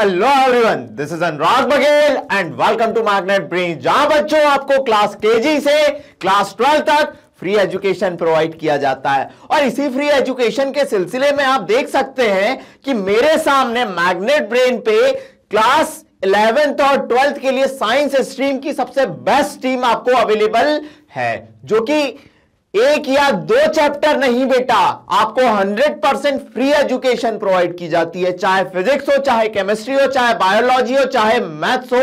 Hello everyone this is Anurag Baghel and welcome to Magnet Brain जहां बच्चों आपको क्लास केजी से क्लास ट्वेल्व तक फ्री एजुकेशन प्रोवाइड किया जाता है और इसी फ्री एजुकेशन के सिलसिले में आप देख सकते हैं कि मेरे सामने मैग्नेट ब्रेन पे क्लास इलेवेंथ और ट्वेल्थ के लिए साइंस स्ट्रीम की सबसे बेस्ट टीम आपको अवेलेबल है जो कि एक या दो चैप्टर नहीं बेटा आपको 100 परसेंट फ्री एजुकेशन प्रोवाइड की जाती है चाहे फिजिक्स हो चाहे केमिस्ट्री हो चाहे बायोलॉजी हो चाहे मैथ्स हो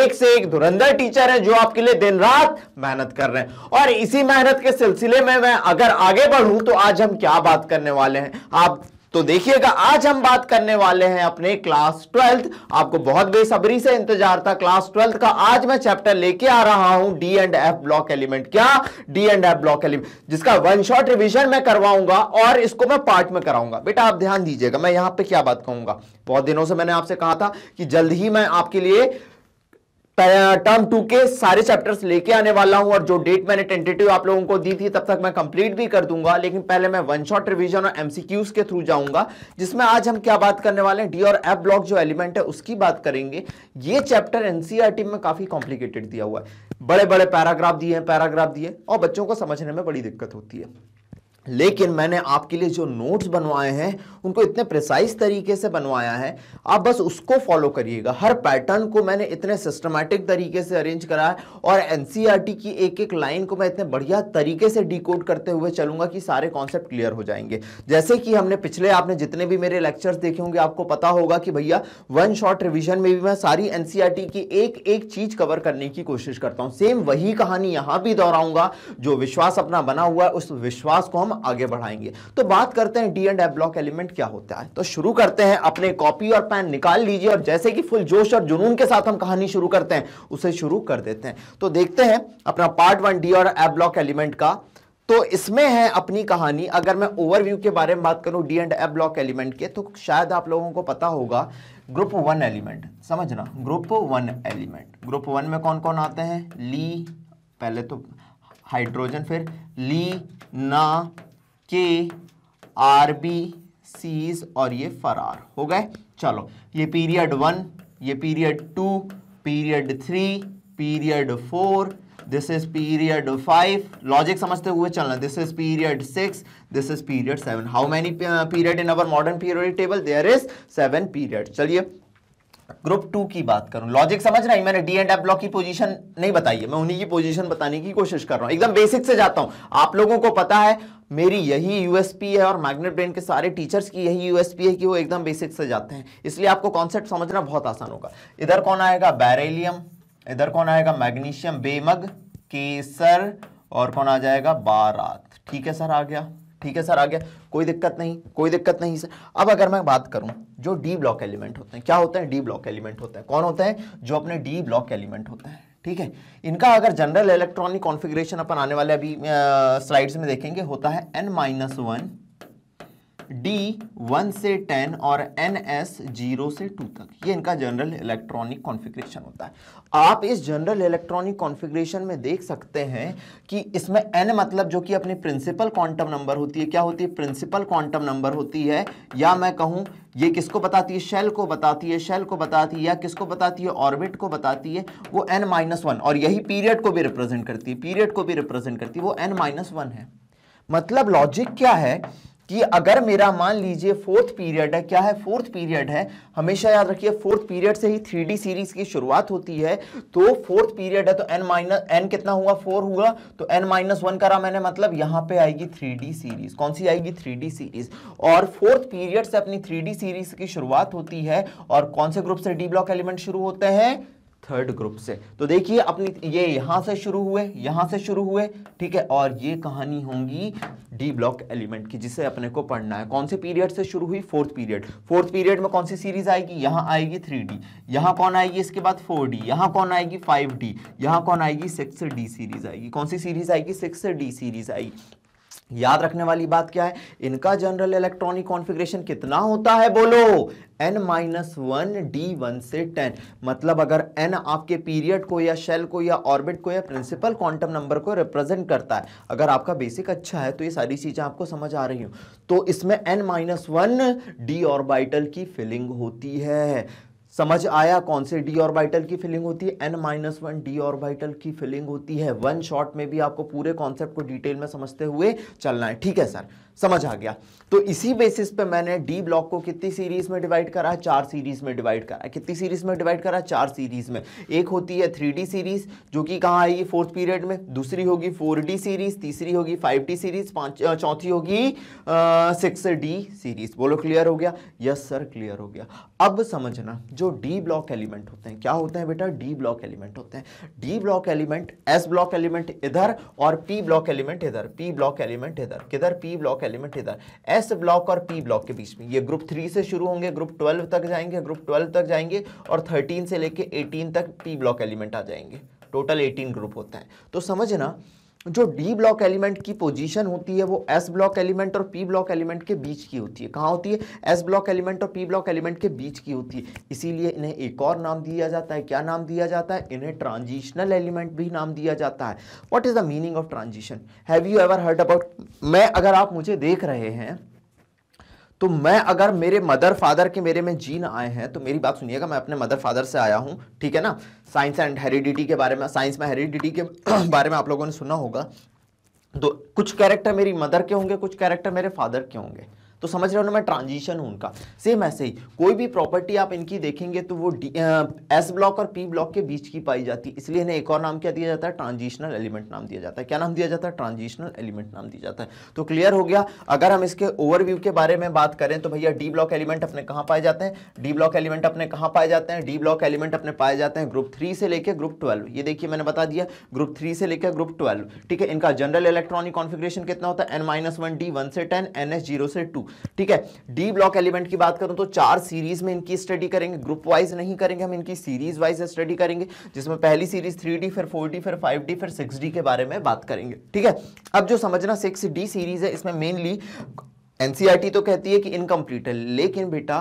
एक से एक धुरंधर टीचर है जो आपके लिए दिन रात मेहनत कर रहे हैं और इसी मेहनत के सिलसिले में मैं अगर आगे बढ़ू तो आज हम क्या बात करने वाले हैं आप तो देखिएगा आज हम बात करने वाले हैं अपने क्लास ट्वेल्थ आपको बहुत बेसब्री से इंतजार था क्लास ट्वेल्थ का आज मैं चैप्टर लेके आ रहा हूं D and F block element क्या D and F block element जिसका वन शॉट रिविजन मैं करवाऊंगा और इसको मैं पार्ट में कराऊंगा बेटा आप ध्यान दीजिएगा मैं यहां पर क्या बात कहूंगा बहुत दिनों से मैंने आपसे कहा था कि जल्द ही मैं आपके लिए टर्म टू के सारे चैप्टर्स लेके आने वाला हूं और जो डेट मैंने टेंटेटिव आप लोगों को दी थी तब तक मैं कंप्लीट भी कर दूंगा लेकिन पहले मैं वन शॉट रिवीजन और एमसीक्यूज के थ्रू जाऊंगा जिसमें आज हम क्या बात करने वाले हैं डी और एफ ब्लॉक जो एलिमेंट है उसकी बात करेंगे ये चैप्टर एनसीआरटी e में काफी कॉम्प्लिकेटेड दिया हुआ है बड़े बड़े पैराग्राफ दिए हैं पैराग्राफ दिए और बच्चों को समझने में बड़ी दिक्कत होती है लेकिन मैंने आपके लिए जो नोट्स बनवाए हैं उनको इतने प्रिसाइज तरीके से बनवाया है आप बस उसको फॉलो करिएगा हर पैटर्न को मैंने इतने सिस्टमैटिक तरीके से अरेंज करा है और एन e की एक एक लाइन को मैं इतने बढ़िया तरीके से डी करते हुए चलूंगा कि सारे कॉन्सेप्ट क्लियर हो जाएंगे जैसे कि हमने पिछले आपने जितने भी मेरे लेक्चर्स देखे होंगे आपको पता होगा कि भैया वन शॉर्ट रिविजन में भी मैं सारी एन e की एक एक चीज कवर करने की कोशिश करता हूँ सेम वही कहानी यहाँ भी दोहराऊंगा जो विश्वास अपना बना हुआ है उस विश्वास को हम आगे बढ़ाएंगे तो बात करते हैं D and F block element क्या होता है तो शुरू करते हैं अपने कॉपी और पेन निकाल लीजिए और जैसे कि फुल जोश और जुनून के साथ हम कहानी शुरू करते हैं उसे शुरू कर देते हैं तो देखते हैं अपना पार्ट वन डी और एफ ब्लॉक एलिमेंट का तो इसमें है अपनी कहानी अगर मैं ओवरव्यू के बारे में बात करूं D and F block element के तो शायद आप लोगों को पता होगा ग्रुप वन एलिमेंट समझना group one element group one में कौन कौन आते हैं ली पहले तो हाइड्रोजन फिर ली ना के आर बी सीज और ये फरार हो गए चलो ये पीरियड वन ये period two period three period four this is period five logic समझते हुए चलना this is period six this is period seven how many period in our modern period table there is seven period चलिए group two की बात करूं logic समझ रहा है मैंने डी एंड एफ ब्लॉक की पोजीशन नहीं बताई है मैं उन्हीं की पोजीशन बताने की कोशिश कर रहा हूं एकदम बेसिक से जाता हूं आप लोगों को पता है मेरी यही यूएसपी है और मैग्नेट ब्रेन के सारे टीचर्स की यही यूएसपी है कि वो एकदम बेसिक से जाते हैं इसलिए आपको कॉन्सेप्ट समझना बहुत आसान होगा इधर कौन आएगा बैरेलियम इधर कौन आएगा मैग्नीशियम बेमग केसर और कौन आ जाएगा बारात ठीक है सर आ गया ठीक है सर आ गया कोई दिक्कत नहीं कोई दिक्कत नहीं सर अब अगर मैं बात करूं जो डी ब्लॉक एलिमेंट होते हैं क्या होते हैं डी ब्लॉक एलिमेंट होते हैं कौन होते हैं जो अपने डी ब्लॉक एलिमेंट होते हैं ठीक है इनका अगर जनरल इलेक्ट्रॉनिक कॉन्फ़िगरेशन अपन आने वाले अभी स्लाइड्स में देखेंगे होता है N minus one D one से टेन और एन एस जीरो से टू तक ये इनका जनरल इलेक्ट्रॉनिक कॉन्फ़िगरेशन होता है आप इस जनरल इलेक्ट्रॉनिक कॉन्फ़िगरेशन में देख सकते हैं कि इसमें एन मतलब जो कि अपनी प्रिंसिपल क्वांटम नंबर होती है क्या होती है प्रिंसिपल क्वांटम नंबर होती है या मैं कहूँ ये किसको बताती है शेल को बताती है शेल को बताती है या किसको बताती है ऑर्बिट को बताती है वो एन माइनस वन और यही पीरियड को भी रिप्रेजेंट करती है पीरियड को भी रिप्रेजेंट करती है वो एन माइनस वन है मतलब लॉजिक क्या है कि अगर मेरा मान लीजिए फोर्थ पीरियड है क्या है फोर्थ पीरियड है हमेशा याद रखिए फोर्थ पीरियड से ही थ्री सीरीज की शुरुआत होती है तो फोर्थ पीरियड है तो एन माइनस एन कितना हुआ फोर हुआ तो एन माइनस वन करा मैंने मतलब यहां पे आएगी थ्री सीरीज कौन सी आएगी थ्री सीरीज और फोर्थ पीरियड से अपनी थ्री सीरीज की शुरुआत होती है और कौन से ग्रुप से डी ब्लॉक एलिमेंट शुरू होते हैं थर्ड ग्रुप से तो देखिए अपनी ये यहाँ से शुरू हुए यहाँ से शुरू हुए ठीक है और ये कहानी होंगी डी ब्लॉक एलिमेंट की जिसे अपने को पढ़ना है कौन से पीरियड से शुरू हुई फोर्थ पीरियड फोर्थ पीरियड में कौन सी सीरीज आएगी यहाँ आएगी थ्री डी यहाँ कौन आएगी इसके बाद फोर डी यहाँ कौन आएगी फाइव डी यहाँ कौन आएगी सिक्स डी सीरीज आएगी कौन सी सीरीज आएगी सिक्स डी सीरीज आएगी याद रखने वाली बात क्या है इनका जनरल इलेक्ट्रॉनिक कॉन्फ़िगरेशन कितना होता है बोलो n minus one D one से 10 मतलब अगर n आपके पीरियड को या शेल को या ऑर्बिट को या प्रिंसिपल क्वांटम नंबर को रिप्रेजेंट करता है अगर आपका बेसिक अच्छा है तो ये सारी चीज़ें आपको समझ आ रही हूँ तो इसमें n minus one D orbital की फिलिंग होती है समझ आया कौन से डी ऑर्बिटल की फिलिंग होती है N minus one D orbital की फिलिंग होती है वन शॉट में भी आपको पूरे कॉन्सेप्ट को डिटेल में समझते हुए चलना है ठीक है सर समझ आ गया तो इसी बेसिस पे मैंने डी ब्लॉक को कितनी सीरीज में डिवाइड करा है चार सीरीज में डिवाइड करा है कितनी सीरीज में डिवाइड करा है चार सीरीज में एक होती है थ्री सीरीज जो कि कहाँ आएगी फोर्थ पीरियड में दूसरी होगी फोर सीरीज तीसरी होगी फाइव सीरीज पाँच चौथी होगी सिक्स सीरीज बोलो क्लियर हो गया यस सर क्लियर हो गया अब समझना जो डी ब्लॉक एलिमेंट होते हैं क्या होते हैं बेटा डी ब्लॉक एलिमेंट होते हैं D block element S block element इधर और पी ब्लॉक एलिमेंट इधर पी ब्लॉक एलिमेंट इधर किधर पी ब्लॉक एलिमेंट इधर एस ब्लॉक और पी ब्लॉक के बीच में ये ग्रुप थ्री से शुरू होंगे ग्रुप ट्वेल्व तक जाएंगे ग्रुप ट्वेल्व तक जाएंगे और थर्टीन से लेके एटीन तक पी ब्लॉक एलिमेंट आ जाएंगे टोटल एटीन ग्रुप होता है तो समझना जो डी ब्लॉक एलिमेंट की पोजीशन होती है वो एस ब्लॉक एलिमेंट और पी ब्लॉक एलिमेंट के बीच की होती है कहाँ होती है एस ब्लॉक एलिमेंट और पी ब्लॉक एलिमेंट के बीच की होती है इसीलिए इन्हें एक और नाम दिया जाता है क्या नाम दिया जाता है इन्हें ट्रांजिशनल एलिमेंट भी नाम दिया जाता है what is the meaning of transition have you ever heard about मैं अगर आप मुझे देख रहे हैं तो मैं अगर मेरे मदर फादर के मेरे में जीन आए हैं तो मेरी बात सुनिएगा मैं अपने मदर फादर से आया हूँ ठीक है ना साइंस एंड हेरिडिटी के बारे में साइंस में हेरिडिटी के बारे में आप लोगों ने सुना होगा तो कुछ कैरेक्टर मेरी मदर के होंगे कुछ कैरेक्टर मेरे फादर के होंगे तो समझ रहे हो ना मैं ट्रांजिशन हूं उनका सेम ऐसे ही कोई भी प्रॉपर्टी आप इनकी देखेंगे तो वो एस ब्लॉक और पी ब्लॉक के बीच की पाई जाती है इसलिए इन्हें एक और नाम क्या दिया जाता है ट्रांजिशनल एलिमेंट नाम दिया जाता है क्या नाम दिया जाता है ट्रांजिशनल एलिमेंट नाम दिया जाता है तो क्लियर हो गया अगर हम इसके ओवरव्यू के बारे में बात करें तो भैया डी ब्लॉक एलिमेंट अपने कहाँ पाए जाते हैं डी ब्लॉक एलिमेंट अपने कहाँ पाए जाते हैं डी ब्लॉक एलिमेंट अपने पाए जाते हैं ग्रुप थ्री से लेकर ग्रुप ट्वेल्व ये देखिए मैंने बता दिया ग्रुप थ्री से लेकर ग्रुप ट्वेल्व ठीक है इनका जनरल इलेक्ट्रॉनिक कॉन्फिग्रेशन कितना होता है N minus one D one से टेन एन एस जीरो से टू ठीक है डी ब्लॉक एलिमेंट की बात करूं तो चार सीरीज में इनकी स्टडी करेंगे ग्रुप वाइज नहीं करेंगे हम इनकी सीरीज वाइज स्टडी करेंगे जिसमें पहली सीरीज थ्री फिर फोर फिर फाइव फिर सिक्स के बारे में बात करेंगे ठीक है अब जो समझना सिक्स सीरीज है इसमें मेनली एनसीईआरटी e तो कहती है कि इनकम्प्लीट है लेकिन बेटा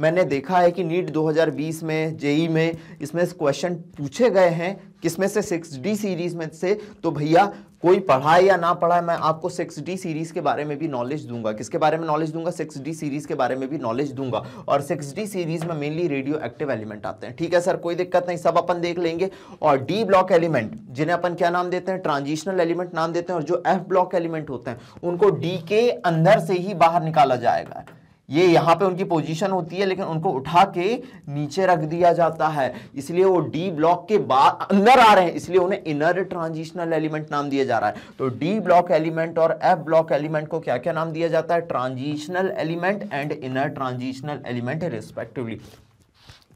मैंने देखा है कि नीट 2020 में जेई में इसमें क्वेश्चन पूछे गए हैं किसमें से सिक्स डी सीरीज में से तो भैया कोई पढ़ाए या ना पढ़ाए मैं आपको सिक्स डी सीरीज़ के बारे में भी नॉलेज दूंगा किसके बारे में नॉलेज दूंगा सिक्स डी सीरीज़ के बारे में भी नॉलेज दूंगा और सिक्स डी सीरीज़ में मेनली रेडियो एक्टिव एलिमेंट आते हैं ठीक है सर कोई दिक्कत नहीं सब अपन देख लेंगे और डी ब्लॉक एलिमेंट जिन्हें अपन क्या नाम देते हैं ट्रांजिशनल एलिमेंट नाम देते हैं और जो एफ ब्लॉक एलिमेंट होते हैं उनको डी के अंदर से ही बाहर निकाला जाएगा ये यहाँ पे उनकी पोजीशन होती है लेकिन उनको उठा के नीचे रख दिया जाता है इसलिए वो डी ब्लॉक के बाद अंदर आ रहे हैं इसलिए उन्हें इनर ट्रांजिशनल एलिमेंट नाम दिया जा रहा है तो डी ब्लॉक एलिमेंट और एफ ब्लॉक एलिमेंट को क्या क्या नाम दिया जाता है transitional element and inner transitional element respectively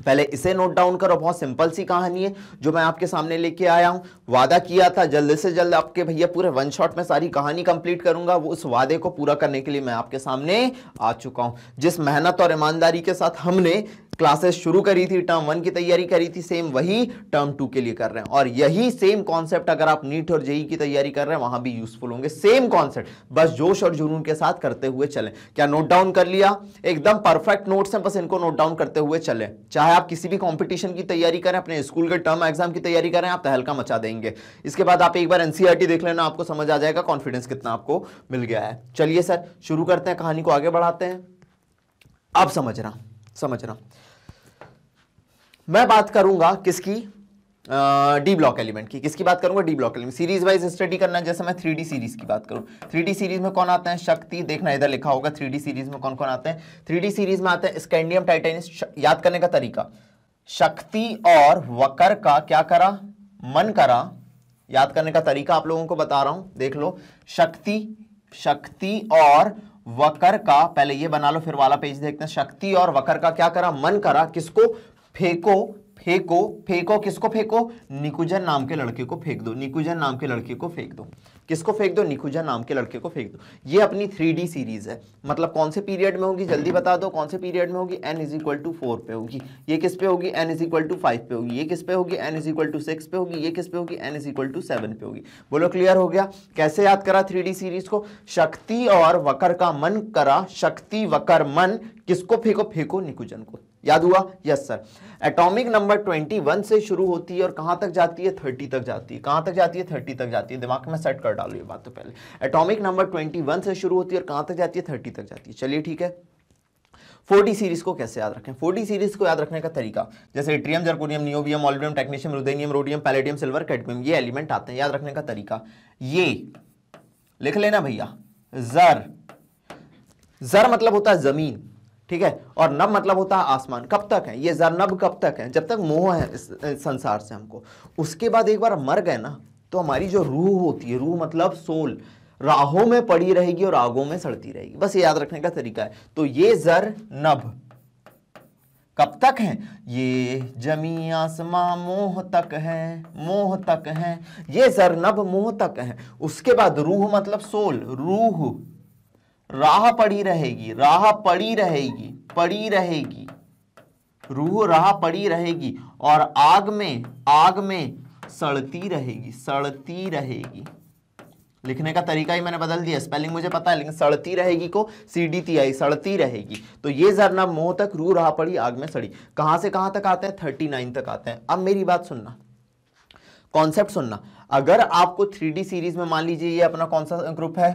पहले इसे नोट डाउन करो बहुत सिंपल सी कहानी है जो मैं आपके सामने लेके आया हूँ वादा किया था जल्द से जल्द आपके भैया पूरे वन शॉट में सारी कहानी कंप्लीट करूंगा वो उस वादे को पूरा करने के लिए मैं आपके सामने आ चुका हूं जिस मेहनत और ईमानदारी के साथ हमने क्लासेस शुरू करी थी टर्म वन की तैयारी करी थी सेम वही टर्म टू के लिए कर रहे हैं और यही सेम कॉन्सेप्ट अगर आप नीट और जेई e की तैयारी कर रहे हैं वहां भी यूजफुल होंगे सेम कॉन्सेप्ट बस जोश और जुनून के साथ करते हुए चलें क्या नोट डाउन कर लिया एकदम परफेक्ट नोट्स हैं बस इनको नोट डाउन करते हुए चलें चाहे आप किसी भी कॉम्पिटिशन की तैयारी करें अपने स्कूल के टर्म एग्जाम की तैयारी करें आप तहलका मचा देंगे जाएंगे इसके बाद आप एक बार एनसीईआरटी e देख लेना आपको समझ आ जाएगा कॉन्फिडेंस कितना आपको मिल गया है चलिए सर शुरू करते हैं कहानी को आगे बढ़ाते हैं अब समझ रहा मैं बात करूंगा किसकी डी ब्लॉक एलिमेंट की किसकी बात करूंगा D block element series wise study करना जैसे मैं थ्री सीरीज की बात करूं थ्री सीरीज में कौन आते हैं शक्ति देखना इधर लिखा होगा थ्री सीरीज में कौन कौन आते हैं थ्री सीरीज में आते हैं स्कैंडियम टाइटेनिस याद करने का तरीका शक्ति और वकर का क्या करा मन करा याद करने का तरीका आप लोगों को बता रहा हूं देख लो शक्ति शक्ति और वकर का पहले ये बना लो फिर वाला पेज देखते हैं शक्ति और वकर का क्या करा मन करा किसको फेंको फेंको फेंको किसको फेंको निकुजन नाम के लड़के को फेंक दो निकुजन नाम के लड़के को फेंक दो किसको फेंक दो निकुजा नाम के लड़के को फेंक दो ये अपनी थ्री सीरीज है मतलब कौन से पीरियड में होगी जल्दी बता दो कौन से पीरियड में होगी N is equal to four पे होगी ये किस पे होगी N is equal to five पे होगी ये किस पे होगी N is equal to six पे होगी ये किस पे होगी N is equal to seven पे होगी बोलो क्लियर हो गया कैसे याद करा थ्री सीरीज को शक्ति और वकर का मन करा शक्ति वकर मन किसको फेंको फेंको निकुजन को याद हुआ यस सर एटॉमिक नंबर 21 से शुरू होती है और कहां तक जाती है 30 तक जाती है कहां तक जाती है 30 तक जाती है दिमाग में सेट कर डालो ये बात तो पहले एटॉमिक नंबर 21 से शुरू होती है और कहां तक जाती है 30 तक जाती है चलिए ठीक है 4D सीरीज को कैसे याद रखें 4D सीरीज को याद रखने का तरीका जैसे इट्रियम जर्कोनियम नियोबियम ऑलिडियम technetium ruthenium rhodium palladium silver cadmium ये एलिमेंट आते हैं याद रखने का तरीका ये लिख लेना भैया जर जर मतलब होता है जमीन ठीक है और नब मतलब होता है आसमान कब तक है ये जरनब कब तक है जब तक मोह है इस संसार से हमको उसके बाद एक बार मर गए ना तो हमारी जो रूह होती है रूह मतलब सोल राहों में पड़ी रहेगी और आगों में सड़ती रहेगी बस ये याद रखने का तरीका है तो ये जर नभ कब तक है ये जमी आसमां मोह तक है मोह तक है ये जर नब मोह तक है उसके बाद रूह मतलब सोल रूह राह पड़ी रहेगी राह पड़ी रहेगी पड़ी रहेगी रूह राह पड़ी रहेगी और आग में आग में सड़ती रहेगी सड़ती रहेगी लिखने का तरीका ही मैंने बदल दिया स्पेलिंग मुझे पता है लेकिन सड़ती रहेगी को सी डी टी आई सड़ती रहेगी तो ये झरना मोह तक रू रहा पड़ी आग में सड़ी कहां से कहां तक आते हैं थर्टी नाइन तक आते हैं अब मेरी बात सुनना कॉन्सेप्ट सुनना अगर आपको थ्री सीरीज में मान लीजिए ये अपना कौन सा ग्रुप है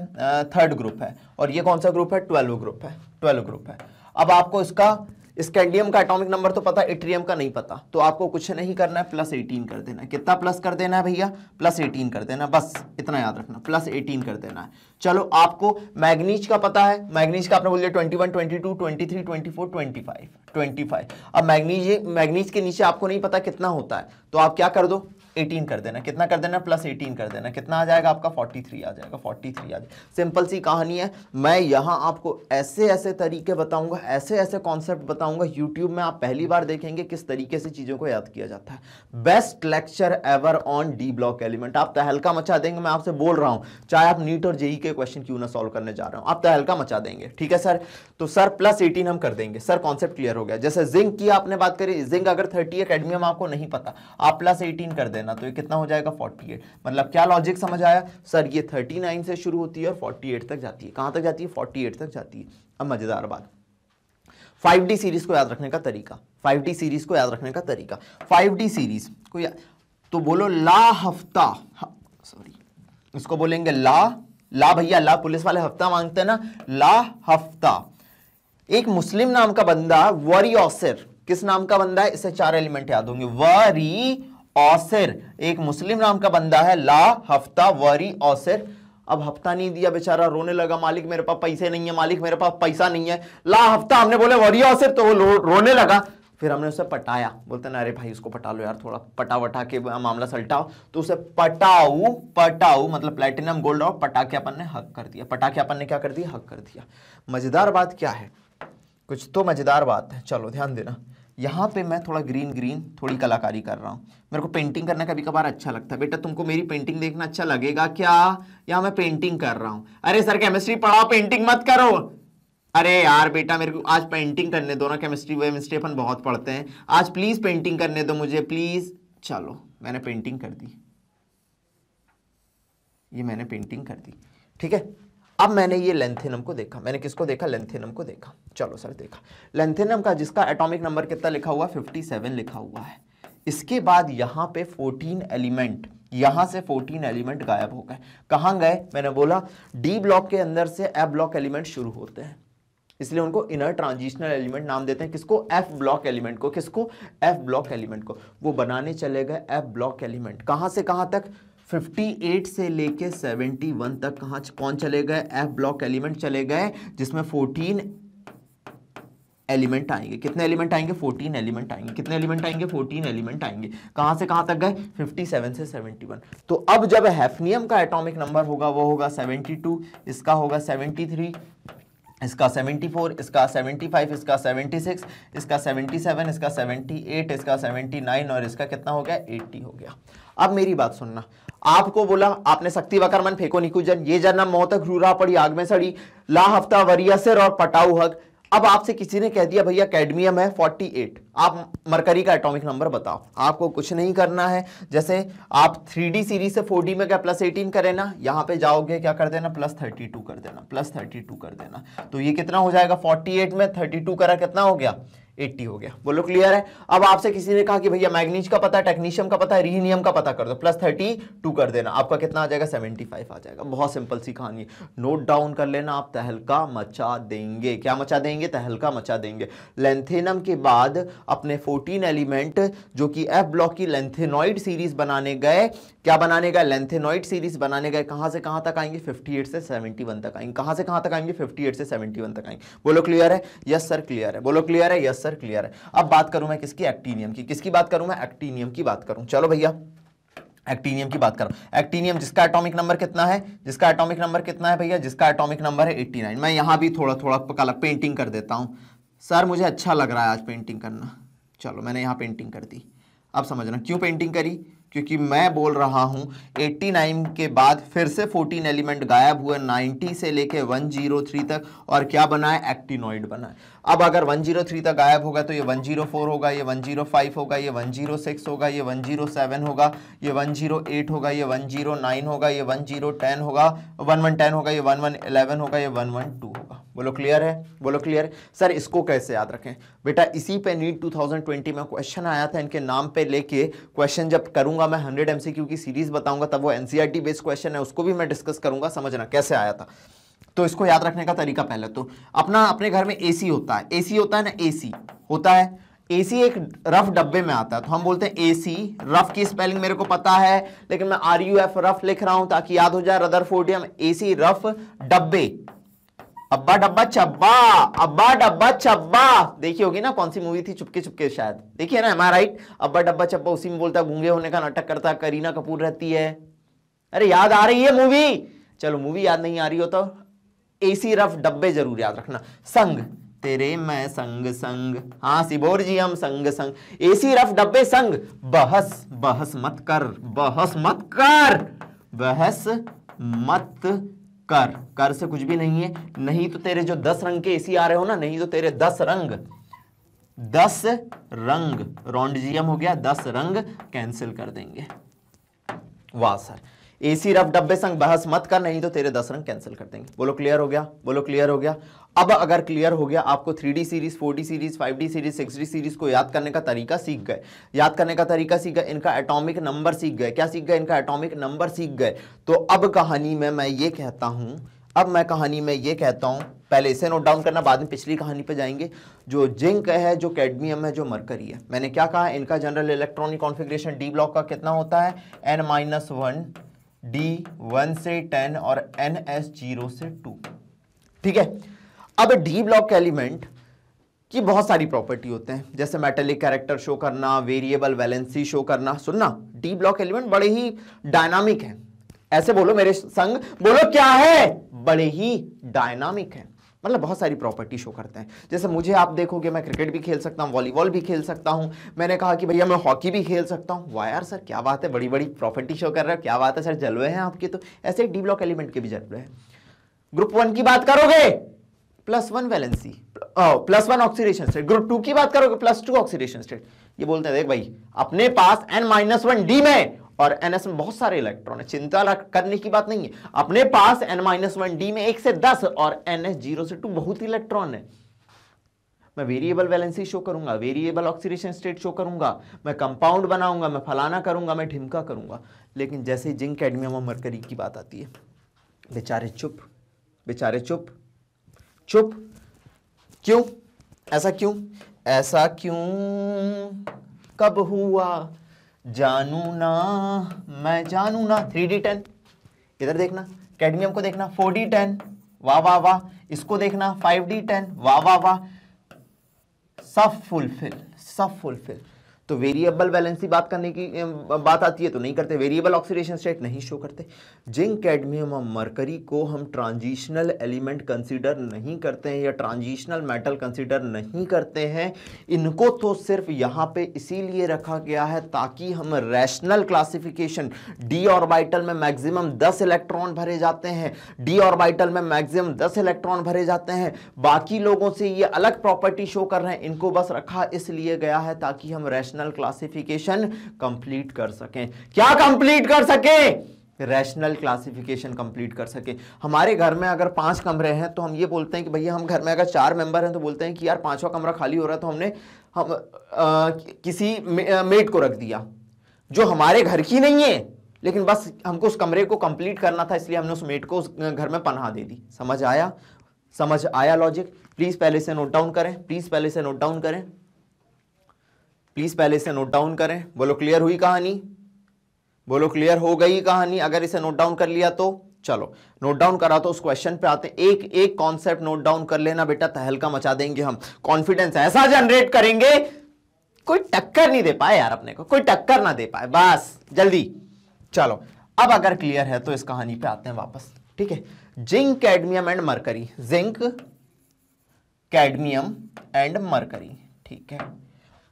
थर्ड ग्रुप है और ये कौन सा ग्रुप है ट्वेल्व ग्रुप है ट्वेल्व ग्रुप है अब आपको इसका स्कैंडियम का एटॉमिक नंबर तो पता इट्रियम का नहीं पता तो आपको कुछ नहीं करना है प्लस एटीन कर देना है कितना प्लस कर देना है भैया प्लस एटीन कर देना बस इतना याद रखना प्लस एटीन कर देना है चलो आपको मैग्नीज का पता है मैग्नीज का आपने बोल दिया twenty one twenty two twenty three twenty four twenty five twenty five अब मैग्नीज मैग्नीज के नीचे आपको नहीं पता कितना होता है तो आप क्या कर दो 18 कर देना कितना कर देना प्लस 18 कर देना कितना आ जाएगा आपका 43 आ जाएगा 43 आ जाएगा सिंपल सी कहानी है मैं यहाँ आपको ऐसे ऐसे तरीके बताऊंगा ऐसे ऐसे कॉन्सेप्ट बताऊंगा यूट्यूब में आप पहली बार देखेंगे किस तरीके से चीज़ों को याद किया जाता है best lecture ever on D block element आप तहलका तो मचा देंगे मैं आपसे बोल रहा हूँ चाहे आप नीट और जेई के क्वेश्चन क्यों ना सॉल्व करने जा रहा हूँ आप तहलका तो मचा देंगे ठीक है सर तो सर प्लस एटीन हम कर देंगे सर कॉन्सेप्ट क्लियर हो गया जैसे जिंक की आपने बात करी जिंक अगर थर्टी अकेडमी में आपको नहीं पता आप प्लस एटीन कर दे देना तो ये कितना हो जाएगा 48 मतलब क्या लॉजिक समझ आया सर ये 39 से शुरू होती है और 48 तक जाती है कहां तक जाती है 48 तक जाती है अब मज़ेदार बात 5D सीरीज को याद रखने का तरीका 5D सीरीज को याद रखने का तरीका 5D सीरीज को तो बोलो ला हफ्ता सॉरी इसको बोलेंगे ला ला भैया ला पुलिस वाले हफ्ता मांगते हैं ना ला हफ्ता एक मुस्लिम नाम का बंदा वरी ऑसर किस नाम का बंदा है इसे चार एलिमेंट याद होंगे वरी औसर एक मुस्लिम नाम का बंदा है ला हफ्ता वरी औसर अब हफ्ता नहीं दिया बेचारा रोने लगा मालिक मेरे पास पैसे नहीं है मालिक मेरे पास पैसा नहीं है ला हफ्ता हमने बोले वरी औसर तो वो रोने लगा फिर हमने उसे पटाया बोलते ना अरे भाई उसको पटा लो यार थोड़ा पटा वटा के मामला सलटाओ तो उसे पटाऊ पटाऊ मतलब प्लेटिनम गोल्ड और पटा के अपन ने हक कर दिया पटा के अपन ने क्या कर दिया हक कर दिया मज़ेदार बात क्या है कुछ तो मज़ेदार बात है चलो ध्यान देना यहाँ पे मैं थोड़ा ग्रीन ग्रीन थोड़ी कलाकारी कर रहा हूँ मेरे को पेंटिंग करना कभी कभार अच्छा लगता है बेटा तुमको मेरी पेंटिंग देखना अच्छा लगेगा क्या या मैं पेंटिंग कर रहा हूँ अरे सर केमिस्ट्री पढ़ाओ पेंटिंग मत करो अरे यार बेटा मेरे को आज पेंटिंग करने दो ना केमिस्ट्री वेमिस्ट्री अपन बहुत पढ़ते हैं आज प्लीज़ पेंटिंग करने दो मुझे प्लीज़ चलो मैंने पेंटिंग कर दी ये मैंने पेंटिंग कर दी ठीक है अब मैंने ये लेंथेनम को देखा मैंने किसको देखा लेंथेनम को देखा चलो सर देखा लेंथेनम का जिसका एटॉमिक नंबर कितना लिखा हुआ है 57 लिखा हुआ है इसके बाद यहाँ पे 14 एलिमेंट यहाँ से 14 एलिमेंट गायब हो गए कहाँ गए मैंने बोला डी ब्लॉक के अंदर से ए ब्लॉक एलिमेंट शुरू होते हैं इसलिए उनको इनर ट्रांजिशनल एलिमेंट नाम देते हैं किसको एफ ब्लॉक एलिमेंट को किसको एफ ब्लॉक एलिमेंट को वो बनाने चले गए एफ ब्लॉक एलिमेंट कहाँ से कहाँ तक 58 से लेके 71 तक कहाँ कौन चले गए एफ ब्लॉक एलिमेंट चले गए जिसमें 14 एलिमेंट आएंगे कितने एलिमेंट आएंगे 14 एलिमेंट आएंगे कितने एलिमेंट आएंगे 14 एलिमेंट आएंगे कहाँ से कहाँ तक गए 57 से 71 तो अब जब हैफनियम का एटॉमिक नंबर होगा वो होगा 72 इसका होगा 73 इसका 74, इसका 75, इसका 76, इसका 77, इसका 78, इसका 79 और इसका कितना हो गया 80 हो गया अब मेरी बात सुनना आपको बोला आपने शक्ति वकरमन फेको निकुजन ये जन्म मोहतक रूरा पड़ी आग में सड़ी ला हफ्ता वरियासर और पटाऊ हक अब आपसे किसी ने कह दिया भैया कैडमियम है 48 आप मरकरी का एटॉमिक नंबर बताओ आपको कुछ नहीं करना है जैसे आप 3D सीरीज से 4D में क्या प्लस एटीन करें ना यहाँ पे जाओगे क्या कर देना प्लस 32 कर देना प्लस 32 कर देना तो ये कितना हो जाएगा 48 में 32 करा कितना हो गया 80 हो गया बोलो क्लियर है अब आपसे किसी ने कहा कि भैया मैग्नीज का पता है टेक्नीशियम का पता है रीनियम का पता कर दो प्लस थर्टी टू कर देना आपका कितना आ जाएगा 75 आ जाएगा बहुत सिंपल सी कहानी नोट डाउन कर लेना आप तहलका मचा देंगे क्या मचा देंगे तहलका मचा देंगे लेंथेनम के बाद अपने फोर्टीन एलिमेंट जो कि एफ ब्लॉक की लेंथेनॉइड सीरीज बनाने गए क्या बनाने का लेंथेनॉइड सीरीज बनाने का कहां से कहां तक आएंगे 58 से 71 तक आएंगे कहां से कहां तक आएंगे 58 से 71 तक आएंगे बोलो क्लियर है यस सर क्लियर है बोलो क्लियर है यस सर क्लियर है अब बात करूं मैं किसकी एक्टीनियम की किसकी बात करूं मैं एक्टीनियम की बात करूं चलो भैया एक्टीनियम की बात करो एक्टीनियम जिसका एटॉमिक नंबर कितना है जिसका एटॉमिक नंबर कितना है भैया जिसका एटॉमिक नंबर है 89 मैं यहां भी थोड़ा थोड़ा कलर पेंटिंग कर देता हूं सर मुझे अच्छा लग रहा है आज पेंटिंग करना चलो मैंने यहां पेंटिंग कर दी अब समझना क्यों पेंटिंग करी क्योंकि मैं बोल रहा हूँ 89 के बाद फिर से 14 एलिमेंट गायब हुए 90 से लेके 103 तक और क्या बना है एक्टिनोइड बना है अब अगर 103 तक गायब होगा तो ये 104 होगा ये 105 होगा ये 106 होगा ये 107 होगा ये 108 होगा ये 109 होगा ये टेन होगा 1110 होगा ये 1111 होगा ये 112 होगा बोलो क्लियर है बोलो क्लियर है सर इसको कैसे याद रखें बेटा इसी पे नीट 2020 में क्वेश्चन आया था इनके नाम पे लेके क्वेश्चन जब करूंगा मैं 100 एम की सीरीज बताऊंगा तब वो एनसीईआरटी बेस्ड क्वेश्चन है उसको भी मैं डिस्कस करूंगा समझना कैसे आया था तो इसको याद रखने का तरीका पहले तो अपना अपने घर में ए होता है एसी होता है ना ए होता है एसी एक रफ डब्बे में आता है तो हम बोलते हैं सी रफ की स्पेलिंग मेरे को पता है लेकिन मैं आर यू एफ रफ लिख रहा हूं ताकि याद हो जाए रदर फोर्डियम सी रफ डब्बे अब्बा डब्बा चब्बा अब्बा डब्बा चब्बा देखी होगी ना कौन सी मूवी थी चुपके चुपके शायद देखिए ना हमारा राइट अब्बा डब्बा चब्बा उसी में बोलता है गूंगे होने का नाटक करता करीना कपूर रहती है अरे याद आ रही है मूवी चलो मूवी याद नहीं आ रही हो तो एसी रफ डब्बे जरूर याद रखना संग तेरे मैं संग संग हाँ सिबोर जी हम संग संग एसी रफ डब्बे संग बहस बहस मत कर बहस मत कर बहस मत कर कर से कुछ भी नहीं है नहीं तो तेरे जो दस रंग के एसी आ रहे हो ना नहीं तो तेरे दस रंग दस रंग रॉन्डजियम हो गया दस रंग कैंसिल कर देंगे वाह सर एसी रफ डब्बे संग बहस मत कर नहीं तो तेरे दस रंग कैंसिल कर देंगे बोलो क्लियर हो गया बोलो क्लियर हो गया अब अगर क्लियर हो गया आपको three D series four D series five D series six D series को याद करने का तरीका सीख गए याद करने का तरीका सीख गए इनका एटॉमिक नंबर सीख गए क्या सीख गए इनका एटॉमिक नंबर सीख गए तो अब कहानी में मैं ये कहता हूँ अब मैं कहानी में ये कहता हूँ पहले इसे नोट डाउन करना बाद में पिछली कहानी पे जाएंगे जो जिंक है जो कैडमियम है जो मरकरी है मैंने क्या कहा इनका general electronic configuration D block का कितना होता है N minus one D one से टेन और एन एस जीरो से टू ठीक है अब डी ब्लॉक एलिमेंट की बहुत सारी प्रॉपर्टी होते हैं जैसे मेटेलिक कैरेक्टर शो करना वेरिएबल वैलेंसी शो करना सुनना डी ब्लॉक एलिमेंट बड़े ही डायनामिक हैं ऐसे बोलो मेरे संग बोलो क्या है बड़े ही डायनामिक है मतलब बहुत सारी प्रॉपर्टी शो करते हैं जैसे मुझे आप देखोगे मैं क्रिकेट भी खेल सकता हूँ वॉलीबॉल भी खेल सकता हूँ मैंने कहा कि भैया मैं हॉकी भी खेल सकता हूँ वाह यार सर क्या बात है बड़ी बड़ी प्रॉपर्टी शो कर रहे हो क्या बात है सर जलवे हैं आपके तो ऐसे डी ब्लॉक एलिमेंट के भी जलवे हैं ग्रुप वन की बात करोगे plus one valency plus one oxidation state group two की बात करोगे प्लस टू ऑक्सीडेशन स्टेट ये बोलते हैं देख भाई अपने पास एन माइनस वन डी में और एन एस में बहुत सारे इलेक्ट्रॉन है चिंता करने की बात नहीं है अपने पास एन माइनस वन डी में एक से दस और एन एस जीरो से टू बहुत इलेक्ट्रॉन है मैं वेरिएबल वैलेंसी शो करूंगा वेरिएबल ऑक्सीडेशन स्टेट शो करूंगा मैं कंपाउंड बनाऊंगा मैं फलाना करूंगा मैं ढिमका करूंगा लेकिन जैसे जिंक कैडमियम और मरकरी की बात आती है बेचारे चुप बेचारे चुप चुप क्यों ऐसा क्यों ऐसा क्यों कब हुआ जानू ना मैं जानू ना थ्री डी टेन इधर देखना कैडमियम को देखना फोर डी टेन वाह वाह वाह इसको देखना फाइव डी टेन वाह वाह वाह सब फुलफिल सब फुलफिल तो वेरिएबल बैलेंस की बात करने की बात आती है तो नहीं करते वेरिएबल ऑक्सीडेशन स्टेट नहीं शो करते जिंक कैडमियम और मरकरी को हम ट्रांजिशनल एलिमेंट कंसीडर नहीं करते हैं या ट्रांजिशनल मेटल कंसीडर नहीं करते हैं इनको तो सिर्फ यहाँ पे इसीलिए रखा गया है ताकि हम रैशनल क्लासिफिकेशन डी ऑर्बिटल में मैक्सिमम दस इलेक्ट्रॉन भरे जाते हैं डी ऑर्बिटल में मैक्सिमम दस इलेक्ट्रॉन भरे जाते हैं बाकी लोगों से ये अलग प्रॉपर्टी शो कर रहे हैं इनको बस रखा इसलिए गया है ताकि हम रैशनल रैशनल क्लासिफिकेशन कंप्लीट कर सकें क्या कंप्लीट कर सकें रैशनल क्लासिफिकेशन कंप्लीट कर सके हमारे घर में अगर पांच कमरे हैं तो हम ये बोलते हैं कि भैया हम घर में अगर चार मेंबर हैं तो बोलते हैं कि यार पांचवा कमरा खाली हो रहा है तो हमने हम आ, किसी मेट को रख दिया जो हमारे घर की नहीं है लेकिन बस हमको उस कमरे को कंप्लीट करना था इसलिए हमने उस मेट को उस घर में पन्हा दे दी समझ आया समझ आया लॉजिक प्लीज़ पहले से नोट डाउन करें प्लीज़ पहले से नोट डाउन करें प्लीज़ पहले इसे नोट डाउन करें बोलो क्लियर हुई कहानी बोलो क्लियर हो गई कहानी अगर इसे नोट डाउन कर लिया तो चलो नोट डाउन करा तो उस क्वेश्चन पे आते हैं एक एक कॉन्सेप्ट नोट डाउन कर लेना बेटा तहलका मचा देंगे हम कॉन्फिडेंस ऐसा जनरेट करेंगे कोई टक्कर नहीं दे पाए यार अपने को कोई टक्कर ना दे पाए बस जल्दी चलो अब अगर क्लियर है तो इस कहानी पे आते हैं वापस ठीक है zinc cadmium and mercury zinc cadmium and mercury ठीक है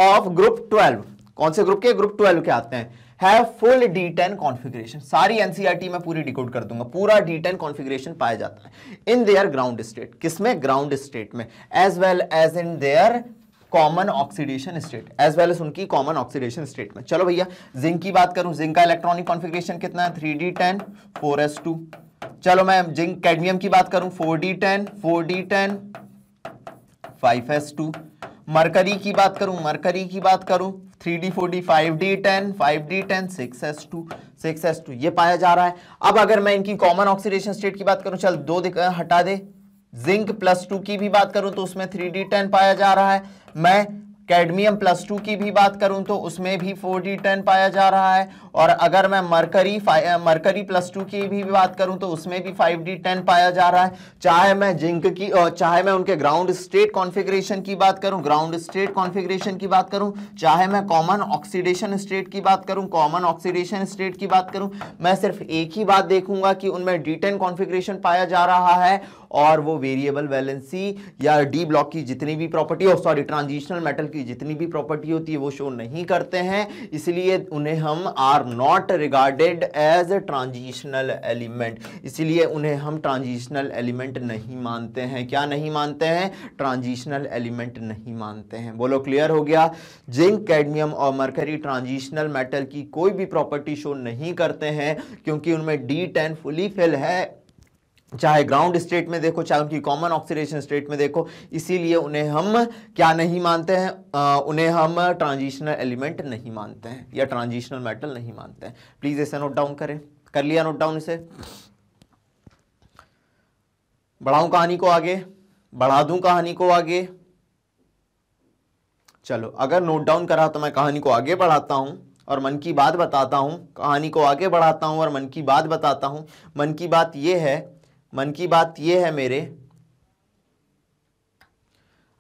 ऑफ ग्रुप ट्वेल्व कौन से ग्रुप के ग्रुप ट्वेल्व के आते हैं है फुल डी टेन कॉन्फिग्रेशन सारी एनसीआरटी e में पूरी डिकोड कर दूंगा पूरा डी टेन कॉन्फिग्रेशन पाया जाता है इन देयर ग्राउंड स्टेट किसमें ग्राउंड स्टेट में as well as in their common oxidation state as well as उनकी कॉमन ऑक्सीडेशन स्टेट में चलो भैया जिंक की बात करूं जिंक का इलेक्ट्रॉनिक कॉन्फिग्रेशन कितना है three D ten four S two चलो मैं जिंक कैडमियम की बात करूं four D ten four D ten five S two mercury की बात करूं मरकरी की बात करूं three D four D five D ten five D ten six S two six S two ये पाया जा रहा है अब अगर मैं इनकी कॉमन ऑक्सीडेशन स्टेट की बात करूं चल दो हटा दे जिंक प्लस टू की भी बात करूं तो उसमें थ्री डी टेन पाया जा रहा है मैं कैडमियम प्लस टू की भी बात करूं तो उसमें भी फोर डी टेन पाया जा रहा है और अगर मैं मरकरी मरकरी प्लस टू की भी बात करूं तो उसमें भी फाइव डी टेन पाया जा रहा है चाहे मैं जिंक की चाहे मैं उनके ग्राउंड स्टेट कॉन्फिग्रेशन की बात करूं ग्राउंड स्टेट कॉन्फिग्रेशन की बात करूं चाहे मैं कॉमन ऑक्सीडेशन स्टेट की बात करूँ कॉमन ऑक्सीडेशन स्टेट की बात करूं मैं सिर्फ एक ही बात देखूंगा कि उनमें डी टेन कॉन्फिग्रेशन पाया जा रहा है और वो वेरिएबल वैलेंसी या डी ब्लॉक की जितनी भी प्रॉपर्टी और सॉरी ट्रांजिशनल मेटल की की जितनी भी प्रॉपर्टी होती है वो शो नहीं करते हैं इसलिए उन्हें हम are not regarded as transitional element इसलिए उन्हें हम ट्रांजिशनल एलिमेंट नहीं मानते हैं क्या नहीं मानते हैं ट्रांजिशनल एलिमेंट नहीं मानते हैं बोलो क्लियर हो गया जिंक कैडमियम और मरकरी ट्रांजिशनल मेटल की कोई भी प्रॉपर्टी शो नहीं करते हैं क्योंकि उनमें डी टेन फुली फिल है चाहे ग्राउंड स्टेट में देखो चाहे उनकी कॉमन ऑक्सीडेशन स्टेट में देखो इसीलिए उन्हें हम क्या नहीं मानते हैं उन्हें हम ट्रांजिशनल एलिमेंट नहीं मानते हैं या ट्रांजिशनल मेटल नहीं मानते हैं प्लीज़ इसे नोट डाउन करें कर लिया नोट डाउन इसे बढ़ाऊं कहानी को आगे बढ़ा दूं कहानी को आगे चलो अगर नोट डाउन करा तो मैं कहानी को आगे बढ़ाता हूं और मन की बात बताता हूं कहानी को आगे बढ़ाता हूं और मन की बात बताता हूं मन की बात यह है मन की बात ये है मेरे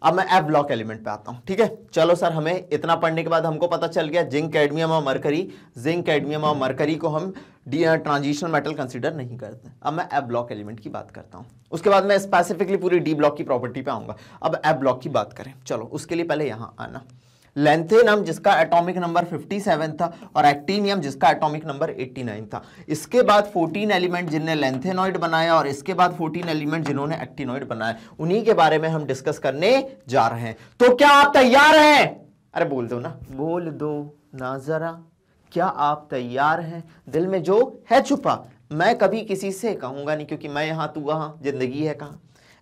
अब मैं एफ ब्लॉक एलिमेंट पे आता हूं ठीक है चलो सर हमें इतना पढ़ने के बाद हमको पता चल गया जिंक कैडमियम और मरकरी जिंक कैडमियम और मरकरी को हम डी ट्रांजिशनल मेटल कंसीडर नहीं करते अब मैं एफ ब्लॉक एलिमेंट की बात करता हूं उसके बाद मैं स्पेसिफिकली पूरी डी ब्लॉक की प्रॉपर्टी पे आऊंगा अब एफ ब्लॉक की बात करें चलो उसके लिए पहले यहां आना लेंथेनम जिसका एटॉमिक नंबर 57 था और एक्टिनियम जिसका एटॉमिक नंबर 89 था इसके बाद 14 एलिमेंट जिनने लेंथेनॉइड बनाया और इसके बाद 14 एलिमेंट जिन्होंने एक्टिनॉइड बनाया उन्हीं के बारे में हम डिस्कस करने जा रहे हैं तो क्या आप तैयार हैं अरे बोल दो ना बोल दो ना जरा क्या आप तैयार हैं दिल में जो है छुपा मैं कभी किसी से कहूंगा नहीं क्योंकि मैं यहां तू वहां जिंदगी है कहां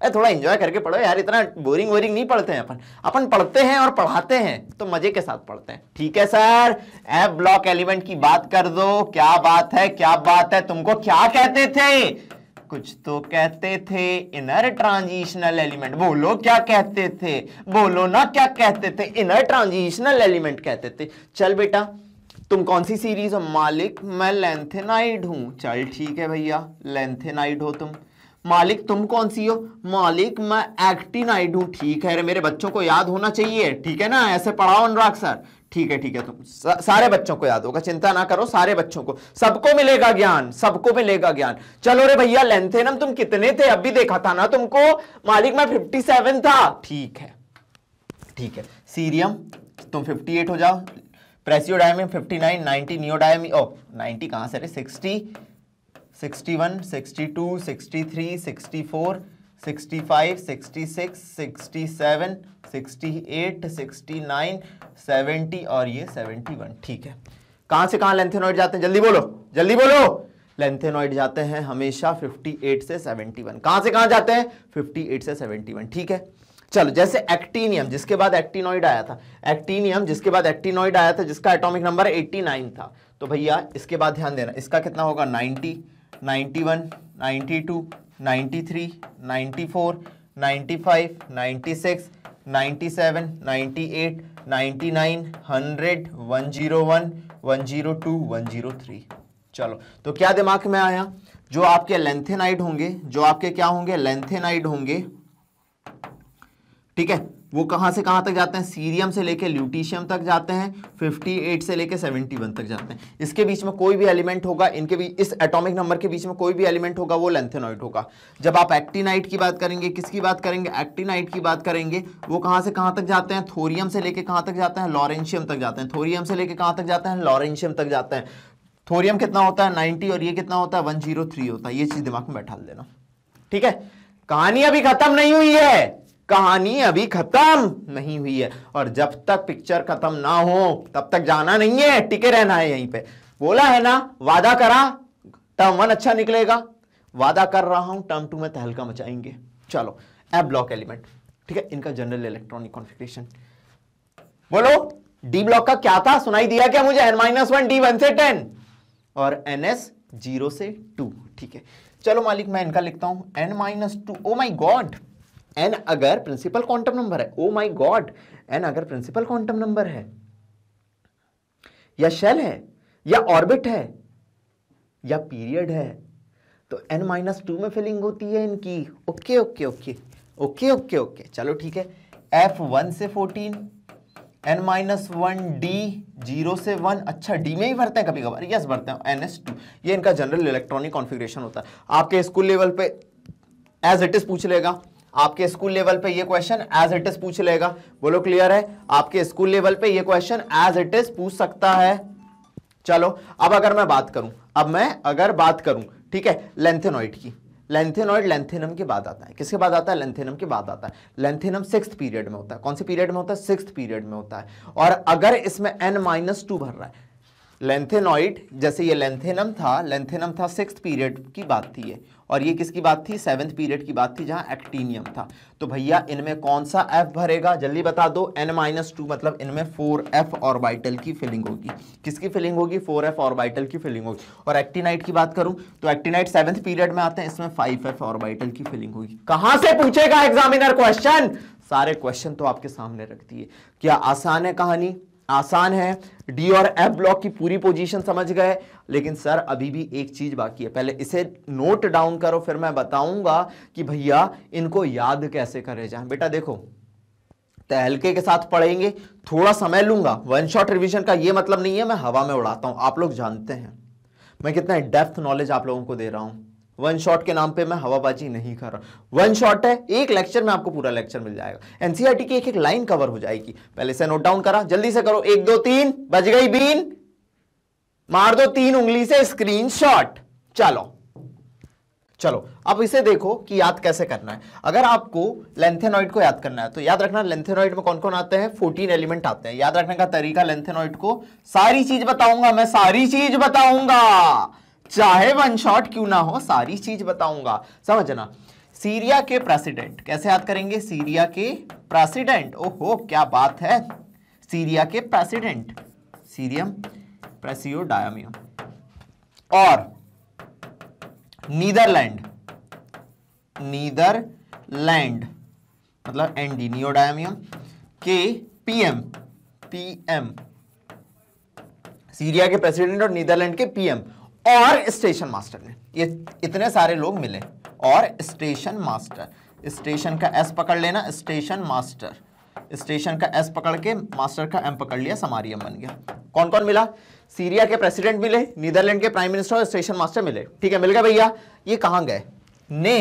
अरे थोड़ा इंजॉय करके पढ़ो यार इतना बोरिंग वोरिंग नहीं पढ़ते हैं अपन अपन पढ़ते हैं और पढ़ाते हैं तो मजे के साथ पढ़ते हैं ठीक है सर एफ ब्लॉक एलिमेंट की बात कर दो क्या बात है क्या बात है तुमको क्या कहते थे कुछ तो कहते थे इनर ट्रांजिशनल एलिमेंट बोलो क्या कहते थे बोलो ना क्या कहते थे इनर ट्रांजिशनल एलिमेंट कहते थे चल बेटा तुम कौन सी सीरीज हो मालिक मैं लेंथेनाइड हूं चल ठीक है भैया लेंथेनाइड हो तुम मालिक तुम कौन सी हो मालिक मैं एक्टिनाइड हूँ ठीक है मेरे बच्चों को याद होना चाहिए ठीक है ना ऐसे पढ़ाओ अनुराग सर ठीक है ठीक है तुम सारे बच्चों को याद होगा चिंता ना करो सारे बच्चों को सबको मिलेगा ज्ञान सबको मिलेगा ज्ञान चलो रे भैया लेंथेनम तुम कितने थे अब भी देखा था ना तुमको मालिक मैं फिफ्टी था ठीक है ठीक है सीरियम तुम फिफ्टी हो जाओ फिफ्टी नाइन नाइनटी नियोडायमी ओ नाइनटी कहां से रे sixty sixty one sixty two sixty three sixty four sixty five sixty six sixty seven sixty eight sixty nine seventy और ये सेवेंटी वन ठीक है कहाँ से कहाँ लेंथेनॉइड जाते हैं जल्दी बोलो जल्दी बोलो लेंथेनॉइड जाते हैं हमेशा फिफ्टी एट से 71 वन कहाँ से कहाँ जाते हैं फिफ्टी एट से वन ठीक है चलो जैसे एक्टिनियम जिसके बाद एक्टिनॉइड आया था एक्टिनियम जिसके बाद एक्टिनॉइड आया था जिसका एटॉमिक नंबर एट्टी नाइन था तो भैया इसके बाद ध्यान देना इसका कितना होगा ninety one ninety two ninety three ninety four ninety five ninety six ninety seven ninety eight ninety nine hundred one zero one one zero two one zero three चलो तो क्या दिमाग में आया जो आपके लेंथेनाइड होंगे जो आपके क्या होंगे लेंथेनाइड होंगे ठीक है वो कहाँ से कहाँ तक जाते हैं सीरियम से लेके ल्यूटिशियम तक जाते हैं 58 से लेके 71 तक जाते हैं इसके बीच में कोई भी एलिमेंट होगा इनके बीच इस एटॉमिक नंबर के बीच में कोई भी एलिमेंट होगा वो लेंथेनॉइड होगा जब आप एक्टिनाइट की बात करेंगे किसकी बात करेंगे एक्टिनाइट की बात करेंगे वो कहाँ से कहाँ तक जाते हैं थोरियम से लेके कहाँ तक जाते हैं लॉरेंशियम तक जाते हैं थोरियम से लेके कहाँ तक जाते हैं लॉरेंशियम तक जाते हैं थोरियम कितना होता है नाइन्टी और ये कितना होता है वन होता है ये चीज दिमाग में बैठा लेना ठीक है कहानी अभी खत्म नहीं हुई है कहानी अभी खत्म नहीं हुई है और जब तक पिक्चर खत्म ना हो तब तक जाना नहीं है टिके रहना है यहीं पे बोला है ना वादा करा टर्म वन अच्छा निकलेगा वादा कर रहा हूं टर्म टू में तहलका तो मचाएंगे चलो ए ब्लॉक एलिमेंट ठीक है इनका जनरल इलेक्ट्रॉनिक कॉन्फिग्रेशन बोलो डी ब्लॉक का क्या था सुनाई दिया क्या मुझे N minus one D one से टेन और एन एस जीरो से टू ठीक है चलो मालिक मैं इनका लिखता हूं N minus two O my God N अगर प्रिंसिपल क्वांटम नंबर है ओ माई गॉड एन अगर प्रिंसिपल क्वांटम नंबर है या शेल है या ऑर्बिट है या पीरियड है तो एन माइनस टू में फिलिंग होती है इनकी okay okay okay okay okay okay चलो ठीक है एफ वन से fourteen N minus one D zero से वन अच्छा डी में ही भरते हैं कभी कभार यस भरते हैं एन एस टू ये इनका जनरल इलेक्ट्रॉनिक कॉन्फ़िगरेशन होता है आपके स्कूल लेवल पे एज इट इज़ पूछ लेगा आपके स्कूल लेवल पे ये क्वेश्चन एज इट इज पूछ लेगा बोलो क्लियर है आपके स्कूल लेवल पे ये क्वेश्चन एज इट इज पूछ सकता है चलो अब अगर मैं बात करूं अब मैं अगर बात करूं ठीक है लेंथेनॉइड की लेंथेनॉइड लेंथेनम के बाद आता है किसके बाद आता है लेंथेनम के बाद आता है लेंथेनम सिक्स पीरियड में होता है कौन से पीरियड में होता है सिक्स पीरियड में होता है और अगर इसमें एन माइनस टू भर रहा है लेंथेनॉइड जैसे ये लेंथेनम था लेंथेनम था सिक्स पीरियड की बात थी ये और ये किसकी बात थी सेवन्थ पीरियड की बात थी जहाँ एक्टिनियम था तो भैया इनमें कौन सा एफ भरेगा जल्दी बता दो एन माइनस टू मतलब इनमें फोर एफ ऑर्बाइटल की फिलिंग होगी किसकी फिलिंग होगी फोर एफ ऑर्बाइटल की फिलिंग होगी और एक्टिनाइट की बात करूँ तो एक्टिनाइट सेवन्थ पीरियड में आते हैं इसमें फाइव एफ ऑर्बाइटल की फिलिंग होगी कहाँ से पूछेगा एग्जामिनर क्वेश्चन सारे क्वेश्चन तो आपके सामने रख दिए क्या आसान है कहानी आसान है डी और एफ ब्लॉक की पूरी पोजीशन समझ गए लेकिन सर अभी भी एक चीज बाकी है पहले इसे नोट डाउन करो फिर मैं बताऊंगा कि भैया इनको याद कैसे करे जाए बेटा देखो तहलके के साथ पढ़ेंगे थोड़ा समय लूंगा वन शॉट रिविजन का ये मतलब नहीं है मैं हवा में उड़ाता हूं आप लोग जानते हैं मैं कितना डेप्थ नॉलेज आप लोगों को दे रहा हूं वन शॉट के नाम पे मैं हवाबाजी नहीं कर रहा वन शॉट है एक लेक्चर में आपको पूरा लेक्चर मिल जाएगा एनसीईआरटी e की एक एक लाइन कवर हो जाएगी पहले से नोट डाउन करा जल्दी से करो एक दो तीन बज गई बीन मार दो तीन उंगली से स्क्रीन शॉट चलो चलो अब इसे देखो कि याद कैसे करना है अगर आपको लेंथेनॉइड को याद करना है तो याद रखना लेंथेनॉइड में कौन कौन आते हैं फोर्टीन एलिमेंट आते हैं याद रखने का तरीका लेंथेनॉइड को सारी चीज बताऊंगा मैं सारी चीज बताऊंगा चाहे वन शॉट क्यों ना हो सारी चीज बताऊंगा समझना सीरिया के प्रेसिडेंट कैसे याद करेंगे सीरिया के प्रेसिडेंट ओहो क्या बात है सीरिया के प्रेसिडेंट सीरियम प्रेसियोडायामियम और नीदरलैंड नीदरलैंड मतलब एनडी नियोडायमियम के पीएम पीएम सीरिया के प्रेसिडेंट और नीदरलैंड के पीएम और स्टेशन मास्टर ने ये इतने सारे लोग मिले और स्टेशन मास्टर स्टेशन का एस पकड़ लेना स्टेशन मास्टर स्टेशन का एस पकड़ के मास्टर का एम पकड़ लिया समारियम बन गया कौन कौन मिला सीरिया के प्रेसिडेंट मिले नीदरलैंड के प्राइम मिनिस्टर और स्टेशन मास्टर मिले ठीक है मिल गया भैया ये कहां गए ने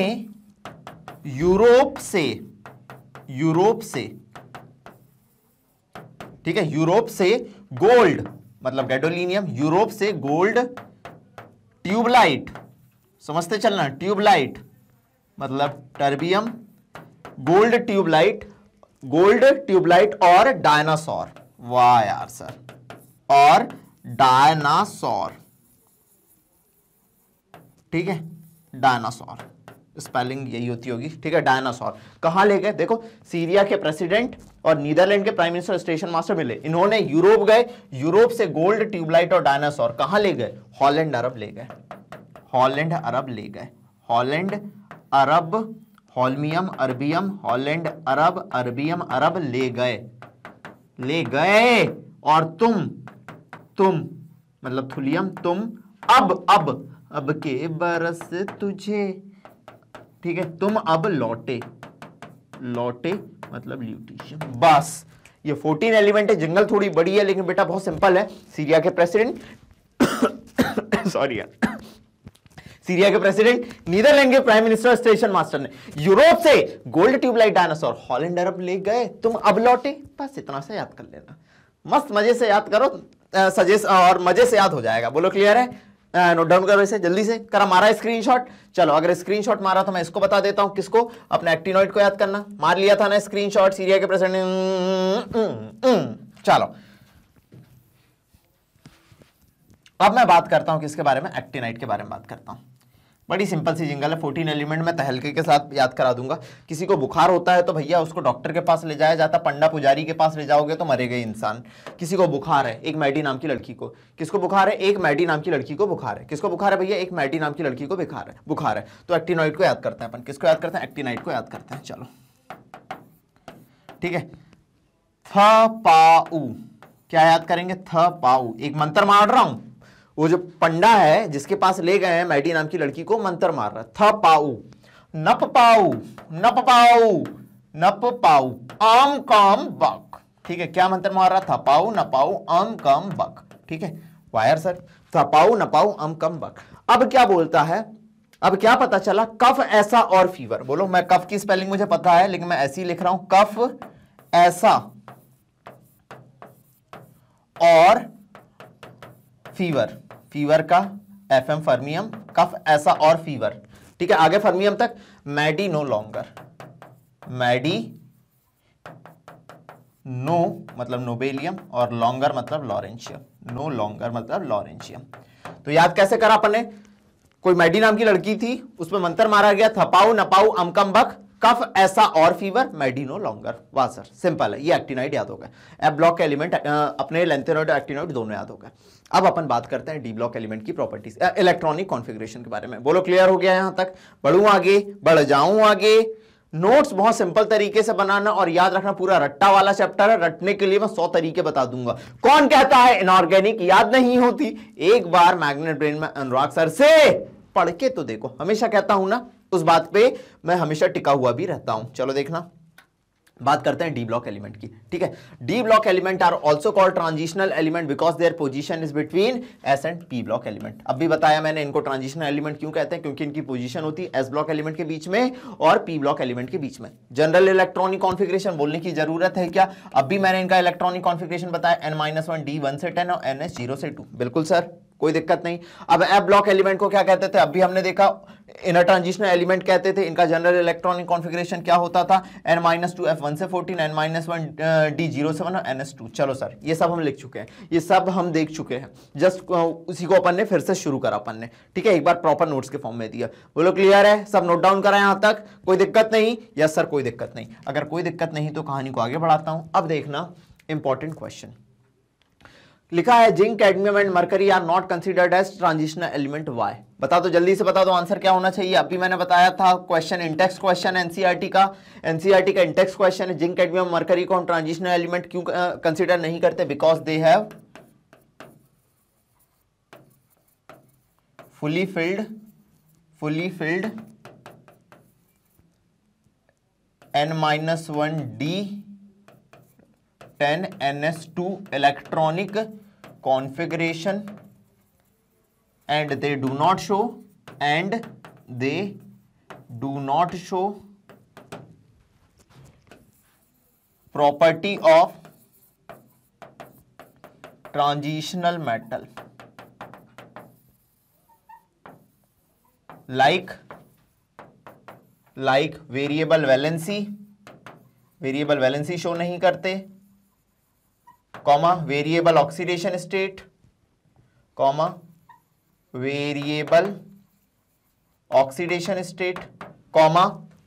यूरोप से यूरोप से ठीक है यूरोप से गोल्ड मतलब डेडोलिनियम यूरोप से गोल्ड ट्यूबलाइट समझते चलना ट्यूबलाइट मतलब terbium gold tubelight gold tubelight और डायनासोर वाह यार सर और डायनासोर ठीक है डायनासोर स्पेलिंग यही होती होगी ठीक है डायनासोर कहाँ ले गए देखो सीरिया के प्रेसिडेंट और नीदरलैंड के प्राइम मिनिस्टर स्टेशन मास्टर मिले इन्होंने यूरोप गए यूरोप से गोल्ड ट्यूबलाइट और डायनासोर कहाँ ले गए हॉलैंड अरब ले गए हॉलैंड अरब ले गए Holland Arab holmium erbium Holland Arab erbium Arab ले गए ले गए और तुम तुम मतलब थुलियम तुम अब अब अब के बरस तुझे ठीक है तुम अब लौटे लौटे मतलब ल्यूटिशियम बस ये 14 एलिमेंट है जंगल थोड़ी बड़ी है लेकिन बेटा बहुत सिंपल है सीरिया के प्रेसिडेंट सॉरी यार सीरिया के प्रेसिडेंट नीदरलैंड के प्राइम मिनिस्टर स्टेशन मास्टर ने यूरोप से gold tubelight dinosaur Holland Arab ले गए तुम अब लौटे बस इतना सा याद कर लेना मस्त मजे से याद करो सजेस्ट और मजे से याद हो जाएगा बोलो क्लियर है नोट डाउन करो इसे जल्दी से करा मारा स्क्रीनशॉट चलो अगर स्क्रीनशॉट मारा तो मैं इसको बता देता हूं किसको अपने एक्टिनोइड को याद करना मार लिया था ना स्क्रीनशॉट सीरिया के प्रेसिडेंट चलो अब मैं बात करता हूं किसके बारे में एक्टिनाइट के बारे में बात करता हूं बड़ी सिंपल सी जिंगल है फोर्टीन एलिमेंट मैं तहलके के साथ याद करा दूंगा किसी को बुखार होता है तो भैया उसको डॉक्टर के पास ले जाया जाता पंडा पुजारी के पास ले जाओगे तो मरे गए इंसान किसी को बुखार है एक मैडी नाम की लड़की को किसको बुखार है एक मैडी नाम की लड़की को बुखार है किसको बुखार है भैया एक मैडी नाम की लड़की को बुखार है बुखार है तो एक्टिनॉइड को याद करते हैं अपन किसको याद करते हैं एक्टिनाइड को याद करते हैं चलो ठीक है थ पाऊ क्या याद करेंगे थ पाऊ एक मंत्र मार रहा हूं वो जो पंडा है जिसके पास ले गए हैं मैडी नाम की लड़की को मंत्र मार रहा थ पाऊ नप पाऊ नप पाऊ नप पाऊ आम काम बक ठीक है क्या मंत्र मार रहा था पाऊ न पाऊ आम कम बक ठीक है वायर सर थपाऊ न पाऊ आम कम बक अब क्या बोलता है अब क्या पता चला कफ ऐसा और फीवर बोलो मैं कफ की स्पेलिंग मुझे पता है लेकिन मैं ऐसी लिख रहा हूं कफ ऐसा और फीवर फीवर का एफ एम फर्मियम कफ ऐसा और फीवर ठीक है आगे फर्मियम तक Maddy no longer Maddy no मतलब नोबेलियम और लॉन्गर मतलब लॉरेंशियम नो लॉन्गर मतलब लॉरेंशियम तो याद कैसे करा अपन ने कोई मैडी नाम की लड़की थी उसमें मंत्र मारा गया थपाऊ नपाऊ अमकम बख कफ ऐसा और फीवर मेडिनो लॉन्गर वाह सर सिंपल है ये एक्टिनाइड याद होगा ए ब्लॉक एलिमेंट अपने लेंथेनोइड एक्टिनाइड दोनों याद होगा अब अपन बात करते हैं डी ब्लॉक एलिमेंट की प्रॉपर्टीज इलेक्ट्रॉनिक कॉन्फिग्रेशन के बारे में बोलो क्लियर हो गया यहां तक बढ़ू आगे बढ़ जाऊं आगे नोट्स बहुत सिंपल तरीके से बनाना और याद रखना पूरा रट्टा वाला चैप्टर है रटने के लिए मैं सौ तरीके बता दूंगा कौन कहता है इनऑर्गेनिक याद नहीं होती एक बार मैग्नेट ब्रेन में अनुराग सर से पढ़ के तो देखो हमेशा कहता हूं ना उस बात पे मैं हमेशा टिका हुआ भी रहता हूं चलो देखना बात करते हैं डी ब्लॉक एलिमेंट की ठीक है D block element are also call transitional element because their position is between S and P block element अब भी बताया मैंने इनको ट्रांजिशनल एलिमेंट क्यों कहते हैं क्योंकि इनकी पोजिशन होती है एस ब्लॉक एलिमेंट के बीच में और पी ब्लॉक एलिमेंट के बीच में जनरल इलेक्ट्रॉनिक कॉन्फिग्रेशन बोलने की जरूरत है क्या अब भी मैंने इनका इलेक्ट्रॉनिक कॉन्फिग्रेशन बताया N minus one D one से टेन और एन एस जीरो से टू बिल्कुल सर कोई दिक्कत नहीं अब ए ब्लॉक एलिमेंट को क्या कहते थे अब भी हमने देखा इनर ट्रांजिशनल एलिमेंट कहते थे इनका जनरल इलेक्ट्रॉनिक कॉन्फिग्रेशन क्या होता था N minus two F one से fourteen N minus one D zero seven और एन एस टू चलो सर ये सब हम लिख चुके हैं ये सब हम देख चुके हैं जस्ट uh, उसी को अपन ने फिर से शुरू करा अपन ने ठीक है एक बार प्रॉपर नोट्स के फॉर्म में दिया बोलो क्लियर है सब नोट डाउन करा यहाँ तक कोई दिक्कत नहीं यस सर कोई दिक्कत नहीं अगर कोई दिक्कत नहीं तो कहानी को आगे बढ़ाता हूँ अब देखना इंपॉर्टेंट क्वेश्चन लिखा है zinc cadmium and mercury are not considered as transitional element why बता दो तो जल्दी से बता दो तो आंसर क्या होना चाहिए अभी मैंने बताया था क्वेश्चन इंटेक्स क्वेश्चन एनसीईआरटी का एनसीईआरटी e का इंटेक्स क्वेश्चन है जिंक एडमियम मरकरी को हम ट्रांजिशनल एलिमेंट क्यों कंसिडर नहीं करते because they have fully filled fully filled n minus one d ten N S two electronic configuration and they do not show and they do not show property of transitional metal like like variable valency variable valency show नहीं करते comma variable oxidation state comma variable oxidation state comma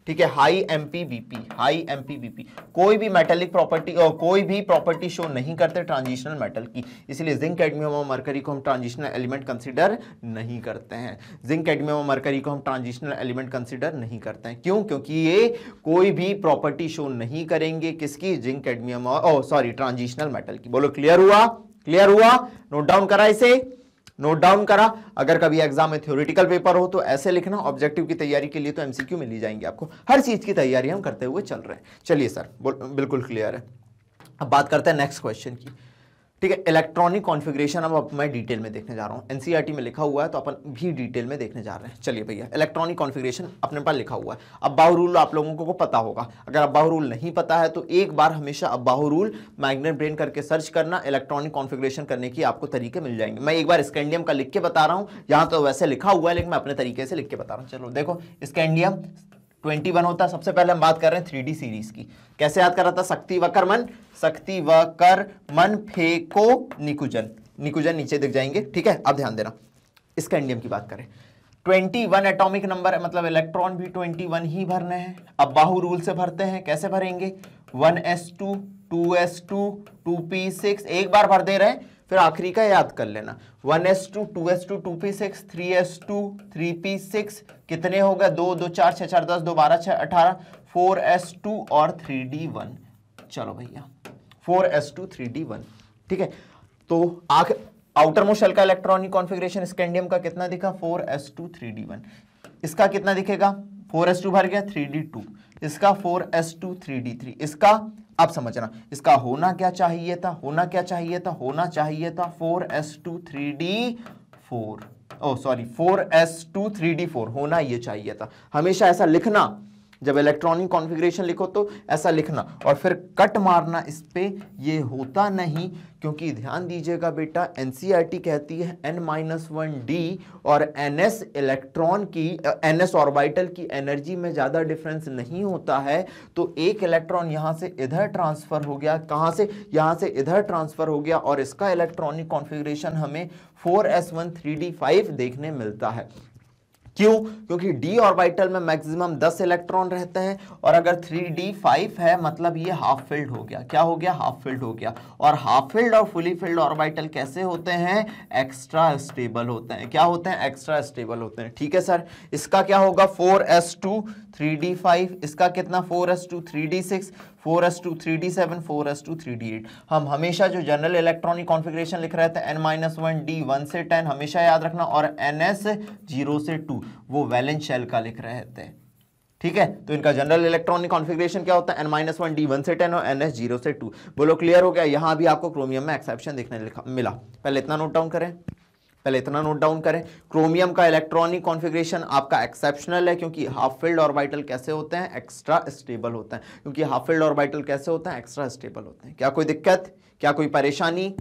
ठीक है high एमपीबीपी high BP कोई भी metallic property और कोई भी property show नहीं करते ट्रांजिशनल मेटल की इसलिए जिंक एडमियम और मरकरी को हम ट्रांजिशनल एलिमेंट कंसिडर नहीं करते हैं जिंक एडमियम और मरकरी को हम ट्रांजिशनल एलिमेंट कंसिडर नहीं करते हैं क्यों क्योंकि ये कोई भी प्रॉपर्टी शो नहीं करेंगे किसकी जिंक एडमियम और सॉरी ट्रांजिशनल मेटल की बोलो क्लियर हुआ क्लियर हुआ नोट डाउन करा इसे नोट डाउन करा अगर कभी एग्जाम में थ्योरिटिकल पेपर हो तो ऐसे लिखना ऑब्जेक्टिव की तैयारी के लिए तो एमसीक्यू मिल ही जाएंगे आपको हर चीज की तैयारी हम करते हुए चल रहे हैं चलिए सर बिल्कुल क्लियर है अब बात करते हैं नेक्स्ट क्वेश्चन की ठीक है इलेक्ट्रॉनिक कॉन्फ़िगरेशन अब मैं डिटेल में देखने जा रहा हूँ एनसीईआरटी e में लिखा हुआ है तो अपन भी डिटेल में देखने जा रहे हैं चलिए भैया इलेक्ट्रॉनिक कॉन्फ़िगरेशन अपने पास लिखा हुआ है अब्बाह रूल आप लोगों को पता होगा अगर अब्बाह रूल नहीं पता है तो एक बार हमेशा अब्बाह रूल मैग्नेट ब्रेन करके सर्च करना इलेक्ट्रॉनिक कॉन्फिग्रेशन करने की आपको तरीके मिल जाएंगे मैं एक बार स्कैंडियम का लिख के बता रहा हूँ यहाँ तो वैसे लिखा हुआ है लेकिन मैं अपने तरीके से लिख के बता रहा हूँ चलो देखो स्कैंडियम ट्वेंटी वन होता सबसे पहले हम बात कर रहे हैं थ्री डी सीरीज की कैसे याद कर रहा था शक्ति वकर मन शक्ति वकर मन फेको निकुजन निकुजन नीचे दिख जाएंगे ठीक है अब ध्यान देना इसका इंडियम की बात करें 21 एटॉमिक नंबर है मतलब इलेक्ट्रॉन भी 21 ही भरने हैं अब बाहु रूल से भरते हैं कैसे भरेंगे 1s2 2s2 2p6 एक बार भर दे रहे हैं फिर आखिरी का याद कर लेना s two three p six कितने हो गए दो दो चार छः चार दस दो बारह छः अठारह फोर एस टू और थ्री डी वन चलो भैया four S two three D one ठीक है तो आख आउटर मोशल का इलेक्ट्रॉनिक कॉन्फिग्रेशन स्कैंडियम का कितना दिखा four S two three D one इसका कितना दिखेगा फोर एस टू भर गया थ्री डी टू इसका four S two three D three इसका अब समझना इसका होना क्या चाहिए था होना क्या चाहिए था होना चाहिए था four S two three D four oh sorry four S two three D four होना ये चाहिए था हमेशा ऐसा लिखना जब इलेक्ट्रॉनिक कॉन्फ़िगरेशन लिखो तो ऐसा लिखना और फिर कट मारना इस पर यह होता नहीं क्योंकि ध्यान दीजिएगा बेटा एन e कहती है एन माइनस वन डी और एन एस इलेक्ट्रॉन की एन एस ऑर्बिटल की एनर्जी में ज़्यादा डिफरेंस नहीं होता है तो एक इलेक्ट्रॉन यहाँ से इधर ट्रांसफ़र हो गया कहाँ से यहाँ से इधर ट्रांसफ़र हो गया और इसका इलेक्ट्रॉनिक कॉन्फिग्रेशन हमें four S one three D five देखने मिलता है क्यों क्योंकि डी ऑर्बिटल में मैक्सिमम 10 इलेक्ट्रॉन रहते हैं और अगर 3d5 है मतलब ये हाफ फिल्ड हो गया क्या हो गया हाफ फिल्ड हो गया और हाफ फिल्ड और फुली फिल्ड ऑर्बिटल कैसे होते हैं एक्स्ट्रा स्टेबल होते हैं क्या होते हैं एक्स्ट्रा स्टेबल होते हैं ठीक है सर इसका क्या होगा four S two three D five इसका कितना four S two three D six four S two three D seven four S two three D eight हम हमेशा जो जनरल इलेक्ट्रॉनिक कॉन्फ़िगरेशन लिख रहे थे n minus one D one से ten हमेशा याद रखना और एन एस जीरो से टू वो वैलेंस शेल का लिख रहे थे ठीक है तो इनका जनरल इलेक्ट्रॉनिक कॉन्फ़िगरेशन क्या होता है N minus one D one से टेन और एन एस जीरो से टू बोलो क्लियर हो गया यहाँ भी आपको क्रोमियम में एक्सेप्शन देखने मिला पहले इतना नोट डाउन करें पहले इतना नोट डाउन करें क्रोमियम का इलेक्ट्रॉनिक कॉन्फ़िगरेशन आपका एक्सेप्शनल है क्योंकि हाफ फील्ड ऑर्बिटल कैसे होते हैं एक्स्ट्रा स्टेबल होते हैं क्योंकि हाफ फील्ड ऑर्बिटल कैसे होते हैं एक्स्ट्रा स्टेबल होते हैं क्या कोई दिक्कत क्या कोई परेशानी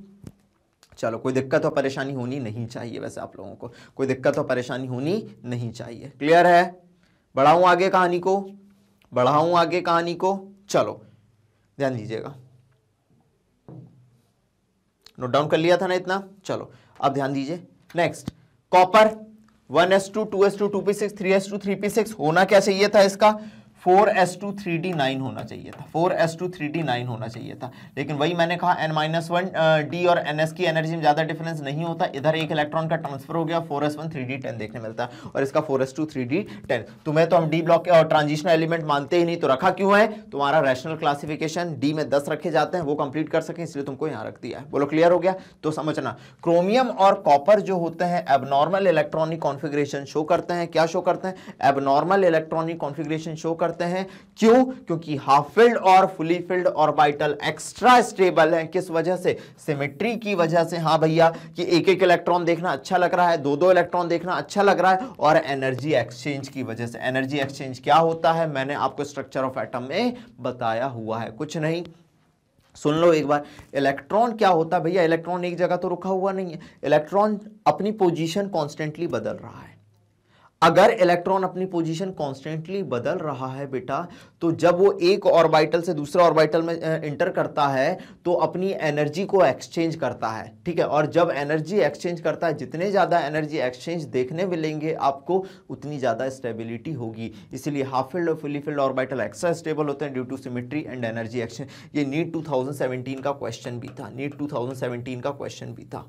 चलो कोई दिक्कत और परेशानी होनी नहीं चाहिए वैसे आप लोगों को कोई दिक्कत और परेशानी होनी नहीं चाहिए क्लियर है बढ़ाऊँ आगे कहानी को बढ़ाऊँ आगे कहानी को चलो ध्यान दीजिएगा नोट डाउन कर लिया था ना इतना चलो अब ध्यान दीजिए next copper one s two two s two two p six three s two three p six होना क्या चाहिए था इसका four S two three d nine होना चाहिए था four S two three d nine होना चाहिए था लेकिन वही मैंने कहा एन माइनस वन डी और एन एस की एनर्जी में ज़्यादा डिफरेंस नहीं होता इधर एक इलेक्ट्रॉन का ट्रांसफर हो गया four S one three D ten देखने मिलता है और इसका four S two three D ten तुम्हें तो हम डी ब्लॉक और ट्रांजिशनल एलिमेंट मानते ही नहीं तो रखा क्यों है तुम्हारा रैशनल क्लासिफिकेशन डी में दस रखे जाते हैं वो कंप्लीट कर सकें इसलिए तुमको यहाँ रख दिया है बोलो क्लियर हो गया तो समझना क्रोमियम और कॉपर जो होते हैं एबनॉर्मल इलेक्ट्रॉनिक कॉन्फिग्रेशन शो करते हैं क्या शो करते हैं एबनॉर्मल इलेक्ट्रॉनिक कॉन्फिग्रेशन शो कर करते हैं क्यों क्योंकि हाफ फिल्ड और fully filled orbital extra stable है किस वजह से सिमेट्री की वजह से हाँ भैया कि एक एक इलेक्ट्रॉन देखना अच्छा लग रहा है दो दो इलेक्ट्रॉन देखना अच्छा लग रहा है और एनर्जी एक्सचेंज की वजह से एनर्जी एक्सचेंज क्या होता है मैंने आपको स्ट्रक्चर ऑफ एटम में बताया हुआ है कुछ नहीं सुन लो एक बार इलेक्ट्रॉन क्या होता है भैया इलेक्ट्रॉन एक जगह तो रुका हुआ नहीं है इलेक्ट्रॉन अपनी पोजीशन कॉन्स्टेंटली बदल रहा है अगर इलेक्ट्रॉन अपनी पोजीशन कॉन्स्टेंटली बदल रहा है बेटा तो जब वो एक ऑर्बिटल से दूसरा ऑर्बिटल में इंटर करता है तो अपनी एनर्जी को एक्सचेंज करता है ठीक है और जब एनर्जी एक्सचेंज करता है जितने ज़्यादा एनर्जी एक्सचेंज देखने मिलेंगे आपको उतनी ज़्यादा स्टेबिलिटी होगी इसलिए हाफ फील्ड और fully filled orbital extra stable होते हैं due to symmetry and energy exchange ये नीट टू का क्वेश्चन भी था नीट टू का क्वेश्चन भी था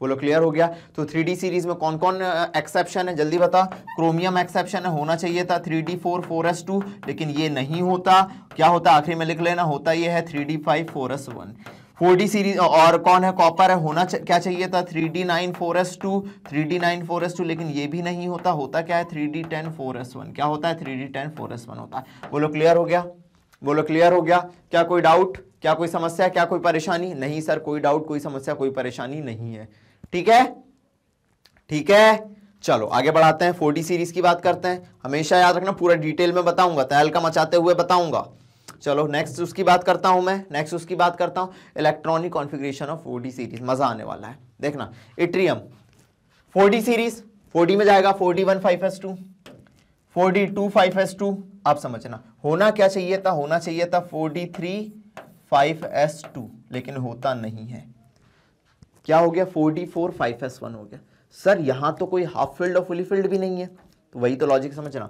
बोलो क्लियर हो गया तो थ्री सीरीज में कौन कौन एक्सेप्शन है जल्दी बता क्रोमियम एक्सेप्शन होना चाहिए था three D four four S two लेकिन ये नहीं होता क्या होता आखिरी में लिख लेना होता ये है three D five four S one four D series और कौन है कॉपर है होना चा, क्या चाहिए था three d nine four S two three d nine four S two लेकिन ये भी नहीं होता होता क्या है three D ten four S one क्या होता है three D ten four S one होता है बोलो क्लियर हो गया बोलो क्लियर हो गया क्या कोई डाउट क्या कोई समस्या क्या कोई परेशानी नहीं सर कोई डाउट कोई समस्या कोई परेशानी नहीं है ठीक है ठीक है चलो आगे बढ़ाते हैं फोर्टी सीरीज की बात करते हैं हमेशा याद रखना पूरा डिटेल में बताऊंगा तहल का मचाते हुए बताऊंगा चलो नेक्स्ट उसकी बात करता हूं मैं नेक्स्ट उसकी बात करता हूं electronic configuration of forty series मजा आने वाला है देखना इट्रियम फोर्टी सीरीज फोर्टी में जाएगा forty one five S two forty two five S two आप समझना होना क्या चाहिए था होना चाहिए था forty three five S two लेकिन होता नहीं है क्या हो गया forty four five s one हो गया सर यहां तो कोई हाफ फील्ड और फुली फील्ड भी नहीं है तो वही तो लॉजिक समझना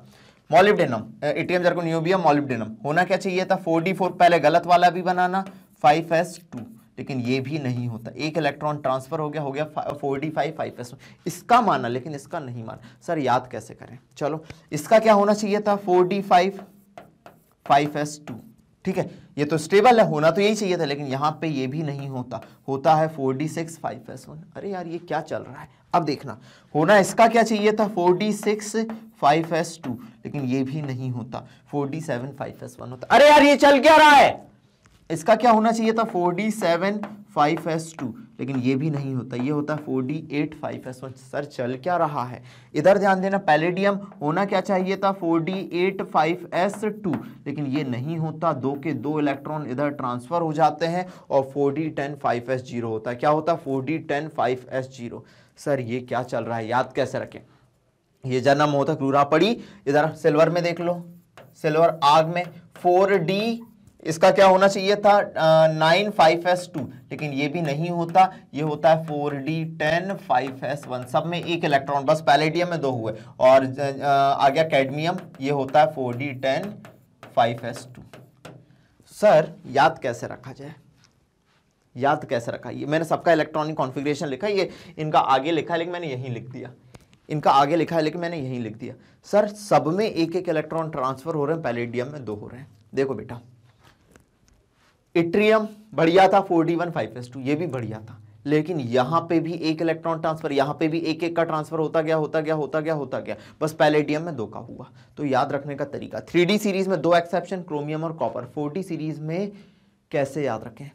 मॉलिब्डेनम एटीएम जर को न्यूबियम मॉलिब्डेनम होना क्या चाहिए था फोर्टी फोर पहले गलत वाला भी बनाना फाइव एस टू लेकिन ये भी नहीं होता एक इलेक्ट्रॉन ट्रांसफर हो गया हो गया फोर्टी फाइव फाइव एस इसका माना लेकिन इसका नहीं माना सर याद कैसे करें चलो इसका क्या होना चाहिए था forty five five S two ठीक है ये तो स्टेबल है होना तो यही चाहिए था लेकिन यहाँ पे ये भी नहीं होता होता है four d six five s one अरे यार ये क्या चल रहा है अब देखना होना इसका क्या चाहिए था four d six five S two लेकिन ये भी नहीं होता four d seven five s one होता अरे यार ये चल क्या रहा है इसका क्या होना चाहिए था four d seven five S two लेकिन ये भी नहीं होता ये होता four d eight five s one sir चल क्या रहा है इधर ध्यान देना पैलेडियम होना क्या चाहिए था four d eight five S two लेकिन ये नहीं होता दो के दो इलेक्ट्रॉन इधर ट्रांसफर हो जाते हैं और four D ten five s zero होता है क्या होता है four D ten five s zero sir ये क्या चल रहा है याद कैसे रखें ये जन्म होता क्रूरा पड़ी इधर सिल्वर में देख लो सिल्वर आग में फोर डी इसका क्या होना चाहिए था नाइन फाइव एस टू लेकिन ये भी नहीं होता ये होता है four D ten five s one सब में एक इलेक्ट्रॉन बस पैलेडियम में दो हुए और आ, गया कैडमियम ये होता है four D ten five S two sir याद कैसे रखा जाए याद कैसे रखा ये मैंने सबका इलेक्ट्रॉनिक कॉन्फ़िगरेशन लिखा ये इनका आगे लिखा है लेकिन मैंने यहीं लिख दिया इनका आगे लिखा है लेकिन मैंने यहीं लिख दिया सर सब में एक एक इलेक्ट्रॉन ट्रांसफ़र हो रहे हैं पैलेडियम में दो हो रहे हैं देखो बेटा इट्रियम बढ़िया था four d one five S two ये भी बढ़िया था लेकिन यहाँ पे भी एक इलेक्ट्रॉन ट्रांसफर यहाँ पे भी एक एक का ट्रांसफर होता गया होता गया होता गया होता गया बस पैलेडियम में दो का हुआ तो याद रखने का तरीका थ्री सीरीज में दो एक्सेप्शन क्रोमियम और कॉपर फोर सीरीज में कैसे याद रखें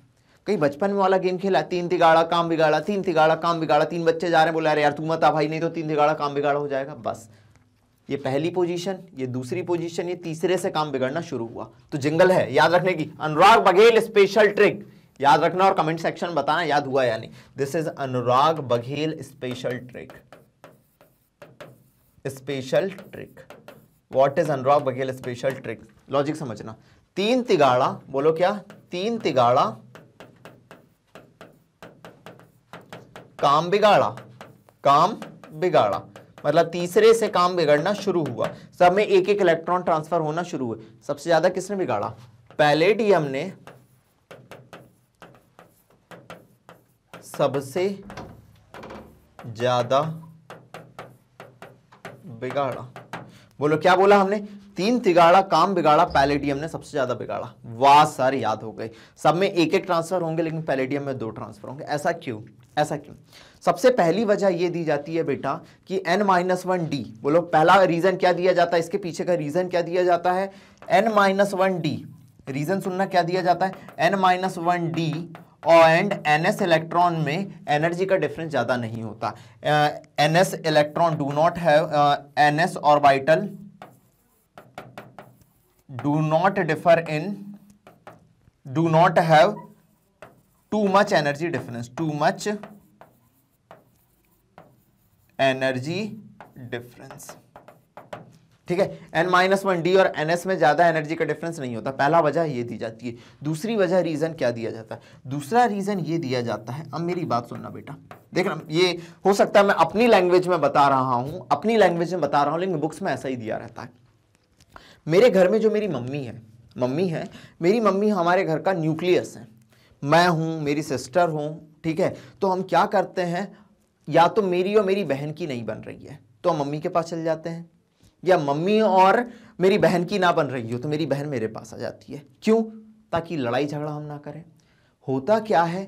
कहीं बचपन में वाला गेम खेला तीन तिगाड़ा काम बिगाड़ा तीन तिगाड़ा काम बिगाड़ा तीन बच्चे जा रहे हैं बोला अरे यार तू मत आ भाई नहीं तो तीन तिगाड़ा काम बिगाड़ा हो जाएगा बस ये पहली पोजीशन ये दूसरी पोजीशन ये तीसरे से काम बिगड़ना शुरू हुआ तो जिंगल है याद रखने की अनुराग बघेल स्पेशल ट्रिक याद रखना और कमेंट सेक्शन बताना याद हुआ या नहीं this is Anurag Baghel special trick special trick what is Anurag Baghel special trick logic समझना तीन तिगाड़ा बोलो क्या तीन तिगाड़ा काम बिगाड़ा काम बिगाड़ा मतलब तीसरे से काम बिगड़ना शुरू हुआ सब में एक एक इलेक्ट्रॉन ट्रांसफर होना शुरू हुए सबसे ज्यादा किसने बिगाड़ा पैलेडियम ने सबसे ज्यादा बिगाड़ा बोलो क्या बोला हमने तीन तिगाड़ा काम बिगाड़ा पैलेडियम ने सबसे ज्यादा बिगाड़ा वाह सर याद हो गए सब में एक एक ट्रांसफर होंगे लेकिन पैलेडियम में दो ट्रांसफर होंगे ऐसा क्यों ऐसा क्यों सबसे पहली वजह ये दी जाती है बेटा कि एन माइनस वन डी बोलो पहला रीज़न क्या दिया जाता है इसके पीछे का रीज़न क्या दिया जाता है N minus one d reason सुनना क्या दिया जाता है N minus one d and N S electron में एनर्जी का डिफरेंस ज़्यादा नहीं होता n S electron do not have n s vital do not differ in do not have too much energy difference too much energy difference ठीक है N minus one D और N s में ज़्यादा energy का difference नहीं होता पहला वजह ये दी जाती है दूसरी वजह रीज़न क्या दिया जाता है दूसरा रीज़न ये दिया जाता है अब मेरी बात सुनना बेटा देखना ये हो सकता है मैं अपनी लैंग्वेज में बता रहा हूँ अपनी लैंग्वेज में बता रहा हूँ लेकिन बुक्स में ऐसा ही दिया रहता है मेरे घर में जो मेरी मम्मी है मम्मी है मेरी मम्मी हमारे घर का न्यूक्लियस है मैं हूँ मेरी सिस्टर हूँ ठीक है तो हम क्या करते हैं या तो मेरी और मेरी बहन की नहीं बन रही है तो हम मम्मी के पास चल जाते हैं या मम्मी और मेरी बहन की ना बन रही हो तो मेरी बहन मेरे पास आ जाती है क्यों ताकि लड़ाई झगड़ा हम ना करें होता क्या है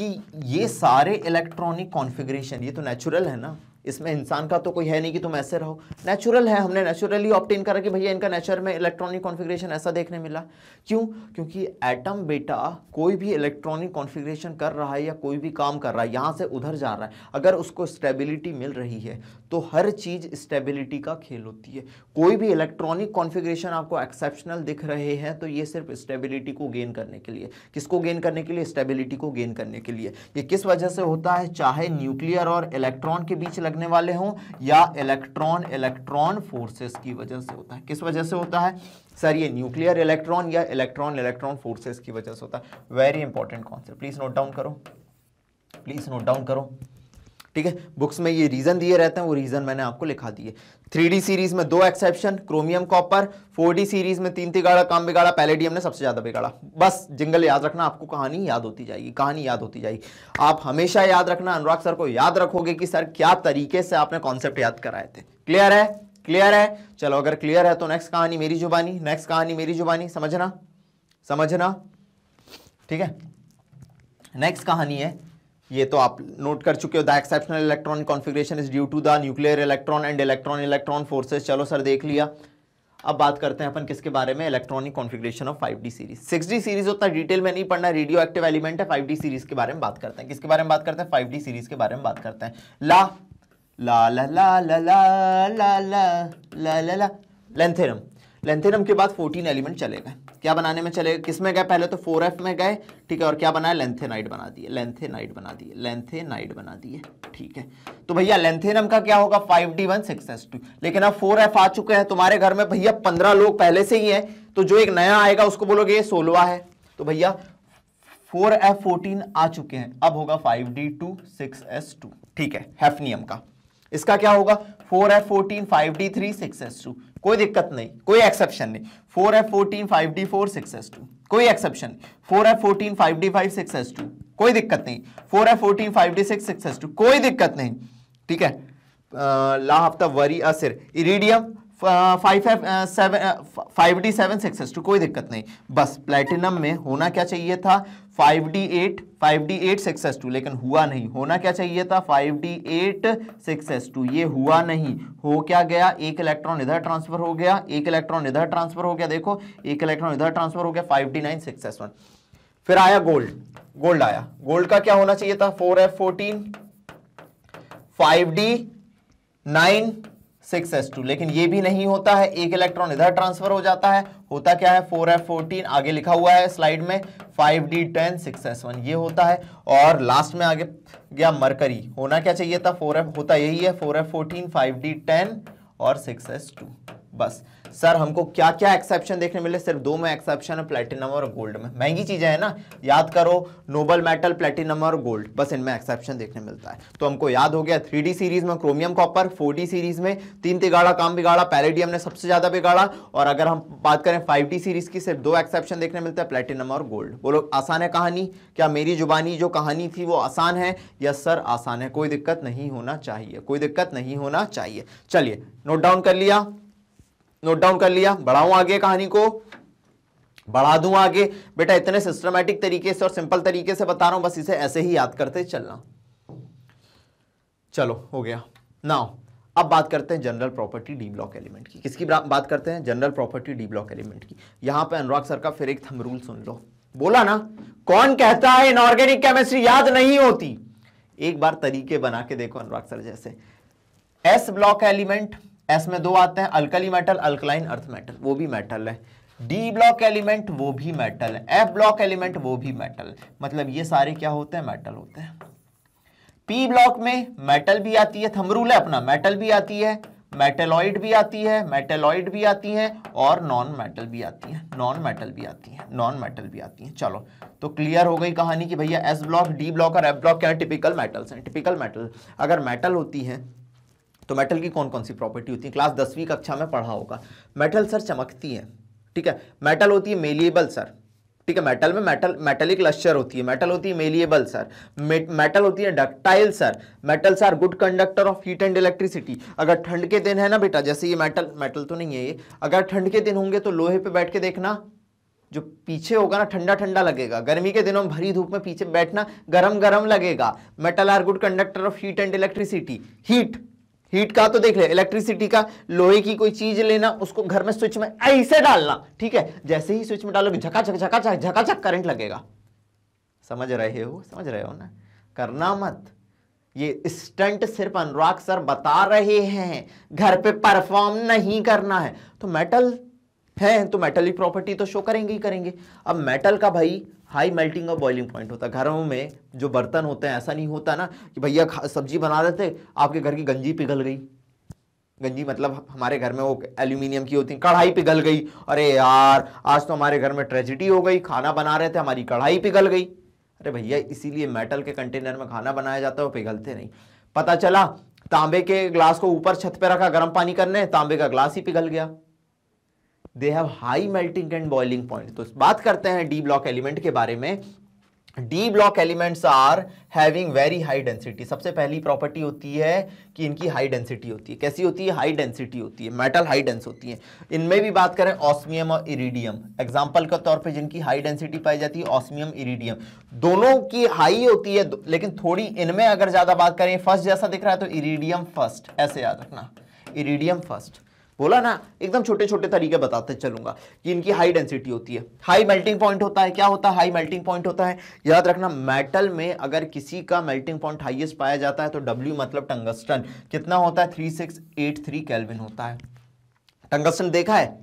कि ये सारे इलेक्ट्रॉनिक कॉन्फ़िगरेशन ये तो नेचुरल है ना इसमें इंसान का तो कोई है नहीं कि तुम ऐसे रहो नेचुरल है हमने नेचुरली ऑप्टेन करा कि भैया इनका नेचर में इलेक्ट्रॉनिक कॉन्फ़िगरेशन ऐसा देखने मिला क्यों क्योंकि एटम बेटा कोई भी इलेक्ट्रॉनिक कॉन्फ़िगरेशन कर रहा है या कोई भी काम कर रहा है यहाँ से उधर जा रहा है अगर उसको स्टेबिलिटी मिल रही है तो हर चीज़ स्टेबिलिटी का खेल होती है कोई भी इलेक्ट्रॉनिक कॉन्फ़िगरेशन आपको एक्सेप्शनल दिख रहे हैं तो ये सिर्फ स्टेबिलिटी को गेन करने के लिए किसको गेन करने के लिए स्टेबिलिटी को गेन करने के लिए ये किस वजह से होता है चाहे न्यूक्लियर और इलेक्ट्रॉन के बीच लगने वाले हों या इलेक्ट्रॉन इलेक्ट्रॉन फोर्सेस की वजह से होता है किस वजह से होता है सर ये न्यूक्लियर इलेक्ट्रॉन या इलेक्ट्रॉन इलेक्ट्रॉन फोर्सेस की वजह से होता है very important concept please note down करो प्लीज़ नोट डाउन करो ठीक है बुक्स में ये रीज़न दिए रहते हैं वो रीज़न मैंने आपको लिखा दिए थ्री सीरीज़ में दो exception chromium copper four series में तीन तिगाड़ा काम बिगाड़ा पैलेडियम ने सबसे ज़्यादा बिगाड़ा बस जिंगल याद रखना आपको कहानी याद होती जाएगी कहानी याद होती जाएगी आप हमेशा याद रखना अनुराग सर को याद रखोगे कि सर क्या तरीके से आपने कॉन्सेप्ट याद कराए थे क्लियर है क्लियर है चलो अगर क्लियर है तो नेक्स्ट कहानी मेरी जुबानी नेक्स्ट कहानी मेरी जुबानी समझना समझना ठीक है नेक्स्ट कहानी है ये तो आप नोट कर चुके हो the exceptional electron configuration is due to the nuclear electron and electron electron forces चलो सर देख लिया अब बात करते हैं अपन किसके बारे में electronic configuration of 5D series 6D series उतना डिटेल में नहीं पढ़ना रेडियो एक्टिव एलिमेंट है 5D सीरीज के बारे में बात करते हैं किसके बारे में बात करते हैं 5D सीरीज के बारे में बात करते हैं ला ला ला ला ला ला ला ला ला लेंथेरम लेंथेरम के बाद 14 एलिमेंट चले गए क्या बनाने में चले किस में गए पहले तो फोर एफ में गए ठीक है और क्या बनाया लेंथेनाइट बना दिए लेंथेनाइट बना दिए लेंथेनाइट बना दिए ठीक है तो भैया लेंथेनम का क्या होगा five d one six S two लेकिन अब फोर एफ आ चुके हैं तुम्हारे घर में भैया पंद्रह लोग पहले से ही हैं तो जो एक नया आएगा उसको बोलोगे ये सोलवा है तो भैया फोर एफ फोर्टीन आ चुके हैं अब होगा five d two six S two ठीक है हेफनियम का इसका क्या होगा four f fourteen five d three six S two कोई दिक्कत नहीं कोई एक्सेप्शन नहीं four f fourteen five d four six S two कोई exception four f fourteen five d five six S two कोई दिक्कत नहीं four f fourteen five d six six S two कोई दिक्कत नहीं ठीक है ला हफ्ता वरी असर iridium five seven five d seven six s two कोई दिक्कत नहीं बस प्लेटिनम में होना क्या चाहिए था five d eight five d eight six s two लेकिन हुआ नहीं होना क्या चाहिए था five d eight six s two ये हुआ नहीं हो क्या गया एक इलेक्ट्रॉन इधर ट्रांसफर हो गया एक इलेक्ट्रॉन इधर ट्रांसफर हो गया देखो एक इलेक्ट्रॉन इधर ट्रांसफर हो गया five d nine six s one फिर आया गोल्ड गोल्ड आया गोल्ड का क्या होना चाहिए था four f fourteen five d nine six S two लेकिन ये भी नहीं होता है एक इलेक्ट्रॉन इधर ट्रांसफर हो जाता है होता क्या है फोर एफ फोर्टीन आगे लिखा हुआ है स्लाइड में five D ten six s one ये होता है और लास्ट में आगे गया मरकरी होना क्या चाहिए था फोर एफ होता यही है four f fourteen five D ten और सिक्स एस टू बस सर हमको क्या क्या एक्सेप्शन देखने मिले सिर्फ दो में एक्सेप्शन है प्लेटिनम और गोल्ड में महंगी चीज़ें हैं ना याद करो नोबल मेटल प्लेटिनम और गोल्ड बस इनमें एक्सेप्शन देखने मिलता है तो हमको याद हो गया थ्री सीरीज में क्रोमियम कॉपर फोर सीरीज में तीन तिगाड़ा काम बिगाड़ा पैलेडियम ने सबसे ज़्यादा बिगाड़ा और अगर हम बात करें फाइव सीरीज की सिर्फ दो एक्सेप्शन देखने मिलता है प्लेटिनम और गोल्ड बोलो आसान है कहानी क्या मेरी जुबानी जो कहानी थी वो आसान है यस सर आसान है कोई दिक्कत नहीं होना चाहिए कोई दिक्कत नहीं होना चाहिए चलिए नोट डाउन कर लिया नोट डाउन कर लिया बढ़ाऊं आगे कहानी को बढ़ा दूं आगे बेटा इतने सिस्टमेटिक तरीके से और सिंपल तरीके से बता रहा हूं बस इसे ऐसे ही याद करते चलना चलो हो गया नाउ अब बात करते हैं general property d block element की किसकी बात करते हैं general property d block element की यहां पर अनुराग सर का फिर एक थम रूल सुन लो बोला ना कौन कहता है इनऑर्गेनिक केमिस्ट्री याद नहीं होती एक बार तरीके बना के देखो अनुराग सर जैसे एस ब्लॉक एलिमेंट एस में दो आते हैं alkali metal alkaline earth metal वो भी मेटल है डी ब्लॉक एलिमेंट वो भी मेटल है एफ ब्लॉक एलिमेंट वो भी मेटल मतलब ये सारे क्या होते हैं मेटल होते हैं पी ब्लॉक में मेटल भी आती है थमरूल है अपना मेटल भी आती है मेटेलॉइड भी आती है मेटेलॉइड भी आती है और नॉन मेटल भी आती है नॉन मेटल भी आती है नॉन मेटल भी आती है चलो तो क्लियर हो गई कहानी कि भैया एस ब्लॉक डी ब्लॉक और एफ ब्लॉक क्या है टिपिकल मेटल्स हैं टिपिकल मेटल अगर मेटल होती है तो मेटल की कौन कौन सी प्रॉपर्टी होती है क्लास दसवीं कक्षा में पढ़ा होगा मेटल सर चमकती है ठीक है मेटल होती है मेलिएबल सर ठीक है मेटल में मेटल मेटलिक लश्चर होती है मेटल होती है मेलिएबल सर मेटल होती है ductile sir metals are good conductor of heat and electricity अगर ठंड के दिन है ना बेटा जैसे ये मेटल मेटल तो नहीं है ये अगर ठंड के दिन होंगे तो लोहे पे बैठ के देखना जो पीछे होगा ना ठंडा ठंडा लगेगा गर्मी के दिनों में भरी धूप में पीछे बैठना गरम गरम लगेगा metal are good conductor of heat and electricity heat heat का तो देख ले इलेक्ट्रिसिटी का लोहे की कोई चीज लेना उसको घर में स्विच में ऐसे डालना ठीक है जैसे ही स्विच में डालोगे झकाझक झकाझक झकाझक करंट लगेगा समझ रहे हो समझ रहे हो ना करना मत ये स्टंट सिर्फ अनुराग सर बता रहे हैं घर पे परफॉर्म नहीं करना है तो मेटल है तो मेटल की प्रॉपर्टी तो शो करेंगे ही करेंगे अब मेटल का भाई हाई मेल्टिंग और बॉइलिंग पॉइंट होता है घरों में जो बर्तन होते हैं ऐसा नहीं होता ना कि भैया सब्जी बना रहे थे आपके घर की गंजी पिघल गई गंजी मतलब हमारे घर में वो एल्यूमिनियम की होती है कढ़ाई पिघल गई अरे यार आज तो हमारे घर में ट्रेजिडी हो गई खाना बना रहे थे हमारी कढ़ाई पिघल गई अरे भैया इसीलिए मेटल के कंटेनर में खाना बनाया जाता है वो पिघलते नहीं पता चला तांबे के ग्लास को ऊपर छत पर रखा गर्म पानी करने तांबे का ग्लास ही पिघल गया they have high melting and boiling point तो बात करते हैं डी ब्लॉक एलिमेंट के बारे में D block elements are having very high density सबसे पहली प्रॉपर्टी होती है कि इनकी हाई डेंसिटी होती है कैसी होती है हाई डेंसिटी होती है मेटल हाई डेंस होती है इनमें भी बात करें ऑस्मियम और इरीडियम एग्जाम्पल के तौर पे जिनकी हाई डेंसिटी पाई जाती है ऑस्मियम इरीडियम दोनों की हाई होती है लेकिन थोड़ी इनमें अगर ज़्यादा बात करें फर्स्ट जैसा दिख रहा है तो इरीडियम फर्स्ट ऐसे याद रखना इरीडियम फर्स्ट बोला ना एकदम छोटे छोटे तरीके बताते चलूंगा कि इनकी हाई डेंसिटी होती है हाई मेल्टिंग पॉइंट होता है क्या होता है हाई मेल्टिंग पॉइंट होता है याद रखना मेटल में अगर किसी का मेल्टिंग पॉइंट हाईएस्ट पाया जाता है तो डब्ल्यू मतलब टंगस्टन कितना होता है three six eight three kelvin होता है टंगस्टन देखा है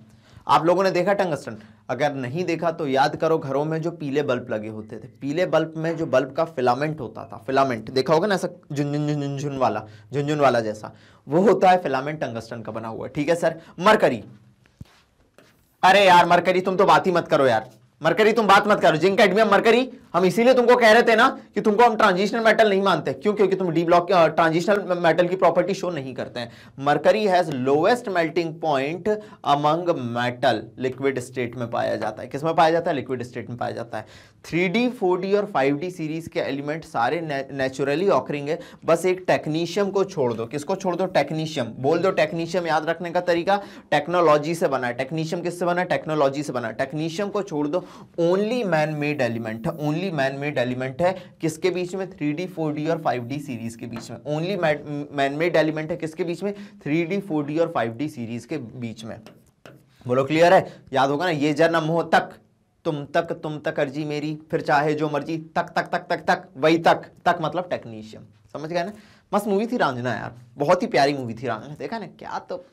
आप लोगों ने देखा टंगस्टन अगर नहीं देखा तो याद करो घरों में जो पीले बल्ब लगे होते थे पीले बल्ब में जो बल्ब का फिलामेंट होता था फिलामेंट देखा होगा ना ऐसा झुंझुन झुंझुन वाला झुंझुन वाला जैसा वो होता है फिलामेंट टंगस्टन का बना हुआ ठीक है सर मरकरी अरे यार मरकरी तुम तो बात ही मत करो यार मरकरी तुम बात मत करो जिंक एडमियम मरकरी हम इसीलिए तुमको कह रहे थे ना कि तुमको हम ट्रांजिशनल मेटल नहीं मानते क्यों क्योंकि तुम डी ब्लॉक ट्रांजिशनल मेटल की प्रॉपर्टी शो नहीं करते हैं mercury has lowest melting point among metal liquid state में पाया जाता है किस में पाया जाता है लिक्विड स्टेट में पाया जाता है थ्री डी और फाइव सीरीज के एलिमेंट सारे नेचुरली ऑकरिंग है बस एक टेक्नीशियम को छोड़ दो किसको छोड़ दो टेक्नीशियम बोल दो टेक्नीशियम याद रखने का तरीका टेक्नोलॉजी से बना है टेक्नीशियम किससे बना है टेक्नोलॉजी से बना है टेक्नीशियम को छोड़ दो ओनली मैन मेड एलिमेंट है ओनली मैन मेड एलिमेंट है किसके बीच में थ्री डी फोर डी और फाइव डी सीरीज के बीच में ओनली मैन मेड एलिमेंट है किसके बीच में थ्री डी फोर डी और फाइव डी सीरीज के बीच में बोलो क्लियर है याद होगा ना ये जन्म हो तक तुम तक तुम तक अर्जी मेरी फिर चाहे जो मर्जी तक तक तक तक तक वही तक तक मतलब टेक्नीशियन समझ गया ना मस्त मूवी थी रांझना यार बहुत ही प्यारी मूवी थी रांझना देखा ना क्या तो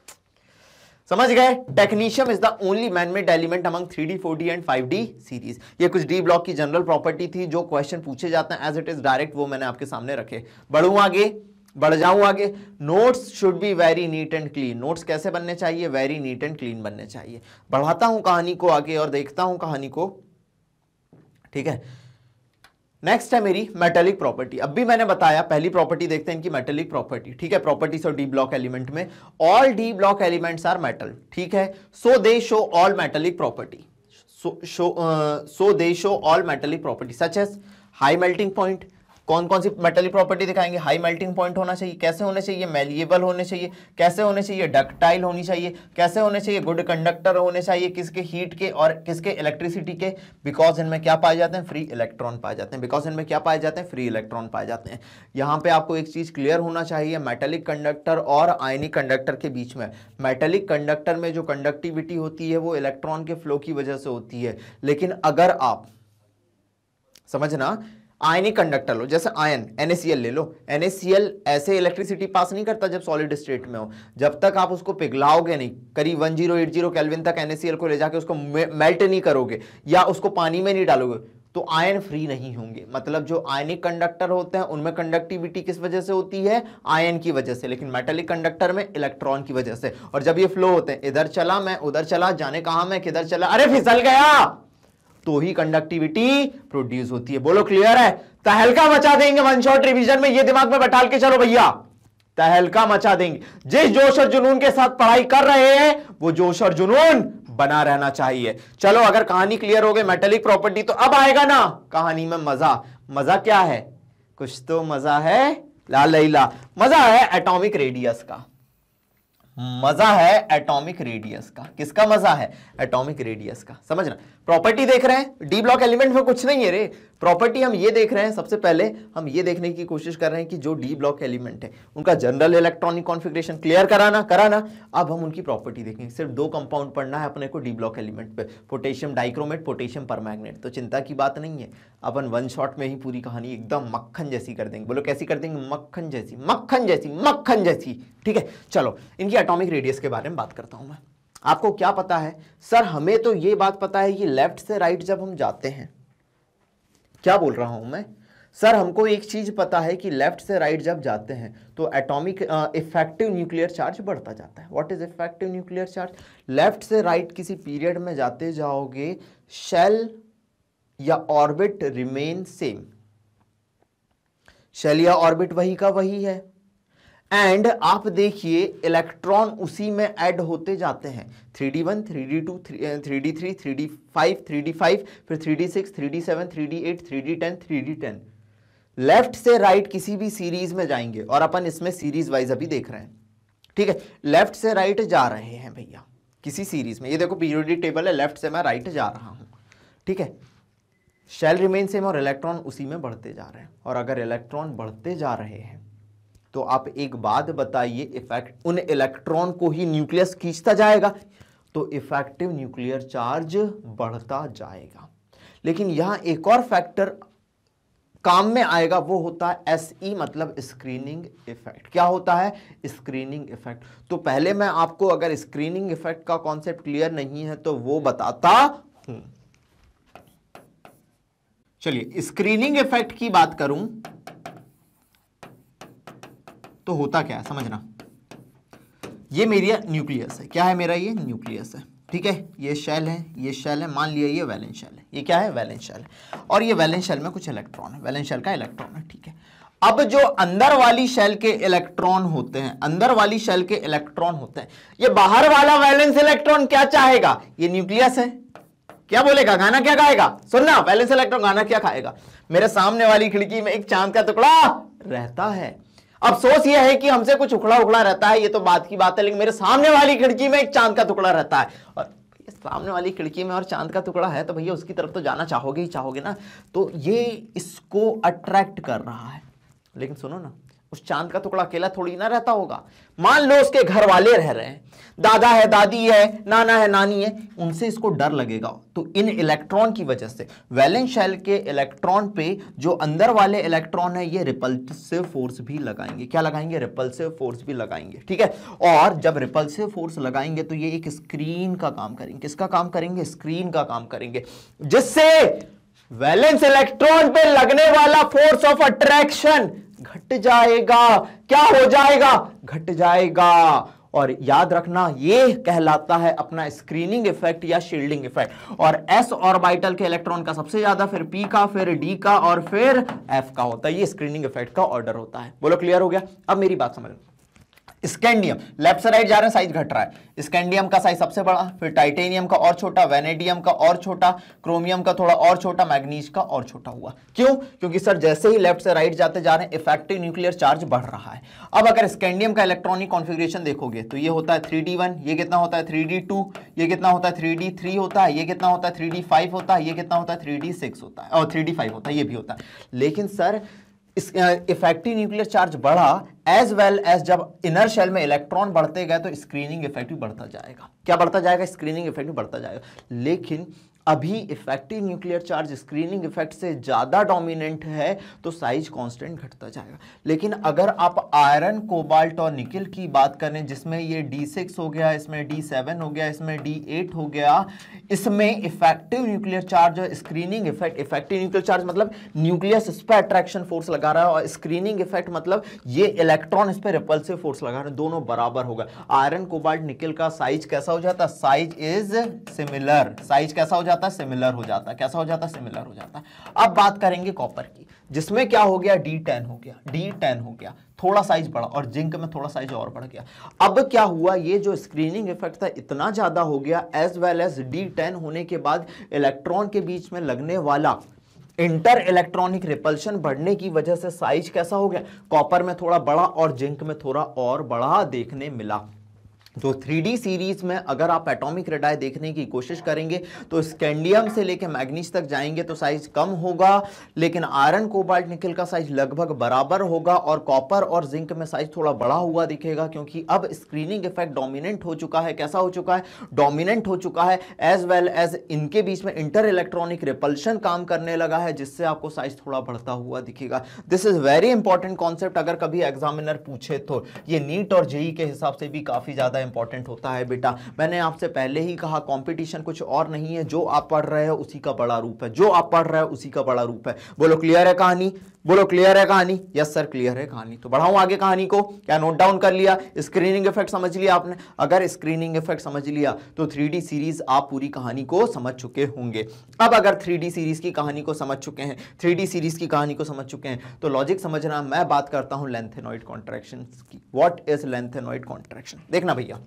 समझ गए technetium is the only man made element among three D four D and five D series ये कुछ डी ब्लॉक की जनरल प्रॉपर्टी थी जो क्वेश्चन पूछे जाते हैं एज इट इज डायरेक्ट वो मैंने आपके सामने रखे बढ़ू आगे बढ़ जाऊं आगे notes should be very neat and clean notes कैसे बनने चाहिए वेरी नीट एंड क्लीन बनने चाहिए बढ़ाता हूं कहानी को आगे और देखता हूं कहानी को ठीक है नेक्स्ट है मेरी मेटेलिक प्रॉपर्टी अब भी मैंने बताया पहली प्रॉपर्टी देखते हैं इनकी मेटेलिक प्रॉपर्टी ठीक है properties of D block element में all D block elements are metal ठीक है so they show all metallic property so they show all metallic property such as high melting point कौन कौन सी मेटलिक प्रॉपर्टी दिखाएंगे high melting point होना चाहिए कैसे होने चाहिए मेलिएबल होने चाहिए कैसे होने चाहिए डक्टाइल होनी चाहिए कैसे होने चाहिए गुड कंडक्टर होने चाहिए किसके हीट के और किसके इलेक्ट्रिसिटी के बिकॉज इनमें क्या पाए जाते हैं फ्री इलेक्ट्रॉन पाए जाते हैं बिकॉज इनमें क्या पाए जाते हैं फ्री इलेक्ट्रॉन पाए जाते हैं यहाँ पर आपको एक चीज़ क्लियर होना चाहिए मेटेलिक कंडक्टर और आयनिक कंडक्टर के बीच में मेटेलिक कंडक्टर में जो कंडक्टिविटी होती है वो इलेक्ट्रॉन के फ्लो की वजह से होती है लेकिन अगर आप समझना आयनिक कंडक्टर लो जैसे आयन एन ले लो एन ऐसे इलेक्ट्रिसिटी पास नहीं करता जब सॉलिड स्टेट में हो जब तक आप उसको पिघलाओगे नहीं करीब 1080 जीरो तक एन को ले जाके उसको मेल्ट नहीं करोगे या उसको पानी में नहीं डालोगे तो आयन फ्री नहीं होंगे मतलब जो आयनिक कंडक्टर होते हैं उनमें कंडक्टिविटी किस वजह से होती है आयन की वजह से लेकिन मेटेलिक कंडक्टर में इलेक्ट्रॉन की वजह से और जब ये फ्लो होते हैं इधर चला मैं उधर चला जाने कहा मैं किधर चला अरे फिसल गया तो ही कंडक्टिविटी प्रोड्यूस होती है बोलो क्लियर है तहलका मचा देंगे वन शॉट रिविजन में ये दिमाग में बैठा के चलो भैया तहलका मचा देंगे जिस जोश और जुनून के साथ पढ़ाई कर रहे हैं वो जोश और जुनून बना रहना चाहिए चलो अगर कहानी क्लियर हो गई मेटेलिक प्रॉपर्टी तो अब आएगा ना कहानी में मजा मजा क्या है कुछ तो मजा है ला मजा है एटॉमिक रेडियस का मजा है एटॉमिक रेडियस का किसका मजा है एटॉमिक रेडियस का समझना प्रॉपर्टी देख रहे हैं डी ब्लॉक एलिमेंट में कुछ नहीं है रे प्रॉपर्टी हम ये देख रहे हैं सबसे पहले हम ये देखने की कोशिश कर रहे हैं कि जो डी ब्लॉक एलिमेंट है उनका जनरल इलेक्ट्रॉनिक कॉन्फ़िगरेशन क्लियर कराना कराना अब हम उनकी प्रॉपर्टी देखेंगे सिर्फ दो कंपाउंड पढ़ना है अपने को डी ब्लॉक एलिमेंट पे पोटेशियम डाइक्रोमेट पोटेशियम पर तो चिंता की बात नहीं है अपन वन शॉट में ही पूरी कहानी एकदम मक्खन जैसी कर देंगे बोलो कैसी कर देंगे मक्खन जैसी मक्खन जैसी मक्खन जैसी ठीक है चलो इनकी अटोमिक रेडियस के बारे में बात करता हूँ मैं आपको क्या पता है सर हमें तो ये बात पता है कि लेफ्ट से राइट जब हम जाते हैं क्या बोल रहा हूं मैं सर हमको एक चीज़ पता है कि लेफ्ट से राइट जब जाते हैं तो एटॉमिक इफेक्टिव न्यूक्लियर चार्ज बढ़ता जाता है what is effective nuclear charge left से राइट right किसी पीरियड में जाते जाओगे शेल या ऑर्बिट रिमेन सेम शेल या ऑर्बिट वही का वही है एंड आप देखिए इलेक्ट्रॉन उसी में ऐड होते जाते हैं three D one three D two three D three three D five three D five फिर three D six three D seven three D eight three D ten three D ten left से right right किसी भी series में जाएंगे और अपन इसमें series wise अभी देख रहे हैं ठीक है लेफ्ट से राइट right जा रहे हैं भैया किसी सीरीज में ये देखो पीरियोडिक टेबल है लेफ्ट से मैं राइट right जा रहा हूँ ठीक है शेल रिमेन सेम और इलेक्ट्रॉन उसी में बढ़ते जा रहे हैं और अगर इलेक्ट्रॉन बढ़ते जा रहे हैं तो आप एक बात बताइए इफेक्ट उन इलेक्ट्रॉन को ही न्यूक्लियस खींचता जाएगा तो इफेक्टिव न्यूक्लियर चार्ज बढ़ता जाएगा लेकिन यहां एक और फैक्टर काम में आएगा वो होता है एस ई e, मतलब स्क्रीनिंग इफेक्ट क्या होता है स्क्रीनिंग इफेक्ट तो पहले मैं आपको अगर स्क्रीनिंग इफेक्ट का कॉन्सेप्ट क्लियर नहीं है तो वो बताता हूं चलिए स्क्रीनिंग इफेक्ट की बात करूं तो होता क्या है समझना ये मेरी न्यूक्लियस है क्या है मेरा ये न्यूक्लियस है ठीक है ये शैल है ये शैल है मान लिया ये वैलेंस शैल है ये क्या है वैलेंस शैल है और ये वैलेंस शैल में कुछ इलेक्ट्रॉन है वैलेंस शैल का इलेक्ट्रॉन है ठीक है अब जो अंदर वाली शैल के इलेक्ट्रॉन होते हैं अंदर वाली शैल के इलेक्ट्रॉन होते हैं ये बाहर वाला वैलेंस इलेक्ट्रॉन क्या चाहेगा ये न्यूक्लियस है क्या बोलेगा गाना क्या खाएगा सुनना वैलेंस इलेक्ट्रॉन गाना क्या खाएगा मेरे सामने वाली खिड़की में एक चांद का टुकड़ा रहता है अफसोस ये है कि हमसे कुछ उखड़ा उखड़ा रहता है ये तो बात की बात है लेकिन मेरे सामने वाली खिड़की में एक चांद का टुकड़ा रहता है और सामने वाली खिड़की में और चांद का टुकड़ा है तो भैया उसकी तरफ तो जाना चाहोगे ही चाहोगे ना तो ये इसको अट्रैक्ट कर रहा है लेकिन सुनो ना उस चांद का टुकड़ा अकेला थोड़ी ना रहता होगा मान लो उसके घर वाले रह रहे हैं दादा है दादी है नाना है नानी है उनसे इसको डर लगेगा तो इन इलेक्ट्रॉन की वजह से वैलेंस शैल के इलेक्ट्रॉन पे जो अंदर वाले इलेक्ट्रॉन है ये रिपल्सिव फोर्स भी लगाएंगे क्या लगाएंगे रिपल्सिव फोर्स भी लगाएंगे ठीक है और जब रिपल्सिव फोर्स लगाएंगे तो ये एक स्क्रीन का काम करेंगे किसका काम करेंगे स्क्रीन का काम करेंगे जिससे वैलेंस इलेक्ट्रॉन पे लगने वाला फोर्स ऑफ अट्रैक्शन घट जाएगा क्या हो जाएगा घट जाएगा और याद रखना ये कहलाता है अपना स्क्रीनिंग इफेक्ट या शील्डिंग इफेक्ट और एस ऑर्बिटल के इलेक्ट्रॉन का सबसे ज्यादा फिर पी का फिर डी का और फिर एफ का होता है ये स्क्रीनिंग इफेक्ट का ऑर्डर होता है बोलो क्लियर हो गया अब मेरी बात समझ स्कैंडियम लेफ्ट से राइट जा रहे हैं साइज घट रहा है स्कैंडियम का साइज सबसे बड़ा फिर टाइटेनियम का और छोटा वेनेडियम का और छोटा क्रोमियम का थोड़ा और छोटा मैग्नीज का और छोटा हुआ क्यों क्योंकि सर जैसे ही लेफ्ट से राइट जाते जा रहे हैं इफेक्टिव न्यूक्लियर चार्ज बढ़ रहा है अब अगर स्कैंडियम का इलेक्ट्रॉनिक कॉन्फिग्रेशन देखोगे तो ये होता है थ्री ये कितना होता है थ्री ये कितना होता है थ्री थ्री होता है ये कितना होता है थ्री होता है ये कितना होता है थ्री होता है और थ्री होता है ये भी होता है लेकिन सर इफेक्टिव न्यूक्लियर चार्ज बढ़ा एज वेल एज जब इनर शेल में इलेक्ट्रॉन बढ़ते गए तो स्क्रीनिंग इफेक्टिव बढ़ता जाएगा क्या बढ़ता जाएगा स्क्रीनिंग इफेक्टिव बढ़ता जाएगा लेकिन अभी effective nuclear charge screening effect से ज़्यादा डोमिनेंट है तो साइज कांस्टेंट घटता जाएगा लेकिन अगर आप आयरन कोबाल्ट और निकल की बात करें जिसमें ये डी सिक्स हो गया इसमें डी सेवन हो गया इसमें डी एट हो गया इसमें इफेक्टिव न्यूक्लियर चार्ज और screening effect effective nuclear charge मतलब न्यूक्लियस इस पर अट्रैक्शन फोर्स लगा रहा है और स्क्रीनिंग इफेक्ट मतलब ये इलेक्ट्रॉन इस पर रिपल्सिव फोर्स लगा रहे हैं दोनों बराबर होगा आयरन कोबाल्ट निकल का साइज कैसा हो जाता साइज इज सिमिलर साइज कैसा हो जाता जाता सिमिलर हो जाता कैसा हो जाता सिमिलर हो जाता अब बात करेंगे कॉपर की जिसमें क्या हो गया डी टेन हो गया डी टेन हो गया थोड़ा साइज बढ़ा और जिंक में थोड़ा साइज और बढ़ गया अब क्या हुआ ये जो स्क्रीनिंग इफेक्ट था इतना ज़्यादा हो गया as well as D ten होने के बाद इलेक्ट्रॉन के बीच में लगने वाला इंटर इलेक्ट्रॉनिक रिपल्शन बढ़ने की वजह से साइज कैसा हो गया कॉपर में थोड़ा बड़ा और जिंक में थोड़ा और बड़ा देखने मिला तो 3D सीरीज में अगर आप एटॉमिक रेडाई देखने की कोशिश करेंगे तो स्कैंडियम से लेकर मैग्नीज तक जाएंगे तो साइज कम होगा लेकिन आयरन कोबाल्ट निकल का साइज लगभग बराबर होगा और कॉपर और जिंक में साइज थोड़ा बड़ा हुआ दिखेगा क्योंकि अब स्क्रीनिंग इफेक्ट डोमिनेंट हो चुका है कैसा हो चुका है डोमिनेंट हो चुका है एज वेल एज इनके बीच में इंटर इलेक्ट्रॉनिक रिपल्शन काम करने लगा है जिससे आपको साइज थोड़ा बढ़ता हुआ दिखेगा this is very important concept अगर कभी एग्जामिनर पूछे तो ये नीट और जेई के हिसाब से भी काफी ज्यादा इंपॉर्टेंट होता है बेटा मैंने आपसे पहले ही कहा कंपटीशन कुछ और नहीं है जो आप पढ़ रहे हो उसी का बड़ा रूप है जो आप पढ़ रहे हो उसी का बड़ा रूप है बोलो क्लियर है कहानी बोलो क्लियर है कहानी यस सर क्लियर है कहानी तो बढ़ाऊं आगे कहानी को क्या नोट डाउन कर लिया स्क्रीनिंग इफेक्ट समझ लिया आपने अगर स्क्रीनिंग इफेक्ट समझ लिया तो थ्री सीरीज आप पूरी कहानी को समझ चुके होंगे अब अगर थ्री सीरीज की कहानी को समझ चुके हैं थ्री सीरीज की कहानी को समझ चुके हैं तो लॉजिक समझना मैं बात करता हूं लेंथेनॉइड कॉन्ट्रेक्शन की वॉट इज लेंथेनॉइड कॉन्ट्रेक्शन देखना भैया भैया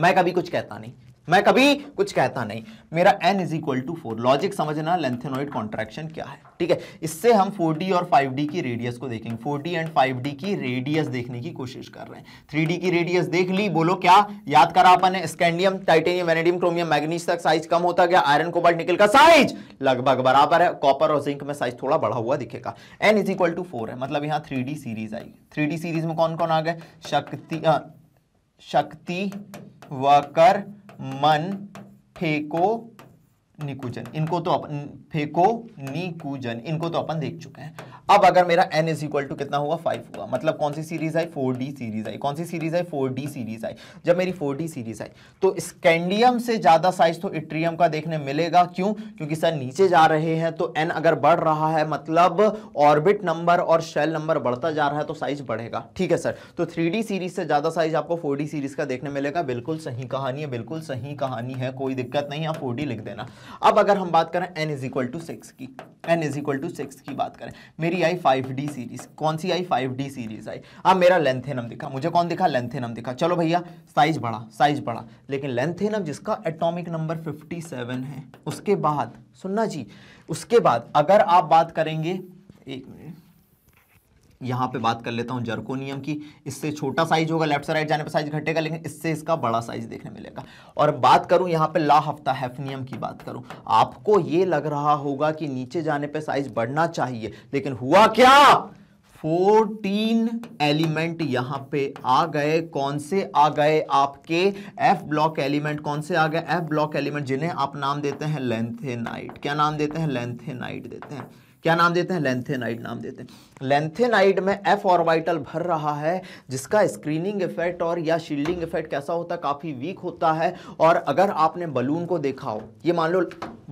मैं कभी कुछ कहता नहीं मैं कभी कुछ कहता नहीं मेरा n is equal to four logic समझना लेंथेनोइड कॉन्ट्रैक्शन क्या है ठीक है इससे हम 4d और 5d की रेडियस को देखेंगे 4d एंड 5d की रेडियस देखने की कोशिश कर रहे हैं 3d की रेडियस देख ली बोलो क्या याद करा अपन ने scandium titanium vanadium chromium manganese तक साइज कम होता गया आयरन कोबाल्ट निकल का साइज लगभग बराबर है कॉपर और जिंक में साइज थोड़ा बढ़ा हुआ दिखेगा N is equal to four है मतलब यहाँ थ्री सीरीज आएगी थ्री सीरीज में कौन कौन आ गए शक्ति शक्ति वकर मन फेको निकुजन इनको तो अपन फेको निकुजन इनको तो अपन देख चुके हैं अब अगर मेरा एन इज इक्वल टू कितना हुआ फाइव हुआ मतलब कौन सी सीरीज आई फोर डी सीरीज आई कौन सी सीरीज आई फोर डी सीरीज आई जब मेरी फोर डी सीरीज आई तो स्कैंडियम से ज़्यादा साइज तो इट्रियम का देखने मिलेगा क्यों क्योंकि सर नीचे जा रहे हैं तो एन अगर बढ़ रहा है मतलब ऑर्बिट नंबर और शेल नंबर बढ़ता जा रहा है तो साइज बढ़ेगा ठीक है सर तो थ्री सीरीज से ज़्यादा साइज आपको फोर सीरीज का देखने मिलेगा बिल्कुल सही कहानी है बिल्कुल सही कहानी है कोई दिक्कत नहीं आप फोर लिख देना अब अगर हम बात करें N is equal to six की N is equal to six की बात करें मेरी भी आई 5D सीरीज कौन सी आई 5D सीरीज आई अब हाँ, मेरा लेंथेनम दिखा मुझे कौन दिखा लेंथेनम दिखा चलो भैया साइज बड़ा साइज बड़ा लेकिन लेंथेनम जिसका एटॉमिक नंबर 57 है उसके बाद सुनना जी उसके बाद अगर आप बात करेंगे एक मिनट यहाँ पे बात कर लेता हूँ जर्कोनियम की इससे छोटा साइज होगा लेफ्ट से राइट जाने पर साइज घटेगा लेकिन इससे इसका बड़ा साइज देखने मिलेगा और बात करूँ यहाँ पे ला हफ्ता हेफनियम की बात करूँ आपको ये लग रहा होगा कि नीचे जाने पर साइज बढ़ना चाहिए लेकिन हुआ क्या 14 एलिमेंट यहाँ पे आ गए कौन से आ गए आपके एफ ब्लॉक एलिमेंट कौन से आ गए एफ ब्लॉक एलिमेंट जिन्हें आप नाम देते हैं लेंथे क्या नाम देते हैं लेंथे देते हैं क्या नाम देते हैं लेंथे नाम देते हैं लेंथेनाइड में एफ ऑर्बिटल भर रहा है जिसका स्क्रीनिंग इफेक्ट और या शील्डिंग इफेक्ट कैसा होता है काफ़ी वीक होता है और अगर आपने बलून को देखा हो ये मान लो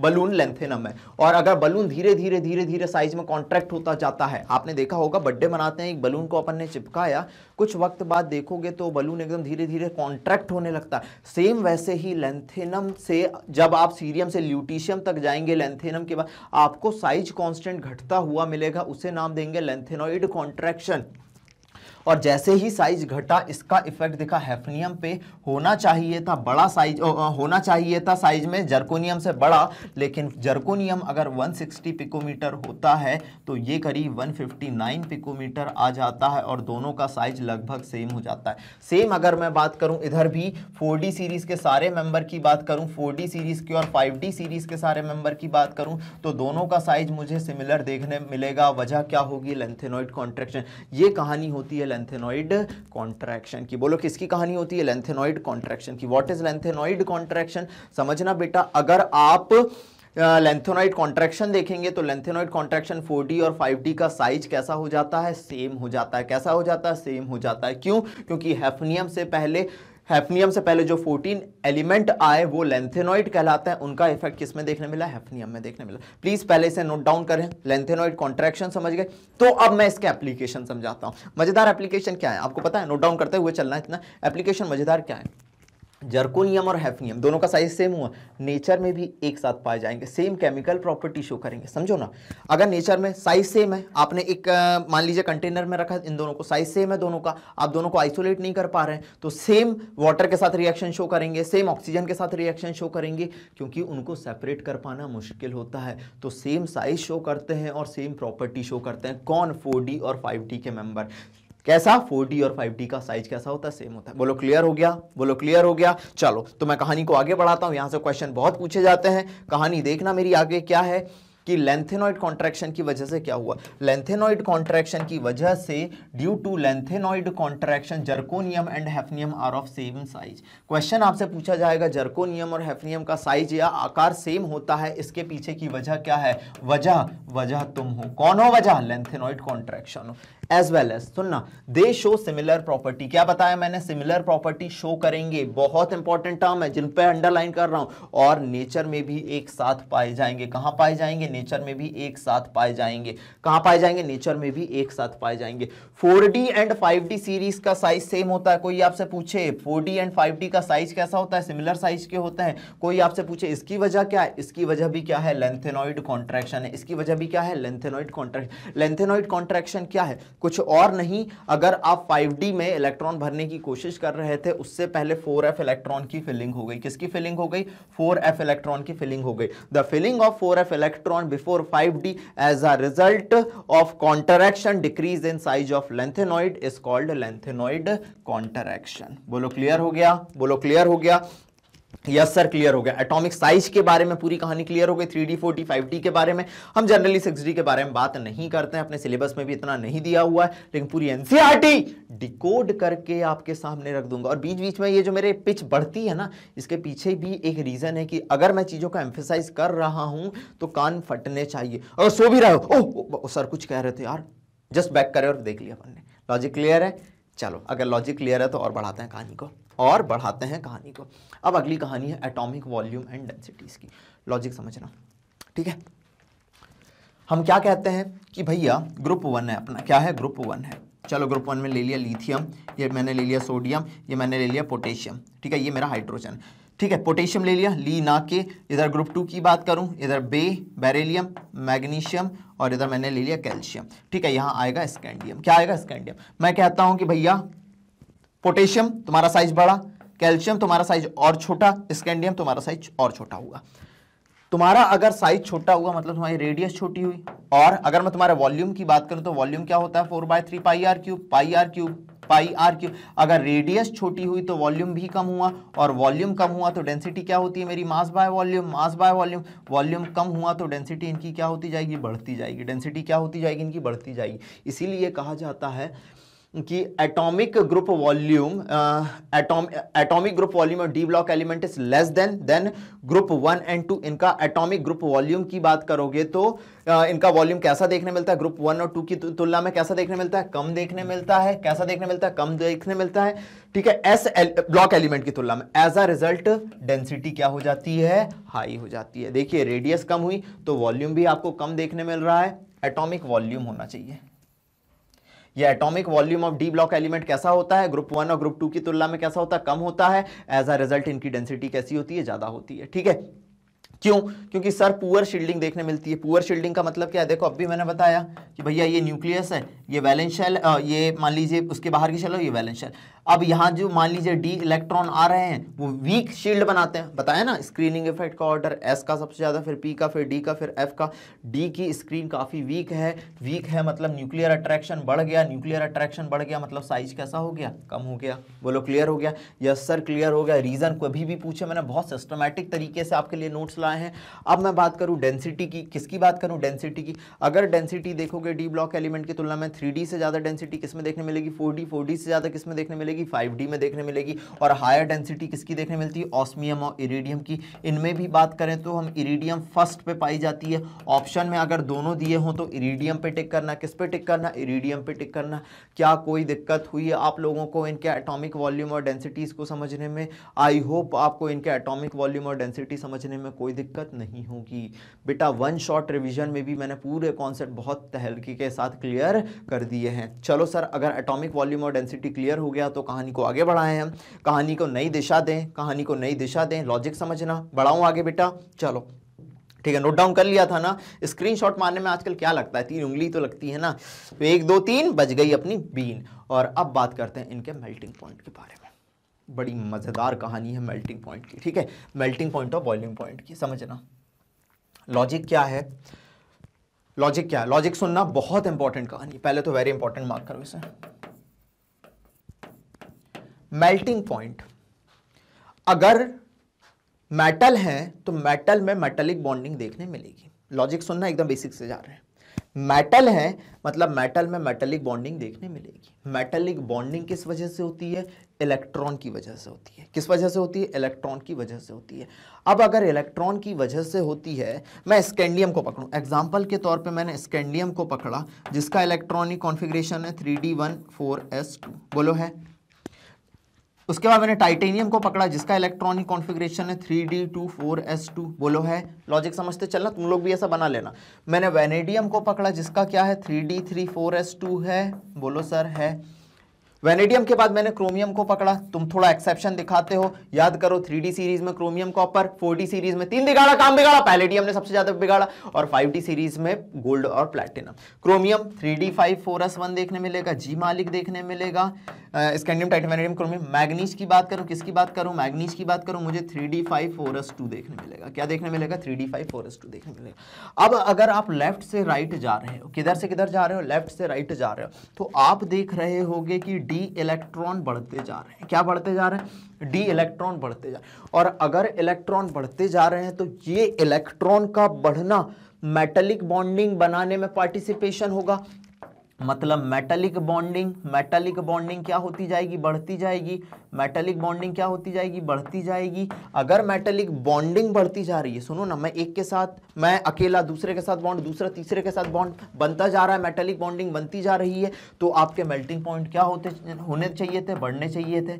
बलून लेंथेनम है और अगर बलून धीरे धीरे धीरे धीरे साइज में कॉन्ट्रैक्ट होता जाता है आपने देखा होगा बर्थडे मनाते हैं एक बलून को अपन ने चिपकाया कुछ वक्त बाद देखोगे तो बलून एकदम धीरे धीरे कॉन्ट्रैक्ट होने लगता है सेम वैसे ही लेंथेनम से जब आप सीरियम से ल्यूटिशियम तक जाएंगे लेंथेनम के बाद आपको साइज कॉन्स्टेंट घटता हुआ मिलेगा उसे नाम देंगे lanthanoid contraction और जैसे ही साइज घटा इसका इफेक्ट देखा हैफनियम पे होना चाहिए था बड़ा साइज होना चाहिए था साइज में जर्कोनियम से बड़ा लेकिन जर्कोनियम अगर 160 पिकोमीटर होता है तो ये करीब 159 पिकोमीटर आ जाता है और दोनों का साइज लगभग सेम हो जाता है सेम अगर मैं बात करूं इधर भी 4D सीरीज़ के सारे मेंबर की बात करूं 4D सीरीज़ की और 5D सीरीज़ के सारे मेंबर की बात करूं तो दोनों का साइज मुझे सिमिलर देखने मिलेगा वजह क्या होगी लेंथेनोइड कॉन्ट्रेक्शन ये कहानी होती है लेंथेनॉइड कॉन्ट्रैक्शन की बोलो किसकी कहानी होती है लेंथेनॉइड कॉन्ट्रैक्शन की व्हाट इज लेंथेनॉइड कॉन्ट्रैक्शन समझना बेटा अगर आप लेंथेनॉइड uh, कॉन्ट्रैक्शन देखेंगे तो लेंथेनॉइड कॉन्ट्रैक्शन 4D और 5D का साइज कैसा हो जाता है सेम हो जाता है कैसा हो जाता है सेम हो जाता है क्यों क्योंकि हेफनियम से पहले हैफनियम से पहले जो 14 एलिमेंट आए वो लेंथेनॉइड कहलाते हैं उनका इफेक्ट किस में देखने मिला हैफनियम में देखने मिला प्लीज पहले इसे नोट डाउन करें लेंथेनॉइड कॉन्ट्रैक्शन समझ गए तो अब मैं इसके एप्लीकेशन समझाता हूँ मजेदार एप्लीकेशन क्या है आपको पता है नोट डाउन करते हुए चलना है इतना एप्लीकेशन मजेदार क्या है जर्कोनियम और हैफनियम दोनों का साइज सेम हुआ नेचर में भी एक साथ पाए जाएंगे सेम केमिकल प्रॉपर्टी शो करेंगे समझो ना अगर नेचर में साइज सेम है आपने एक मान लीजिए कंटेनर में रखा इन दोनों को साइज सेम है दोनों का आप दोनों को आइसोलेट नहीं कर पा रहे हैं तो सेम वाटर के साथ रिएक्शन शो करेंगे सेम ऑक्सीजन के साथ रिएक्शन शो करेंगे क्योंकि उनको सेपरेट कर पाना मुश्किल होता है तो सेम साइज शो करते हैं और सेम प्रॉपर्टी शो करते हैं कौन फोर और फाइव के मेम्बर कैसा 4D और 5D का साइज कैसा होता है सेम होता है बोलो क्लियर हो गया बोलो क्लियर हो गया चलो तो मैं कहानी को आगे बढ़ाता हूँ यहाँ से क्वेश्चन बहुत पूछे जाते हैं कहानी देखना मेरी आगे क्या है कि लेंथेनॉइड कॉन्ट्रैक्शन की वजह से क्या हुआ लेंथेनॉइड कॉन्ट्रैक्शन की वजह से due to lanthanoid contraction zirconium and hafnium are of same size question आपसे पूछा जाएगा जर्कोनियम और हेफनियम का साइज या आकार सेम होता है इसके पीछे की वजह क्या है वजह वजह तुम हो कौन हो वजह लेंथेनॉइड कॉन्ट्रैक्शन हो एज वेल एज सुनना दे शो सिमिलर प्रॉपर्टी क्या बताया मैंने सिमिलर प्रॉपर्टी शो करेंगे बहुत इंपॉर्टेंट टर्म है जिन पर अंडरलाइन कर रहा हूं और नेचर में भी एक साथ पाए जाएंगे कहां पाए जाएंगे नेचर में भी एक साथ पाए जाएंगे कहां पाए जाएंगे नेचर में भी एक साथ पाए जाएंगे 4D एंड 5D सीरीज का साइज सेम होता है कोई आपसे पूछे 4D एंड 5D का साइज कैसा होता है सिमिलर साइज के होते हैं कोई आपसे पूछे इसकी वजह क्या है इसकी वजह भी क्या है लेंथेनॉइड कॉन्ट्रैक्शन है इसकी वजह भी क्या है लेंथेनॉइड कॉन्ट्रैक्शन लेंथेनॉइड कॉन्ट्रैक्शन क्या है कुछ और नहीं अगर आप फाइव में इलेक्ट्रॉन भरने की कोशिश कर रहे थे उससे पहले फोर इलेक्ट्रॉन की फिलिंग हो गई किसकी फिलिंग हो गई फोर इलेक्ट्रॉन की फिलिंग हो गई the filling of four electron on before 5D as a result of contraction decrease in size of lengthenoid is called lengthenoid contraction. बोलो क्लियर हो गया बोलो क्लियर हो गया यस सर क्लियर हो गया एटॉमिक साइज के बारे में पूरी कहानी क्लियर हो गई three D four five D के बारे में हम जनरली सिक्स डी के बारे में बात नहीं करते हैं अपने सिलेबस में भी इतना नहीं दिया हुआ है लेकिन पूरी एनसीआरटी डिकोड e करके आपके सामने रख दूंगा और बीच बीच में ये जो मेरे पिच बढ़ती है ना इसके पीछे भी एक रीज़न है कि अगर मैं चीज़ों को एम्फेसाइज कर रहा हूं तो कान फटने चाहिए और सो भी रहे हो ओह सर कुछ कह रहे थे यार जस्ट बैक करे और देख लिया अपन ने लॉजिक क्लियर है चलो अगर लॉजिक क्लियर है तो और बढ़ाते हैं कहानी को और बढ़ाते हैं कहानी को अब अगली कहानी है एटॉमिक वॉल्यूम एंड डेंसिटीज़ की लॉजिक समझना ठीक है हम क्या कहते हैं कि भैया ग्रुप वन है अपना क्या है ग्रुप वन है चलो ग्रुप वन में ले लिया लिथियम ये मैंने ले लिया सोडियम ये मैंने ले लिया पोटेशियम ठीक है ये मेरा हाइड्रोजन ठीक है पोटेशियम ले लिया ली ना के इधर ग्रुप टू की बात करूं इधर बे बेरेलियम मैग्नीशियम और इधर मैंने ले लिया कैल्शियम ठीक है यहाँ आएगा स्कैंडियम क्या आएगा स्कैंडियम मैं कहता हूँ कि भैया पोटेशियम तुम्हारा साइज बड़ा कैल्शियम तुम्हारा साइज और छोटा स्कैंडियम तुम्हारा साइज और छोटा हुआ तुम्हारा अगर साइज छोटा हुआ मतलब तुम्हारी रेडियस छोटी हुई और अगर मैं तुम्हारे वॉल्यूम की बात करूं तो वॉल्यूम क्या होता है four by three pi r cube pi r cube pi r cube अगर रेडियस छोटी हुई तो वॉल्यूम भी कम हुआ और वॉल्यूम कम हुआ तो डेंसिटी क्या होती है मेरी mass by volume mass by volume volume कम हुआ तो डेंसिटी इनकी क्या होती जाएगी बढ़ती जाएगी डेंसिटी क्या होती जाएगी इनकी बढ़ती जाएगी इसीलिए कहा जाता है कि atomic group volume atomic group volume और D block element is less than than group one and two इनका एटॉमिक ग्रुप वॉल्यूम की बात करोगे तो uh, इनका वॉल्यूम कैसा देखने मिलता है ग्रुप वन और टू की तुलना में कैसा देखने मिलता है कम देखने मिलता है कैसा देखने मिलता है कम देखने मिलता है ठीक है एस ब्लॉक एलिमेंट की तुलना में एज अ रिजल्ट डेंसिटी क्या हो जाती है हाई हो जाती है देखिए रेडियस कम हुई तो वॉल्यूम भी आपको कम देखने मिल रहा है एटॉमिक वॉल्यूम होना चाहिए ये atomic volume of D block element कैसा होता है ग्रुप वन और ग्रुप टू की तुलना में कैसा होता है कम होता है एज अ रिजल्ट इनकी डेंसिटी कैसी होती है ज़्यादा होती है ठीक है क्यों क्योंकि सर पुअर शील्डिंग देखने मिलती है पुअर शील्डिंग का मतलब क्या है देखो अब भी मैंने बताया कि भैया ये न्यूक्लियस है ये वैलेंशियल ये मान लीजिए उसके बाहर की शेल हो ये वैलेंशियल अब यहाँ जो मान लीजिए डी इलेक्ट्रॉन आ रहे हैं वो वीक शील्ड बनाते हैं बताया ना स्क्रीनिंग इफेक्ट का ऑर्डर एस का सबसे ज़्यादा फिर पी का फिर डी का फिर एफ का डी की स्क्रीन काफ़ी वीक है वीक है मतलब न्यूक्लियर अट्रैक्शन बढ़ गया न्यूक्लियर अट्रैक्शन बढ़ गया मतलब साइज कैसा हो गया कम हो गया बोलो क्लियर हो गया यस सर क्लियर हो गया रीज़न कभी भी पूछे मैंने बहुत सिस्टमेटिक तरीके से आपके लिए नोट्स लाए हैं अब मैं बात करूँ डेंसिटी की किसकी बात करूँ डेंसिटी की अगर डेंसिटी देखोगे डी ब्लॉक एलिमेंट की तुलना में थ्री से ज़्यादा डेंसिटी किस में देखने मिलेगी फोर डी से ज़्यादा किस में देखने मिलेगी मिलेगी फाइव में देखने मिलेगी और हायर डेंसिटी किसकी देखने मिलती है ऑस्मियम और इरीडियम की इनमें भी बात करें तो हम इरीडियम फर्स्ट पे पाई जाती है ऑप्शन में अगर दोनों दिए हों तो इरीडियम पे टिक करना किस पे टिक करना इरीडियम पे टिक करना क्या कोई दिक्कत हुई है आप लोगों को इनके एटॉमिक वॉल्यूम और डेंसिटीज़ को समझने में आई होप आपको इनके एटॉमिक वॉल्यूम और डेंसिटी समझने में कोई दिक्कत नहीं होगी बेटा वन शॉट रिविजन में भी मैंने पूरे कॉन्सेप्ट बहुत तहलकी के साथ क्लियर कर दिए हैं चलो सर अगर एटॉमिक वॉल्यूम और डेंसिटी क्लियर हो गया तो कहानी को आगे बढ़ाए हैं कहानी को नई दिशा दें कहानी को नई दिशा दें लॉजिक समझना बढ़ाऊँ आगे बेटा चलो ठीक है नोट डाउन कर लिया था ना स्क्रीनशॉट मारने में आजकल क्या लगता है तीन उंगली तो लगती है ना तो एक दो तीन बज गई अपनी बीन और अब बात करते हैं इनके मेल्टिंग पॉइंट के बारे में बड़ी मज़ेदार कहानी है मेल्टिंग पॉइंट की ठीक है मेल्टिंग पॉइंट और बॉइलिंग पॉइंट की समझना लॉजिक क्या है लॉजिक क्या है लॉजिक सुनना बहुत इंपॉर्टेंट कहानी पहले तो वेरी इंपॉर्टेंट मार्क करो इसे मेल्टिंग पॉइंट अगर मेटल है तो मेटल में मेटलिक बॉन्डिंग देखने मिलेगी लॉजिक सुनना एकदम बेसिक से जा रहे हैं मेटल है मतलब मेटल में मेटलिक बॉन्डिंग देखने मिलेगी मेटलिक बॉन्डिंग किस वजह से होती है इलेक्ट्रॉन की वजह से होती है किस वजह से होती है इलेक्ट्रॉन की वजह से होती है अब अगर इलेक्ट्रॉन की वजह से होती है मैं स्कैंडियम को पकड़ूँ एग्जाम्पल के तौर पर मैंने स्कैंडियम को पकड़ा जिसका इलेक्ट्रॉनिक कॉन्फिग्रेशन है three D one four S two बोलो है उसके बाद मैंने टाइटेनियम को पकड़ा जिसका इलेक्ट्रॉनिक कॉन्फ़िगरेशन है three D two four S two बोलो है लॉजिक समझते चलना तुम लोग भी ऐसा बना लेना मैंने वेनेडियम को पकड़ा जिसका क्या है three D three four S two है बोलो सर है वेनेडियम के बाद मैंने क्रोमियम को पकड़ा तुम थोड़ा एक्सेप्शन दिखाते हो याद करो थ्री सीरीज में क्रोमियम कॉपर फोर सीरीज में तीन बिगाड़ा काम बिगाड़ा पैलेडियम ने सबसे ज्यादा बिगाड़ा और फाइव सीरीज में गोल्ड और platinum chromium three D five four S one देखने मिलेगा जी मालिक देखने मिलेगा स्कैंडियम टाइटमेनियम क्रोमियम मैग्नीज की बात करूँ किसकी बात करूँ मैग्नीज की बात करूँ मुझे three D five four S two देखने मिलेगा क्या देखने मिलेगा three D five four S two देखने मिलेगा अब अगर आप लेफ्ट से राइट जा रहे हो किधर से किधर जा रहे हो लेफ्ट से राइट जा रहे हो तो आप देख रहे होगे कि डी इलेक्ट्रॉन बढ़ते जा रहे हैं क्या बढ़ते जा रहे हैं डी इलेक्ट्रॉन बढ़ते जा रहे हैं और अगर इलेक्ट्रॉन बढ़ते जा रहे हैं तो ये इलेक्ट्रॉन का बढ़ना मेटलिक बॉन्डिंग बनाने में पार्टिसिपेशन होगा मतलब मेटालिक बॉन्डिंग मेटालिक बॉन्डिंग क्या होती जाएगी बढ़ती जाएगी मेटालिक बॉन्डिंग क्या होती जाएगी बढ़ती जाएगी अगर मेटालिक बॉन्डिंग बढ़ती जा रही है सुनो ना मैं एक के साथ मैं अकेला दूसरे के साथ बॉन्ड दूसरा तीसरे के साथ बॉन्ड बनता जा रहा है मेटालिक बॉन्डिंग बनती जा रही है तो आपके मेल्टिंग पॉइंट क्या होते होने चाहिए थे बढ़ने चाहिए थे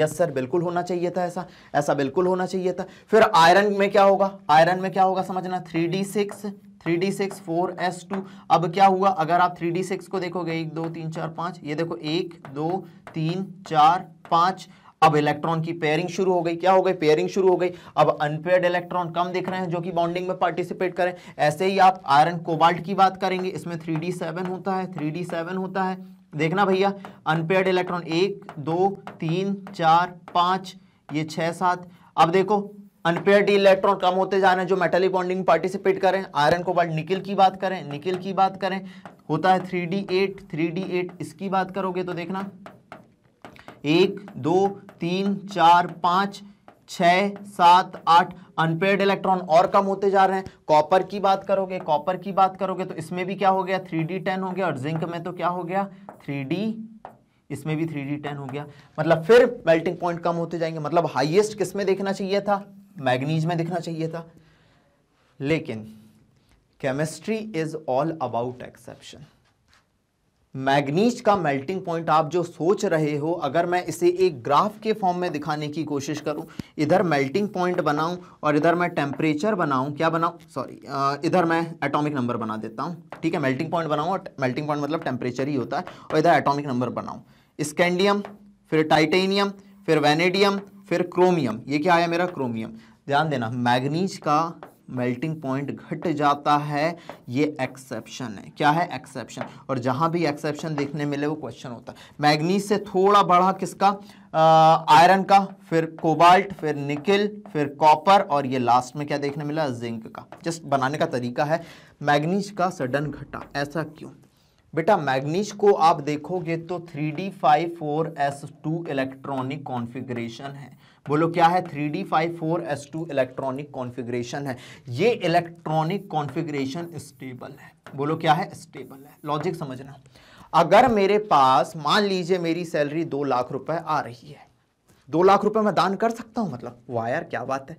यस सर बिल्कुल होना चाहिए था ऐसा ऐसा बिल्कुल होना चाहिए था फिर आयरन में क्या होगा आयरन में क्या होगा समझना three D six three D six four S two अब क्या हुआ अगर आप थ्री डी सिक्स को देखोगे एक दो तीन चार पांच ये देखो एक दो तीन चार पांच अब इलेक्ट्रॉन की पेयरिंग शुरू हो गई क्या हो गई पेयरिंग शुरू हो गई अब अनपेयर्ड इलेक्ट्रॉन कम दिख रहे हैं जो कि बॉन्डिंग में पार्टिसिपेट करें ऐसे ही आप आयरन कोबाल्ट की बात करेंगे इसमें थ्री डी सेवन होता है थ्री डी सेवन होता है देखना भैया अनपेयर्ड इलेक्ट्रॉन एक दो तीन चार पांच ये छह सात अब देखो अनपेयर्ड इलेक्ट्रॉन कम होते जा रहे हैं जो मेटेलिक बॉन्डिंग पार्टिसिपेट करें आयरन को बल्ड निकिल की बात करें निकिल की बात करें होता है three D eight three D eight इसकी बात करोगे तो देखना एक दो तीन चार पाँच छ सात आठ अनपेड इलेक्ट्रॉन और कम होते जा रहे हैं कॉपर की बात करोगे कॉपर की बात करोगे तो इसमें भी क्या हो गया थ्री डी टेन हो गया और जिंक में तो क्या हो गया थ्री डी इसमें भी थ्री डी टेन हो गया मतलब फिर मेल्टिंग पॉइंट कम होते जाएंगे मतलब हाईएस्ट किस में देखना चाहिए था मैगनीज में दिखना चाहिए था लेकिन chemistry is all about exception manganese का मेल्टिंग पॉइंट आप जो सोच रहे हो अगर मैं इसे एक ग्राफ के फॉर्म में दिखाने की कोशिश करूं इधर मेल्टिंग पॉइंट बनाऊं और इधर मैं टेम्परेचर बनाऊं क्या बनाऊं सॉरी इधर मैं एटॉमिक नंबर बना देता हूं ठीक है मेल्टिंग पॉइंट बनाऊं और मेल्टिंग पॉइंट मतलब टेम्परेचर ही होता है और इधर एटॉमिक नंबर बनाऊं स्कैंडियम फिर टाइटेनियम फिर वेनेडियम फिर क्रोमियम ये क्या आया मेरा क्रोमियम ध्यान देना मैग्नीज का मेल्टिंग पॉइंट घट जाता है ये एक्सेप्शन है क्या है एक्सेप्शन और जहां भी एक्सेप्शन देखने मिले वो क्वेश्चन होता है मैग्नीज से थोड़ा बढ़ा किसका आयरन का फिर कोबाल्ट फिर निकिल फिर कॉपर और ये लास्ट में क्या देखने मिला जिंक का जस्ट बनाने का तरीका है मैग्नीज का सडन घटा ऐसा क्यों बेटा मैग्नीज को आप देखोगे तो three D five four S two electronic configuration है बोलो क्या है three D five four S two electronic configuration है ये इलेक्ट्रॉनिक कॉन्फिग्रेशन स्टेबल है बोलो क्या है स्टेबल है लॉजिक समझना अगर मेरे पास मान लीजिए मेरी सैलरी दो लाख रुपए आ रही है दो लाख रुपए मैं दान कर सकता हूँ मतलब वाह यार क्या बात है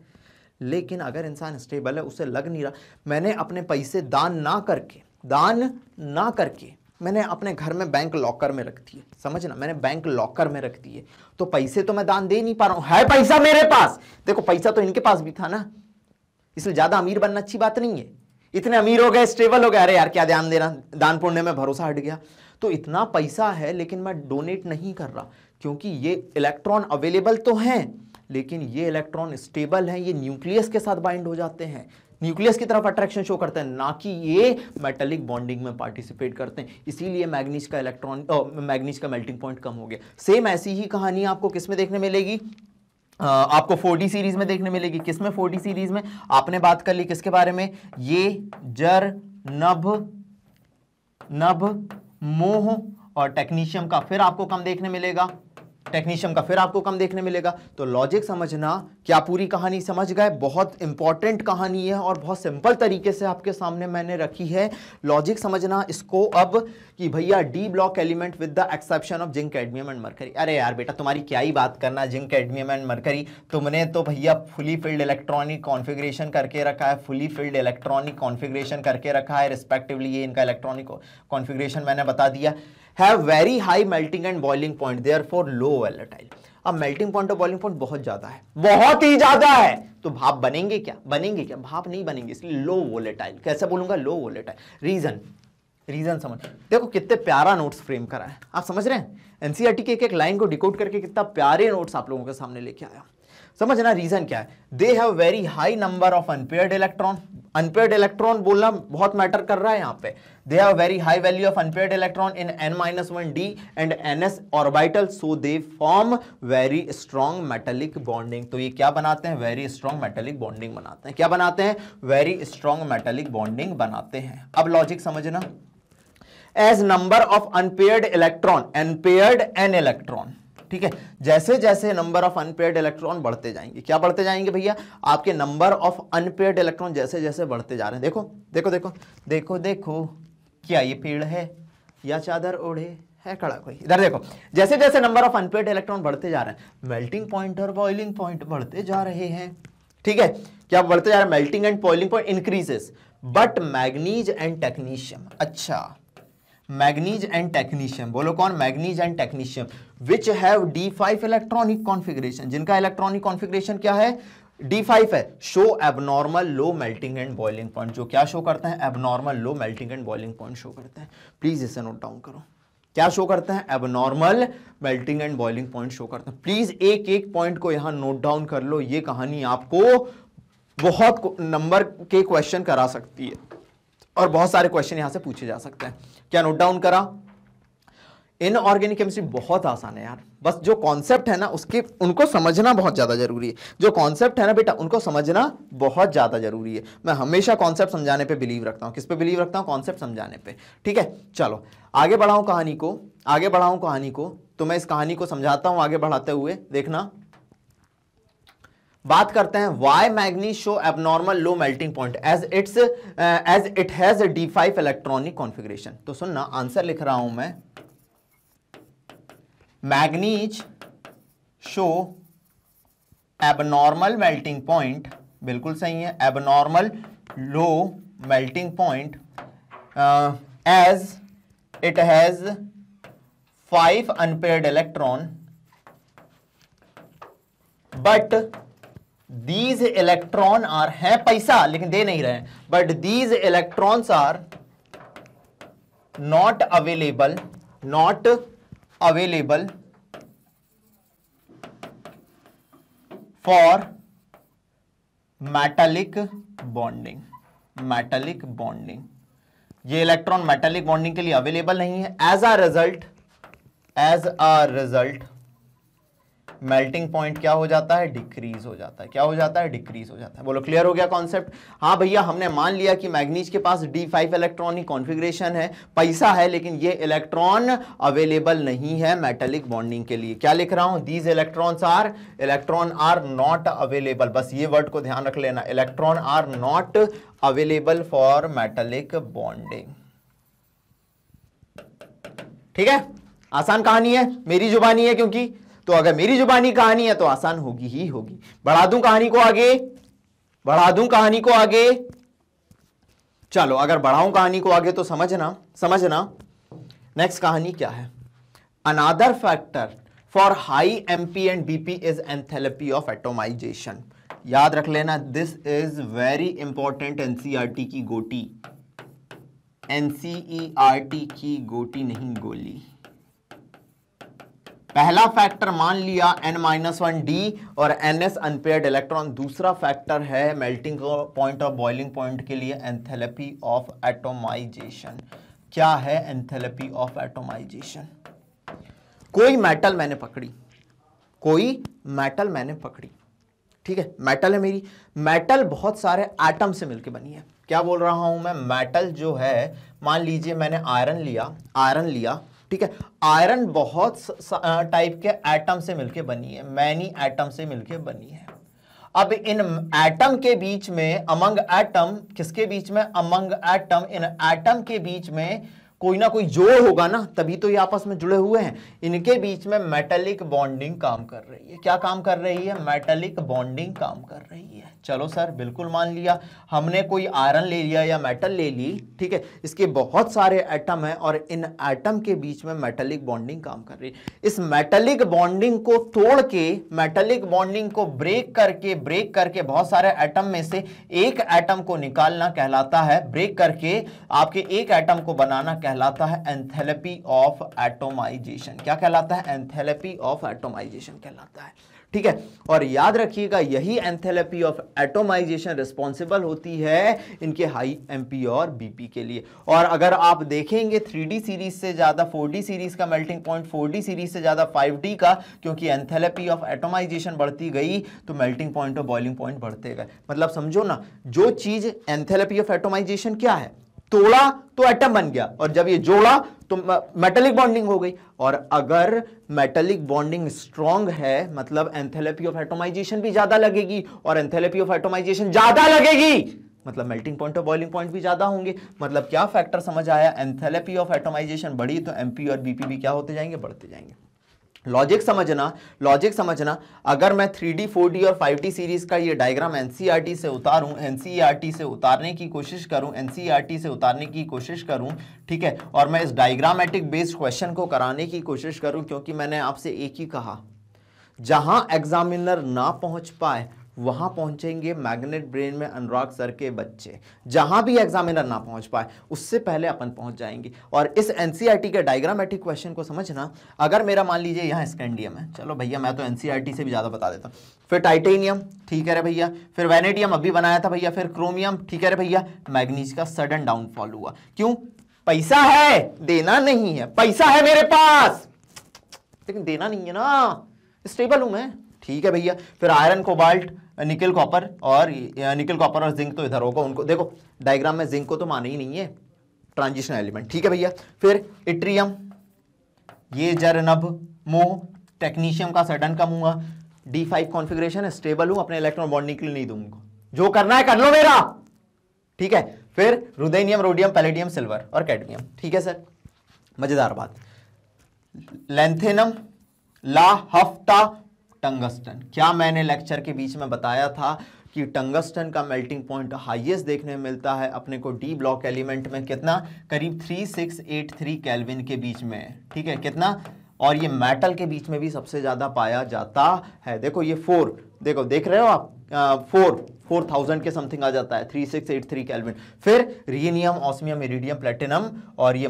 लेकिन अगर इंसान स्टेबल है उसे लग नहीं रहा मैंने अपने पैसे दान ना करके दान ना करके मैंने अपने घर में बैंक लॉकर में रख दिए समझना मैंने बैंक लॉकर में रख दिए तो पैसे तो मैं दान दे नहीं पा रहा हूं है पैसा मेरे पास देखो पैसा तो इनके पास भी था ना इसलिए ज़्यादा अमीर बनना अच्छी बात नहीं है इतने अमीर हो गए स्टेबल हो गए अरे यार क्या ध्यान देना दान पुण्य में भरोसा हट गया तो इतना पैसा है लेकिन मैं डोनेट नहीं कर रहा क्योंकि ये इलेक्ट्रॉन अवेलेबल तो हैं लेकिन ये इलेक्ट्रॉन स्टेबल हैं ये न्यूक्लियस के साथ बाइंड हो जाते हैं न्यूक्लियस की तरफ अट्रैक्शन शो करते हैं ना कि ये मेटेलिक बॉन्डिंग में पार्टिसिपेट करते हैं इसीलिए मैग्नीज का इलेक्ट्रॉन मैग्नीज का मेल्टिंग पॉइंट कम हो गया सेम ऐसी ही कहानी आपको किस में देखने मिलेगी Uh, आपको 4D सीरीज में देखने मिलेगी किस में 4D सीरीज में आपने बात कर ली किसके बारे में ये जर नभ नभ मोह और टेक्नीशियम का फिर आपको कम देखने मिलेगा टेक्नीशियम का फिर आपको कम देखने मिलेगा तो लॉजिक समझना क्या पूरी कहानी समझ गए बहुत इंपॉर्टेंट कहानी है और बहुत सिंपल तरीके से आपके सामने मैंने रखी है लॉजिक समझना इसको अब कि भैया d block element with the exception of zinc cadmium and mercury अरे यार बेटा तुम्हारी क्या ही बात करना जिंक एडमियम एंड मरकरी तुमने तो भैया फुली फिल्ड इलेक्ट्रॉनिक कॉन्फिग्रेशन करके रखा है फुली फिल्ड इलेक्ट्रॉनिक कॉन्फिग्रेशन करके रखा है रिस्पेक्टिवली ये इनका इलेक्ट्रॉनिक कॉन्फिग्रेशन मैंने बता दिया have very high melting and boiling point therefore low volatile अब मेल्टिंग पॉइंट और बॉइलिंग पॉइंट बहुत ज्यादा है बहुत ही ज्यादा है तो भाप बनेंगे क्या बनेंगे क्या भाप नहीं बनेंगे इसलिए लो वोलेटाइल कैसे बोलूंगा लो वोलेटाइल रीजन रीजन समझ देखो कितने प्यारा नोट्स फ्रेम करा है आप समझ रहे हैं एनसीईआरटी e के एक एक लाइन को डिकोड करके कितना प्यारे नोट्स आप लोगों के सामने लेके आया समझना रीजन क्या है they have very high number of unpaired electron unpaired electron बोलना बहुत मैटर कर रहा है यहाँ पे they have very high value of unpaired electron in n minus one d and N s orbital so they form very strong metallic bonding तो ये क्या बनाते हैं वेरी स्ट्रॉन्ग मेटेलिक बॉन्डिंग बनाते हैं क्या बनाते हैं वेरी स्ट्रॉन्ग मेटेलिक बॉन्डिंग बनाते हैं अब लॉजिक समझना as number of unpaired electron unpaired n electron ठीक है जैसे जैसे नंबर ऑफ अनपेड इलेक्ट्रॉन बढ़ते जाएंगे क्या बढ़ते जाएंगे भैया आपके नंबर ऑफ अनपेड इलेक्ट्रॉन जैसे जैसे बढ़ते जा रहे हैं देखो देखो देखो देखो देखो क्या ये पेड़ है या चादर ओढ़े है खड़ा कोई इधर देखो जैसे जैसे नंबर ऑफ अनपेड इलेक्ट्रॉन बढ़ते जा रहे हैं मेल्टिंग पॉइंट और बॉइलिंग पॉइंट बढ़ते जा रहे हैं ठीक है क्या बढ़ते जा रहे हैं melting and boiling point increases but manganese and technetium अच्छा मैग्नीज एंड टेक्नीशियम बोलो कौन manganese and technetium which have d five electronic configuration जिनका इलेक्ट्रॉनिक कॉन्फिग्रेशन क्या है डी फाइव है show abnormal low melting and boiling point जो क्या show करते हैं abnormal low melting and boiling point show करते हैं प्लीज इसे नोट डाउन करो क्या शो करते हैं abnormal melting and boiling point show करते हैं प्लीज एक एक पॉइंट को यहां नोट डाउन कर लो ये कहानी आपको बहुत नंबर के क्वेश्चन करा सकती है और बहुत सारे क्वेश्चन यहां से पूछे जा सकते हैं क्या नोट डाउन करा इन ऑर्गेनिक केमिस्ट्री बहुत आसान है यार बस जो कॉन्सेप्ट है ना उसके उनको समझना बहुत ज़्यादा जरूरी है जो कॉन्सेप्ट है ना बेटा उनको समझना बहुत ज़्यादा जरूरी है मैं हमेशा कॉन्सेप्ट समझाने पे बिलीव रखता हूँ किस पे बिलीव रखता हूँ कॉन्सेप्ट समझाने पे ठीक है चलो आगे बढ़ाऊँ कहानी को आगे बढ़ाऊँ कहानी को तो मैं इस कहानी को समझाता हूँ आगे बढ़ाते हुए देखना बात करते हैं why manganese show abnormal low melting point as it's as it has d five electronic configuration तो सुनना आंसर लिख रहा हूं मैं manganese show abnormal melting point बिल्कुल सही है abnormal low melting point as it has five unpaired electron but these electron are है पैसा लेकिन दे नहीं रहे but these electrons are not available not available for metallic bonding metallic bonding ये इलेक्ट्रॉन मेटेलिक बॉन्डिंग के लिए अवेलेबल नहीं है as a result as a result melting point क्या हो जाता है डिक्रीज हो जाता है क्या हो जाता है डिक्रीज हो जाता है बोलो क्लियर हो गया कॉन्सेप्ट हाँ भैया हमने मान लिया कि मैग्नीज के पास डी फाइव इलेक्ट्रॉनिक कॉन्फिग्रेशन है पैसा है लेकिन ये इलेक्ट्रॉन अवेलेबल नहीं है मेटेलिक बॉन्डिंग के लिए क्या लिख रहा हूं these electron are electron are not available बस ये वर्ड को ध्यान रख लेना electron are not available for metallic bonding ठीक है आसान कहानी है मेरी जुबानी है क्योंकि तो अगर मेरी जुबानी कहानी है तो आसान होगी ही होगी बढ़ा दूं कहानी को आगे बढ़ा दूं कहानी को आगे चलो अगर बढ़ाऊं कहानी को आगे तो समझना समझना नेक्स्ट कहानी क्या है another factor for high M P and BP is enthalpy of atomization याद रख लेना this is very important NCERT की गोटी एनसीईआरटी e की गोटी नहीं गोली पहला फैक्टर मान लिया एन माइनस वन डी और एन एस अनपेयर्ड इलेक्ट्रॉन दूसरा फैक्टर है मेल्टिंग पॉइंट और बॉइलिंग पॉइंट के लिए एंथेलपी ऑफ एटोमाइजेशन क्या है एंथेलपी ऑफ एटोमाइजेशन कोई मेटल मैंने पकड़ी कोई मेटल मैंने पकड़ी ठीक है मेटल है मेरी मेटल बहुत सारे एटम से मिलकर बनी है क्या बोल रहा हूं मैं मेटल जो है मान लीजिए मैंने आयरन लिया आयरन लिया ठीक है आयरन बहुत टाइप के एटम से मिलके बनी है मैनी एटम से मिलके बनी है अब इन एटम के बीच में अमंग एटम किसके बीच में अमंग एटम इन एटम के बीच में कोई ना कोई जोड़ होगा ना तभी तो ये आपस में जुड़े हुए हैं इनके बीच में मेटेलिक बॉन्डिंग काम कर रही है क्या काम कर रही है मेटेलिक बॉन्डिंग काम कर रही है चलो सर बिल्कुल मान लिया हमने कोई आयरन ले लिया या मेटल ले ली ठीक है इसके बहुत सारे एटम हैं और इन एटम के बीच में मेटेलिक बॉन्डिंग काम कर रही है इस मेटेलिक बॉन्डिंग को तोड़ के मेटेलिक बॉन्डिंग को ब्रेक करके ब्रेक करके बहुत सारे एटम में से एक एटम को निकालना कहलाता है ब्रेक करके आपके एक एटम को बनाना कहलाता है एंथेलपी ऑफ एटोमाइजेशन क्या कहलाता है एंथेलपी ऑफ एटोमाइजेशन कहलाता है ठीक है और याद रखिएगा यही एंथेलपी ऑफ एटोमाइजेशन रिस्पॉन्सिबल होती है इनके हाई एमपी और बीपी के लिए और अगर आप देखेंगे थ्री सीरीज से ज़्यादा फोर सीरीज का मेल्टिंग पॉइंट फोर सीरीज से ज़्यादा फाइव का क्योंकि एंथेलपी ऑफ एटोमाइजेशन बढ़ती गई तो मेल्टिंग पॉइंट और बॉइलिंग पॉइंट बढ़ते गए मतलब समझो ना जो चीज़ एंथेलपी ऑफ एटोमाइजेशन क्या है तोड़ा तो एटम बन गया और जब ये जोड़ा तो मेटेलिक बॉन्डिंग हो गई और अगर मेटेलिक बॉन्डिंग स्ट्रॉन्ग है मतलब एंथेलेपी ऑफ एटोमाइजेशन भी ज्यादा लगेगी और एंथेलेपी ऑफ एटोमाइजेशन ज्यादा लगेगी मतलब मेल्टिंग पॉइंट और बॉइलिंग पॉइंट भी ज्यादा होंगे मतलब क्या फैक्टर समझ आया एंथेलेपी ऑफ एटोमाइजेशन बढ़ी तो एमपी और बीपी भी क्या होते जाएंगे बढ़ते जाएंगे लॉजिक समझना लॉजिक समझना अगर मैं 3D, 4D और 5D सीरीज का ये डायग्राम एन e से उतारूं एन e से उतारने की कोशिश करूं एन e से उतारने की कोशिश करूं ठीक है और मैं इस डायग्रामेटिक बेस्ड क्वेश्चन को कराने की कोशिश करूं क्योंकि मैंने आपसे एक ही कहा जहां एग्जामिनर ना पहुंच पाए वहां पहुंचेंगे मैग्नेट ब्रेन में अनुराग सर के बच्चे जहां भी एग्जामिनर ना पहुंच पाए उससे पहले अपन पहुंच जाएंगे और इस एनसीईआरटी e के डायग्रामेटिक क्वेश्चन को समझना अगर मेरा मान लीजिए यहाँ स्कैंडियम है चलो भैया मैं तो एनसीईआरटी e से भी ज़्यादा बता देता हूं फिर टाइटेनियम ठीक है रे भैया फिर वेनेडियम अभी बनाया था भैया फिर क्रोमियम ठीक है रे भैया मैग्नीज का सडन डाउनफॉल हुआ क्यों पैसा है देना नहीं है पैसा है मेरे पास लेकिन देना नहीं है ना स्टेबल हूं मैं ठीक है भैया फिर आयरन कोबाल्ट निकल कॉपर और निकल कॉपर और जिंक तो इधर होगा उनको देखो डायग्राम में जिंक को तो माना ही नहीं है ट्रांजिशन एलिमेंट ठीक है भैया फिर इट्रियम ये जरनब मोह टेक्नीशियम का सडन कम हुआ डी फाइव कॉन्फिग्रेशन स्टेबल हूं अपने इलेक्ट्रॉन बॉन्डिंग के लिए नहीं दूंगा जो करना है कर लो मेरा ठीक है फिर रुदेनियम रोडियम पैलेडियम सिल्वर और कैडमियम ठीक है सर मजेदार बात लेंथेनम ला हफ्ता टंगस्टन क्या मैंने लेक्चर के बीच में बताया था कि टंगस्टन का मेल्टिंग पॉइंट हाईएस्ट देखने में मिलता है अपने को डी ब्लॉक एलिमेंट में कितना करीब 3683 केल्विन के बीच में ठीक है कितना और ये मेटल के बीच में भी सबसे ज़्यादा पाया जाता है देखो ये फोर देखो देख रहे हो आप फोर फोर थाउजेंड के समथिंग आ जाता है three six eight three kelvin फिर रियनियम ऑस्मियम इरिडियम प्लेटिनम और ये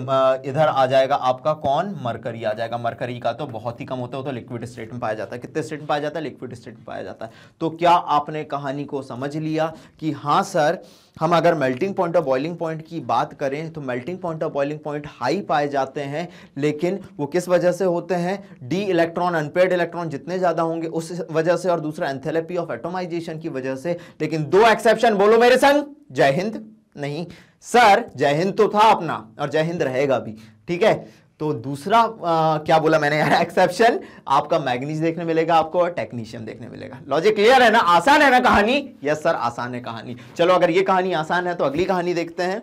इधर आ जाएगा आपका कौन मरकरी आ जाएगा मरकरी का तो बहुत ही कम होता है तो लिक्विड स्टेट में पाया जाता है कितने स्टेट में पाया जाता है लिक्विड स्टेट में पाया जाता है तो क्या आपने कहानी को समझ लिया कि हाँ सर हम अगर मेल्टिंग पॉइंट और बॉइलिंग पॉइंट की बात करें तो मेल्टिंग पॉइंट और बॉइलिंग पॉइंट हाई पाए जाते हैं लेकिन वो किस वजह से होते हैं डी इलेक्ट्रॉन अनपेड इलेक्ट्रॉन जितने ज़्यादा होंगे उस वजह से और दूसरा एंथेलेपी ऑफ एटोमाइजेशन एक्सेप्शन की वजह से लेकिन दो एक्सेप्शन बोलो मेरे संग जय हिंद नहीं सर जय हिंद तो था अपना और जय हिंद रहेगा भी ठीक है तो दूसरा आ, क्या बोला मैंने यार एक्सेप्शन आपका मैग्नीज देखने मिलेगा आपको और टेक्नीशियन देखने मिलेगा लॉजिक क्लियर है ना आसान है ना कहानी यस सर आसान है कहानी चलो अगर ये कहानी आसान है तो अगली कहानी देखते हैं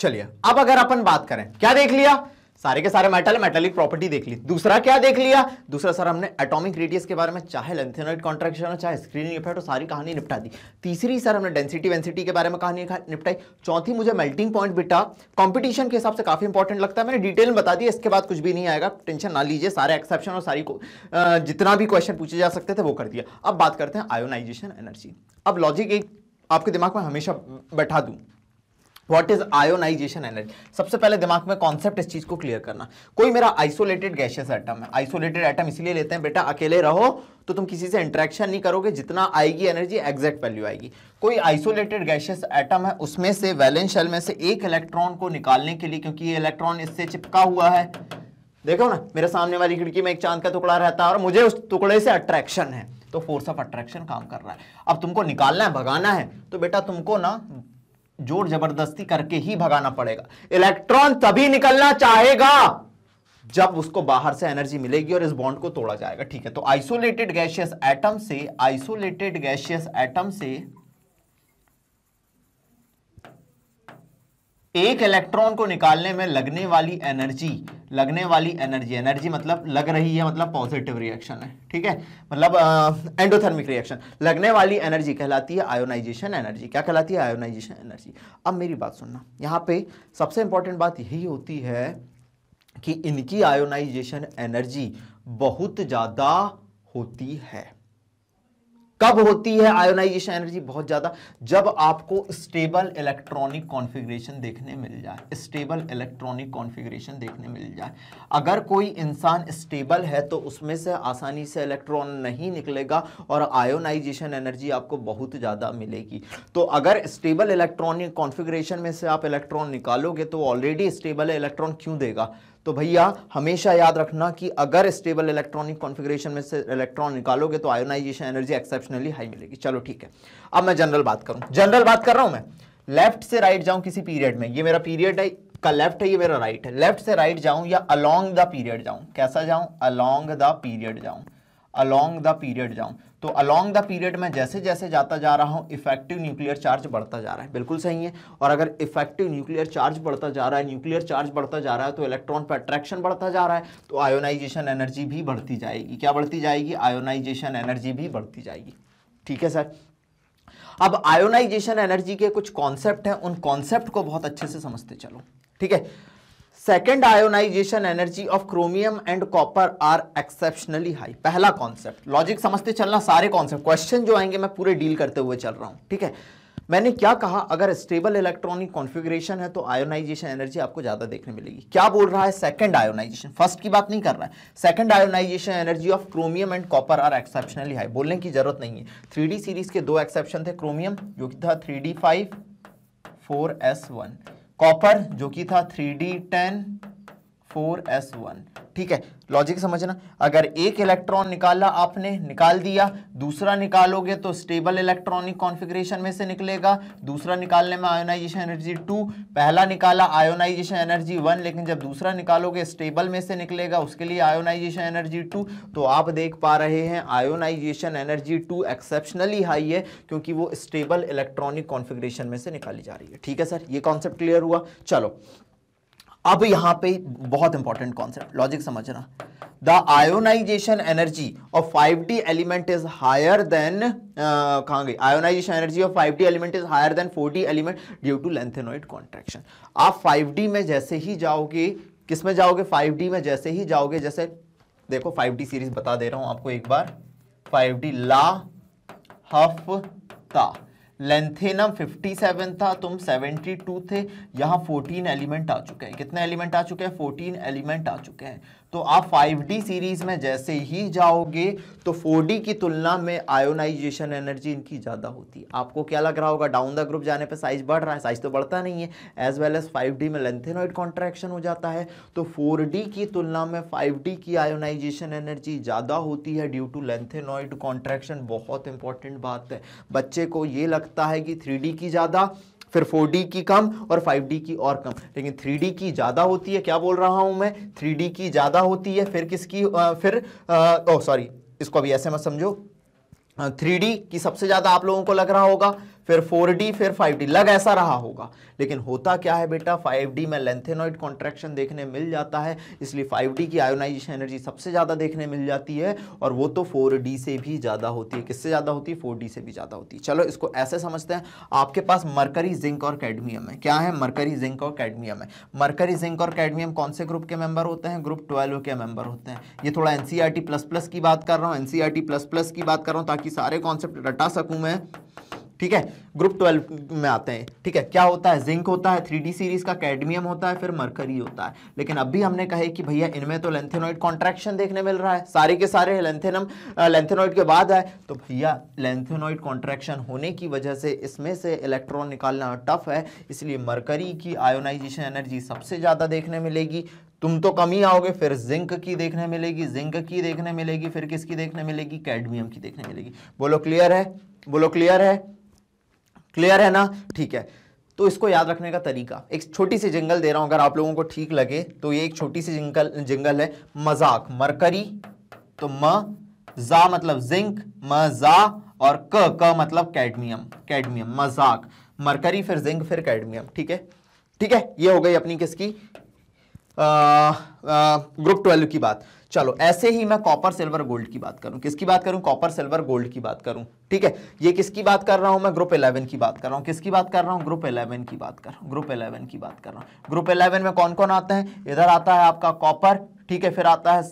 चलिए अब अगर अपन बात करें क्या देख लिया सारे के सारे मेटल मेटलिक प्रॉपर्टी देख ली दूसरा क्या देख लिया दूसरा सर हमने एटॉमिक रेडियस के बारे में चाहे लेंथेनॉइड कॉन्ट्रेक्शन हो चाहे स्क्रीनिंग इफेक्ट हो सारी कहानी निपटा दी तीसरी सर हमने डेंसिटी वेंसिटी के बारे में कहानी निपटाई चौथी मुझे मेल्टिंग पॉइंट बिटा कॉम्पिटिशन के हिसाब से काफी इंपॉर्टेंट लगता है मैंने डिटेल बता दी इसके बाद कुछ भी नहीं आएगा टेंशन ना लीजिए सारे एक्सेप्शन और सारी जितना भी क्वेश्चन पूछे जा सकते थे वो कर दिया अब बात करते हैं आयोनाइजेशन एनर्जी अब लॉजिक एक आपके दिमाग में हमेशा बैठा दूँ वॉट इज आयोनाइजेशन एनर्जी सबसे पहले दिमाग में कॉन्सेप्ट इस चीज को क्लियर करना कोई मेरा आइसोलेटेड गैशियस आइटम है आइसोलेटेड आइटम इसलिए लेते हैं बेटा अकेले रहो तो तुम किसी से इंटरेक्शन नहीं करोगे जितना आएगी एनर्जी एग्जैक्ट वैल्यू आएगी कोई आइसोलेटेड गैशियस एटम है उसमें से वैलेंस शेल में से एक इलेक्ट्रॉन को निकालने के लिए क्योंकि ये इलेक्ट्रॉन इससे चिपका हुआ है देखो ना मेरे सामने वाली खिड़की में एक चांद का टुकड़ा रहता है और मुझे उस टुकड़े से अट्रैक्शन है तो फोर्स ऑफ अट्रैक्शन काम कर रहा है अब तुमको निकालना है भगाना है तो बेटा तुमको ना जोर जबरदस्ती करके ही भगाना पड़ेगा इलेक्ट्रॉन तभी निकलना चाहेगा जब उसको बाहर से एनर्जी मिलेगी और इस बॉन्ड को तोड़ा जाएगा ठीक है तो आइसोलेटेड गैशियस एटम से आइसोलेटेड गैशियस एटम से एक इलेक्ट्रॉन को निकालने में लगने वाली एनर्जी लगने वाली एनर्जी एनर्जी मतलब लग रही है मतलब पॉजिटिव रिएक्शन है ठीक है मतलब एंडोथर्मिक एंडोथर्मिक रिएक्शन लगने वाली एनर्जी कहलाती है आयोनाइजेशन एनर्जी क्या कहलाती है आयोनाइजेशन एनर्जी अब मेरी बात सुनना यहाँ पे सबसे इंपॉर्टेंट बात यही होती है कि इनकी आयोनाइजेशन एनर्जी बहुत ज़्यादा होती है कब होती है आयोनाइजेशन एनर्जी बहुत ज़्यादा जब आपको स्टेबल इलेक्ट्रॉनिक कॉन्फ़िगरेशन देखने मिल जाए स्टेबल इलेक्ट्रॉनिक कॉन्फ़िगरेशन देखने मिल जाए अगर कोई इंसान स्टेबल है तो उसमें से आसानी से इलेक्ट्रॉन नहीं निकलेगा और आयोनाइजेशन एनर्जी आपको बहुत ज़्यादा मिलेगी तो अगर स्टेबल इलेक्ट्रॉनिक कॉन्फिग्रेशन में से आप इलेक्ट्रॉन निकालोगे तो ऑलरेडी स्टेबल इलेक्ट्रॉन क्यों देगा तो भैया हमेशा याद रखना कि अगर स्टेबल इलेक्ट्रॉनिक कॉन्फ़िगरेशन में से इलेक्ट्रॉन निकालोगे तो आयोनाइजेशन एनर्जी एक्सेप्शनली हाई मिलेगी चलो ठीक है अब मैं जनरल बात करूँ जनरल बात कर रहा हूँ मैं लेफ्ट से राइट जाऊँ किसी पीरियड में ये मेरा पीरियड है का लेफ्ट है ये मेरा राइट है लेफ्ट से राइट जाऊँ या अलॉन्ग द पीरियड जाऊँ कैसा जाऊँ अलॉन्ग द पीरियड जाऊँ अलॉन्ग द पीरियड जाऊँ तो अलोंग द पीरियड में जैसे जैसे जाता जा रहा हूँ इफेक्टिव न्यूक्लियर चार्ज बढ़ता जा रहा है बिल्कुल सही है और अगर इफेक्टिव न्यूक्लियर चार्ज बढ़ता जा रहा है न्यूक्लियर चार्ज बढ़ता जा रहा है तो इलेक्ट्रॉन पर अट्रैक्शन बढ़ता जा रहा है तो आयोनाइजेशन एनर्जी भी बढ़ती जाएगी क्या बढ़ती जाएगी आयोनाइजेशन एनर्जी भी बढ़ती जाएगी ठीक है सर अब आयोनाइजेशन एनर्जी के कुछ कॉन्सेप्ट हैं उन कॉन्सेप्ट को बहुत अच्छे से समझते चलो ठीक है second ionization energy of chromium and copper are exceptionally high पहला कॉन्सेप्ट लॉजिक समझते चलना सारे कॉन्सेप्ट क्वेश्चन जो आएंगे मैं पूरे डील करते हुए चल रहा हूं ठीक है मैंने क्या कहा अगर स्टेबल इलेक्ट्रॉनिक कॉन्फ़िगरेशन है तो आयोनाइजेशन एनर्जी आपको ज़्यादा देखने मिलेगी क्या बोल रहा है सेकंड आयोनाइजेशन फर्स्ट की बात नहीं कर रहा है second ionization energy of chromium and copper are exceptionally high बोलने की जरूरत नहीं है थ्री सीरीज के दो एक्सेप्शन थे क्रोमियम जो कि था three D five four S one copper जो कि था three D ten four S one ठीक है लॉजिक समझना अगर एक इलेक्ट्रॉन निकाला आपने निकाल दिया दूसरा निकालोगे तो स्टेबल इलेक्ट्रॉनिक कॉन्फ़िगरेशन में से निकलेगा दूसरा निकालने में आयोनाइजेशन एनर्जी टू पहला निकाला आयोनाइजेशन एनर्जी वन लेकिन जब दूसरा निकालोगे स्टेबल में से निकलेगा उसके लिए आयोनाइजेशन एनर्जी टू तो आप देख पा रहे हैं ionization energy two exceptionally high है क्योंकि वो स्टेबल इलेक्ट्रॉनिक कॉन्फिग्रेशन में से निकाली जा रही है ठीक है सर ये कॉन्सेप्ट क्लियर हुआ चलो अब यहां पे बहुत इंपॉर्टेंट कॉन्सेप्ट लॉजिक समझना the ionization energy of 5d element is higher than कहा गई ionization energy of 5d element is higher than 4d element due to lanthanoid contraction आप 5d में जैसे ही जाओगे किस में जाओगे 5d में जैसे ही जाओगे जैसे देखो 5d सीरीज बता दे रहा हूं आपको एक बार 5d ला हफ ता लेंथेनम 57 था तुम 72 थे यहाँ 14 एलिमेंट आ चुके हैं कितने एलिमेंट आ चुके हैं 14 एलिमेंट आ चुके हैं तो आप 5D सीरीज में जैसे ही जाओगे तो 4D की तुलना में आयोनाइजेशन एनर्जी इनकी ज़्यादा होती है आपको क्या लग रहा होगा डाउन द ग्रुप जाने पर साइज बढ़ रहा है साइज तो बढ़ता नहीं है एज वेल एज 5D में लेंथेनोइड कॉन्ट्रैक्शन हो जाता है तो 4D की तुलना में 5D की आयोनाइजेशन एनर्जी ज़्यादा होती है ड्यू टू लेंथेनोइड कॉन्ट्रैक्शन बहुत इंपॉर्टेंट बात है बच्चे को ये लगता है कि थ्री की ज़्यादा फिर 4D की कम और 5D की और कम लेकिन 3D की ज़्यादा होती है क्या बोल रहा हूँ मैं 3D की ज़्यादा होती है फिर किसकी फिर ओ सॉरी इसको अभी ऐसे मत समझो थ्री डी की सबसे ज़्यादा आप लोगों को लग रहा होगा फिर 4D फिर 5D लग ऐसा रहा होगा लेकिन होता क्या है बेटा 5D में लेंथेनॉइड कॉन्ट्रैक्शन देखने मिल जाता है इसलिए 5D की आयोनाइजेशन एनर्जी सबसे ज़्यादा देखने मिल जाती है और वो तो 4D से भी ज़्यादा होती है किससे ज़्यादा होती है 4D से भी ज़्यादा होती है चलो इसको ऐसे समझते हैं आपके पास मरकरी जिंक और कैडमियम है क्या है मरकरी जिंक और कैडमियम है मरकरी जिंक और कैडमियम कौन से ग्रुप के मेंबर होते हैं ग्रुप ट्वेल्व के मेंबर होते हैं ये थोड़ा एन प्लस प्लस की बात कर रहा हूँ एन प्लस प्लस की बात कर रहा हूँ ताकि सारे कॉन्सेप्ट रटा सकूँ मैं ठीक है ग्रुप ट्वेल्व में आते हैं ठीक है क्या होता है जिंक होता है थ्री सीरीज का कैडमियम होता है फिर मरकरी होता है लेकिन अभी हमने कहे कि भैया इनमें तो लेंथेनोइड कॉन्ट्रैक्शन देखने मिल रहा है सारे के सारे लेंथेनम लेंथेनॉइड के बाद है तो भैया लेंथेनॉइड कॉन्ट्रैक्शन होने की वजह से इसमें से इलेक्ट्रॉन निकालना टफ है इसलिए मरकरी की आयोनाइजेशन एनर्जी सबसे ज़्यादा देखने मिलेगी तुम तो कम ही आओगे फिर जिंक की देखने मिलेगी जिंक की देखने मिलेगी फिर किसकी देखने मिलेगी कैडमियम की देखने मिलेगी बोलो क्लियर है बोलो क्लियर है क्लियर है ना ठीक है तो इसको याद रखने का तरीका एक छोटी सी जिंगल दे रहा हूं अगर आप लोगों को ठीक लगे तो ये एक छोटी सी जिंगल जिंगल है मजाक मरकरी तो म जा मतलब जिंक जा और क क मतलब कैडमियम कैडमियम मजाक मरकरी फिर जिंक फिर कैडमियम ठीक है ठीक है ये हो गई अपनी किसकी ग्रुप ट्वेल्व की बात चलो ऐसे ही मैं कॉपर सिल्वर गोल्ड की बात करूं किसकी बात करूं कॉपर सिल्वर गोल्ड की बात करूं ठीक है ये किसकी बात कर रहा हूं मैं ग्रुप इलेवन की बात कर रहा हूं किसकी बात कर रहा हूं ग्रुप इलेवन की बात कर रहा हूं ग्रुप इलेवन की बात कर रहा हूं ग्रुप इलेवन में कौन कौन आता है इधर आता है आपका कॉपर ठीक है फिर आता है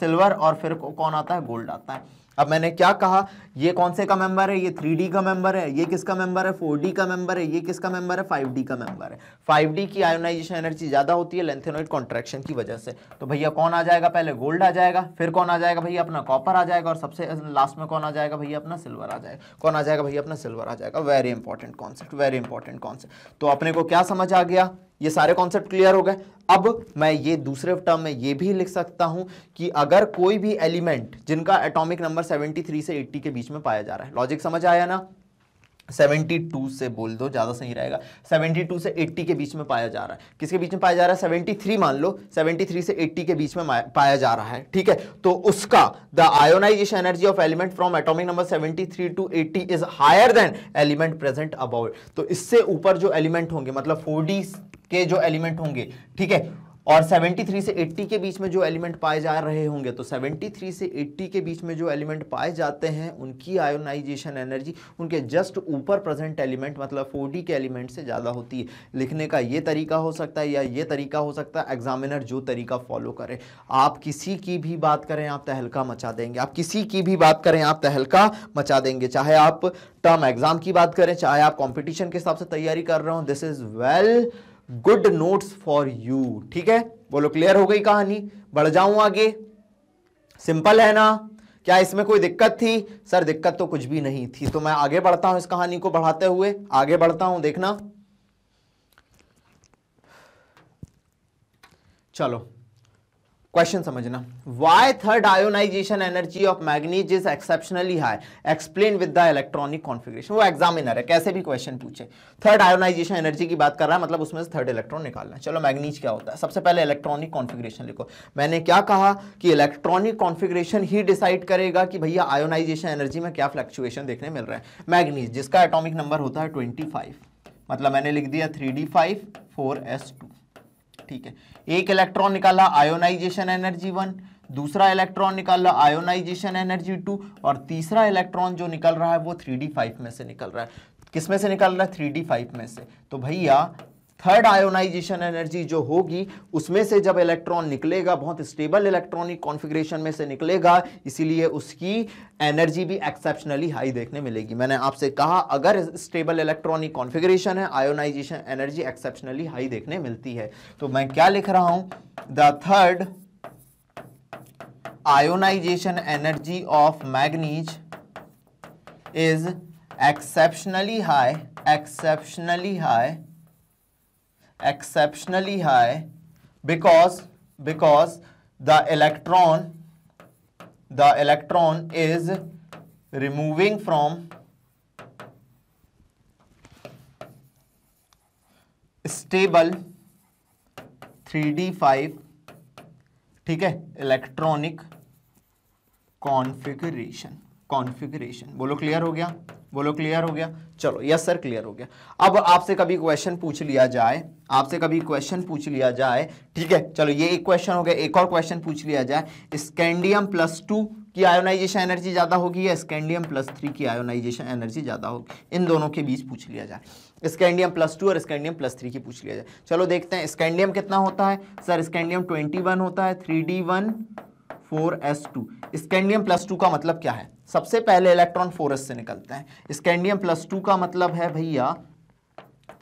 सिल्वर और फिर कौन आता है गोल्ड आता है अब मैंने क्या कहा ये कौन से का मेंबर है ये थ्री का मेंबर है ये किसका मेंबर है फोर का मेंबर है ये किसका मेंबर है फाइव का मेंबर है फाइव की आयोनाइजेशन एनर्जी ज़्यादा होती है लेंथेनोइड कॉन्ट्रैक्शन की वजह से तो भैया कौन आ जाएगा पहले गोल्ड आ जाएगा फिर कौन आ जाएगा भैया अपना कॉपर आ जाएगा और सबसे लास्ट में कौन आ जाएगा भैया अपना सिल्वर आ जाएगा कौन आ जाएगा भैया अपना सिल्वर आ जाएगा very important concept very important concept तो अपने को क्या समझ आ गया ये सारे कॉन्सेप्ट क्लियर हो गए अब मैं ये दूसरे टर्म में ये भी लिख सकता हूं कि अगर कोई भी एलिमेंट जिनका एटॉमिक नंबर 73 से 80 के बीच में पाया जा रहा है लॉजिक समझ आया ना 72 से बोल दो ज़्यादा सही रहेगा 72 से 80 के बीच में पाया जा रहा है किसके बीच में पाया जा रहा है 73 मान लो 73 से 80 के बीच में पाया जा रहा है ठीक है तो उसका the ionization energy of element from atomic number 73 to 80 is higher than element present about तो इससे ऊपर जो एलिमेंट होंगे मतलब 4D के जो एलिमेंट होंगे ठीक है और 73 से 80 के बीच में जो एलिमेंट पाए जा रहे होंगे तो 73 से 80 के बीच में जो एलिमेंट पाए जाते हैं उनकी आयोनाइजेशन एनर्जी उनके जस्ट ऊपर प्रेजेंट एलिमेंट मतलब 4D के एलिमेंट से ज़्यादा होती है लिखने का ये तरीका हो सकता है या ये तरीका हो सकता है एग्जामिनर जो तरीका फॉलो करें आप किसी की भी बात करें आप तहलका मचा देंगे आप किसी की भी बात करें आप तहलका मचा देंगे चाहे आप टर्म एग्ज़ाम की बात करें चाहे आप कॉम्पिटिशन के हिसाब से तैयारी कर रहे हो this is well well, good notes for you ठीक है बोलो क्लियर हो गई कहानी बढ़ जाऊं आगे सिंपल है ना क्या इसमें कोई दिक्कत थी सर दिक्कत तो कुछ भी नहीं थी तो मैं आगे बढ़ता हूं इस कहानी को बढ़ाते हुए आगे बढ़ता हूं देखना चलो क्वेश्चन समझना why third ionization energy of manganese is exceptionally high explain with the electronic configuration वो एग्जामिनर है कैसे भी क्वेश्चन पूछे थर्ड आयोनाइजेशन एनर्जी की बात कर रहा है मतलब उसमें से थर्ड इलेक्ट्रॉन निकालना है चलो मैग्नीज क्या होता है सबसे पहले इलेक्ट्रॉनिक कॉन्फिग्रेशन लिखो मैंने क्या कहा कि इलेक्ट्रॉनिक कॉन्फिग्रेशन ही डिसाइड करेगा कि भैया आयोनाइजेशन एनर्जी में क्या फ्लक्चुएशन देखने मिल रहा है मैग्नीज जिसका एटोमिक नंबर होता है ट्वेंटी मतलब मैंने लिख दिया three D five four S two ठीक है एक इलेक्ट्रॉन निकाला आयोनाइजेशन एनर्जी वन दूसरा इलेक्ट्रॉन निकाल रहा आयोनाइजेशन एनर्जी टू और तीसरा इलेक्ट्रॉन जो निकल रहा है वो थ्री डी फाइव में से निकल रहा है किस में से निकल रहा है थ्री डी फाइव में से तो भैया थर्ड आयोनाइजेशन एनर्जी जो होगी उसमें से जब इलेक्ट्रॉन निकलेगा बहुत स्टेबल इलेक्ट्रॉनिक कॉन्फ़िगरेशन में से निकलेगा इसीलिए उसकी एनर्जी भी एक्सेप्शनली हाई देखने मिलेगी मैंने आपसे कहा अगर स्टेबल इलेक्ट्रॉनिक कॉन्फिग्रेशन है आयोनाइजेशन एनर्जी एक्सेप्शनली हाई देखने मिलती है तो मैं क्या लिख रहा हूं the third ionization energy of manganese is exceptionally high exceptionally high exceptionally high because because the electron the electron is removing from stable 3d5 ठीक है इलेक्ट्रॉनिक कॉन्फ़िगरेशन कॉन्फ़िगरेशन बोलो क्लियर हो गया बोलो क्लियर हो गया चलो यस सर क्लियर हो गया अब आपसे कभी क्वेश्चन पूछ लिया जाए आपसे कभी क्वेश्चन पूछ लिया जाए ठीक है चलो ये एक क्वेश्चन हो गया एक और क्वेश्चन पूछ लिया जाए स्कैंडियम प्लस टू की आयोनाइजेशन एनर्जी ज़्यादा होगी या स्कैंडियम प्लस थ्री की आयोनाइजेशन एनर्जी ज़्यादा होगी इन दोनों के बीच पूछ लिया जाए स्कैंडियम प्लस टू और स्कैंडियम प्लस थ्री की पूछ लिया जाए चलो देखते हैं स्कैंडियम कितना होता है सर स्कैंडियम ट्वेंटी वन होता है three D one 4s2 s two scandium plus two का मतलब क्या है सबसे पहले इलेक्ट्रॉन फोर एस से निकलते हैं स्कैंडियम प्लस टू का मतलब है भैया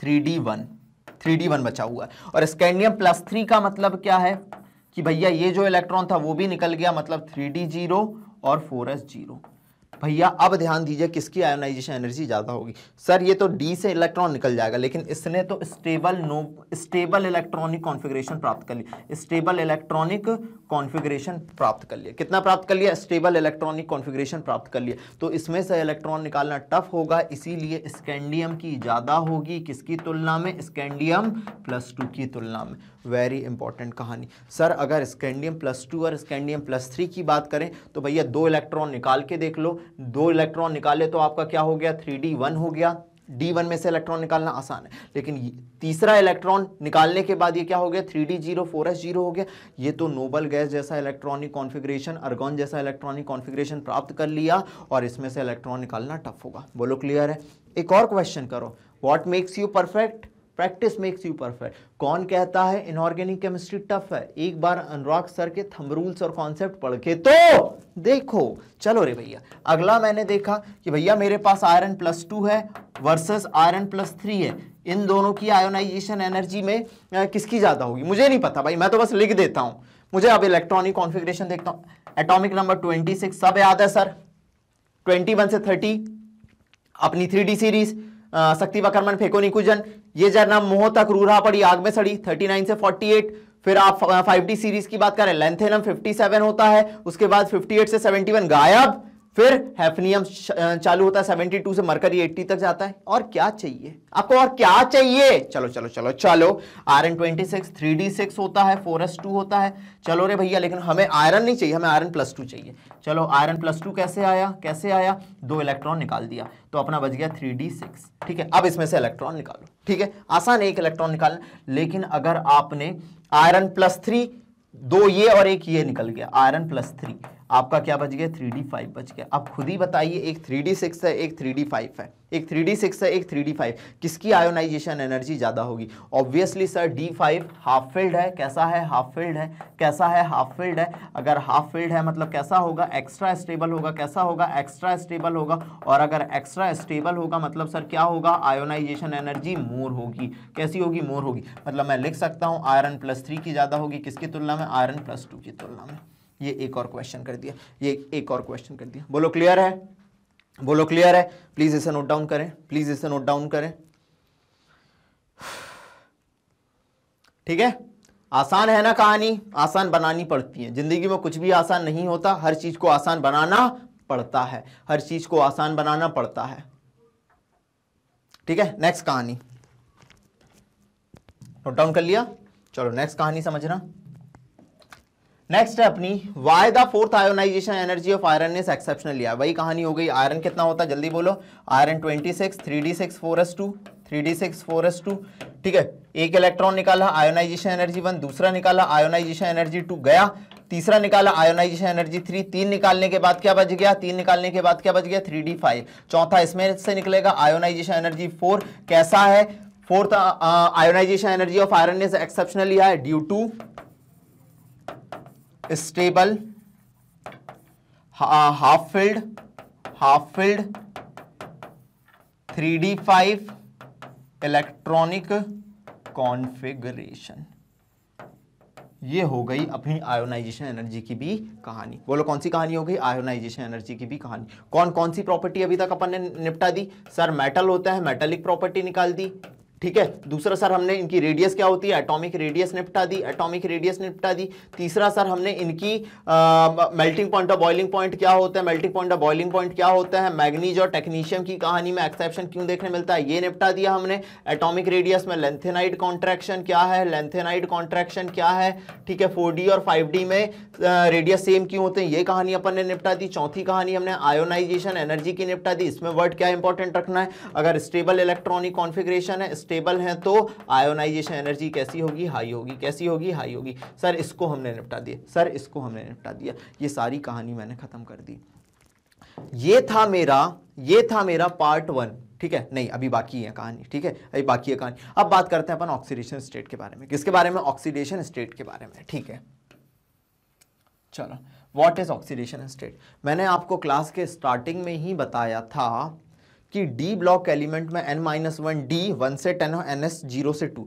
three D one three D one बचा हुआ है और स्कैंडियम प्लस थ्री का मतलब क्या है कि भैया ये जो इलेक्ट्रॉन था वो भी निकल गया मतलब थ्री डी जीरो और फोर एस जीरो भैया अब ध्यान दीजिए किसकी आयोनाइजेशन एनर्जी ज़्यादा होगी सर ये तो डी से इलेक्ट्रॉन निकल जाएगा लेकिन इसने तो stable no stable electronic configuration प्राप्त कर लिया स्टेबल इलेक्ट्रॉनिक कॉन्फिग्रेशन प्राप्त कर लिया कितना प्राप्त कर लिया स्टेबल इलेक्ट्रॉनिक कॉन्फिग्रेशन प्राप्त कर लिया तो इसमें से इलेक्ट्रॉन निकालना टफ होगा इसीलिए स्कैंडियम की ज़्यादा होगी किसकी तुलना में स्कैंडियम प्लस टू की तुलना में वेरी इंपॉर्टेंट कहानी सर अगर स्कैंडियम प्लस टू और स्कैंडियम प्लस थ्री की बात करें तो भैया दो इलेक्ट्रॉन निकाल के देख लो दो इलेक्ट्रॉन निकाले तो आपका क्या हो गया थ्री डी वन हो गया डी वन में से इलेक्ट्रॉन निकालना आसान है लेकिन तीसरा इलेक्ट्रॉन निकालने के बाद ये क्या हो गया three d zero four s zero हो गया ये तो नोबल गैस जैसा इलेक्ट्रॉनिक कॉन्फिग्रेशन अर्गॉन जैसा इलेक्ट्रॉनिक कॉन्फिग्रेशन प्राप्त कर लिया और इसमें से इलेक्ट्रॉन निकालना टफ होगा बोलो क्लियर है एक और क्वेश्चन करो what makes you perfect practice makes you perfect कौन कहता है इनऑर्गेनिक केमिस्ट्री टफ है एक बार अनुराग सर के थम रूल्स और कॉन्सेप्ट पढ़ के तो देखो चलो रे भैया अगला मैंने देखा कि भैया मेरे पास आयरन प्लस टू है वर्सेस आयरन प्लस थ्री है इन दोनों की आयोनाइजेशन एनर्जी में किसकी ज़्यादा होगी मुझे नहीं पता भाई मैं तो बस लिख देता हूं मुझे अब इलेक्ट्रॉनिक कॉन्फिग्रेशन देखता हूं एटॉमिक नंबर ट्वेंटी सिक्स सब याद है सर ट्वेंटी वन से थर्टी अपनी थ्री डी सीरीज शक्ति वकर्मन फेकोनिकुजन ये जरना मोह तक रूरा पड़ी आग में सड़ी 39 से 48 फिर आप 5D सीरीज की बात करें लेंथेनम 57 होता है उसके बाद 58 से 71 गायब फिर हैफनियम चालू होता है 72 से मरकर 80 तक जाता है और क्या चाहिए आपको और क्या चाहिए चलो चलो चलो चलो आयरन 26 3d6 होता है 4s2 होता है चलो रे भैया लेकिन हमें आयरन नहीं चाहिए हमें आयरन प्लस टू चाहिए चलो आयरन प्लस टू कैसे आया कैसे आया दो इलेक्ट्रॉन निकाल दिया तो अपना बच गया थ्री ठीक है अब इसमें से इलेक्ट्रॉन निकालो ठीक है आसान है एक इलेक्ट्रॉन निकालना लेकिन अगर आपने आयरन प्लस थ्री दो ये और एक ये निकल गया आयरन प्लस थ्री आपका क्या बच गया थ्री डी फाइव बच गया आप खुद ही बताइए एक थ्री डी सिक्स है एक थ्री डी फाइव है एक थ्री डी सिक्स है एक थ्री डी फाइव किसकी आयोनाइजेशन एनर्जी ज़्यादा होगी obviously sir d five half filled है कैसा है हाफ फील्ड है कैसा है हाफ फील्ड है अगर हाफ फील्ड है मतलब कैसा होगा एक्स्ट्रा स्टेबल होगा कैसा होगा एक्स्ट्रा स्टेबल होगा और अगर एक्स्ट्रा स्टेबल होगा मतलब सर क्या होगा आयोनाइजेशन एनर्जी मोर होगी कैसी होगी मोर होगी मतलब मैं लिख सकता हूँ आयरन प्लस थ्री की ज़्यादा होगी किसकी तुलना में आयरन प्लस टू की तुलना में ये एक और क्वेश्चन कर दिया ये एक और क्वेश्चन कर दिया बोलो क्लियर है बोलो क्लियर है प्लीज़ इसे नोट डाउन करें प्लीज़ इसे नोट डाउन करें ठीक है आसान है ना कहानी आसान बनानी पड़ती है ज़िंदगी में कुछ भी आसान नहीं होता हर चीज़ को आसान बनाना पड़ता है हर चीज़ को आसान बनाना पड़ता है ठीक है नेक्स्ट कहानी नोट डाउन कर लिया चलो नेक्स्ट कहानी समझना नेक्स्ट है अपनी why the fourth ionization energy of iron is exceptionally वही कहानी हो गई आयरन कितना होता है जल्दी बोलो iron twenty six three D six four S two three D six four S two ठीक है एक इलेक्ट्रॉन निकाला आयोनाइजेशन एनर्जी वन दूसरा निकाला आयोनाइजेशन एनर्जी टू गया तीसरा निकाला आयोनाइजेशन एनर्जी थ्री तीन निकालने के बाद क्या बच गया तीन निकालने के बाद क्या बच गया थ्री डी फाइव चौथा इसमें से निकलेगा आयोनाइजेशन एनर्जी फोर कैसा है fourth ionization energy of iron is exceptionally है due to stable half filled half filled three D five electronic configuration ये हो गई अपनी आयोनाइजेशन एनर्जी की भी कहानी बोलो कौन सी कहानी हो गई आयोनाइजेशन एनर्जी की भी कहानी कौन कौन सी प्रॉपर्टी अभी तक अपन ने निपटा दी सर मेटल होता है मेटलिक प्रॉपर्टी निकाल दी ठीक है दूसरा सर हमने इनकी रेडियस क्या होती है एटॉमिक रेडियस निपटा दी एटॉमिक रेडियस निपटा दी तीसरा सर हमने इनकी मेल्टिंग पॉइंट और बॉइलिंग पॉइंट क्या होता है मेल्टिंग पॉइंट और बॉइलिंग पॉइंट क्या होता है मैग्नीज और टेक्नीशियम की कहानी में एक्सेप्शन क्यों देखने मिलता है ये निपटा दिया हमने एटॉमिक रेडियस में लेंथेनाइड कॉन्ट्रैक्शन क्या है लेंथेनाइड कॉन्ट्रैक्शन क्या है ठीक है फोर और फाइव में रेडियस सेम क्यों होते हैं ये कहानी अपन ने निपटा दी चौथी कहानी हमने आयोनाइजेशन एनर्जी की निपटा दी इसमें वर्ड क्या इंपॉर्टेंट रखना है अगर स्टेबल इलेक्ट्रॉनिक कॉन्फिग्रेशन है स्टेबल हैं तो आयोनाइजेशन एनर्जी कैसी होगी हाई होगी कैसी होगी हाई होगी सर इसको हमने निपटा दिया सर इसको हमने निपटा दिया ये सारी कहानी मैंने ख़त्म कर दी ये था मेरा ये था मेरा पार्ट वन ठीक है नहीं अभी बाकी है कहानी ठीक है अभी बाकी है कहानी अब बात करते हैं अपन ऑक्सीडेशन स्टेट के बारे में किसके बारे में ऑक्सीडेशन स्टेट के बारे में ठीक है चलो व्हाट इज ऑक्सीडेशन स्टेट मैंने आपको क्लास के स्टार्टिंग में ही बताया था कि डी ब्लॉक एलिमेंट में n minus one D one से टेन और एन एस जीरो से टू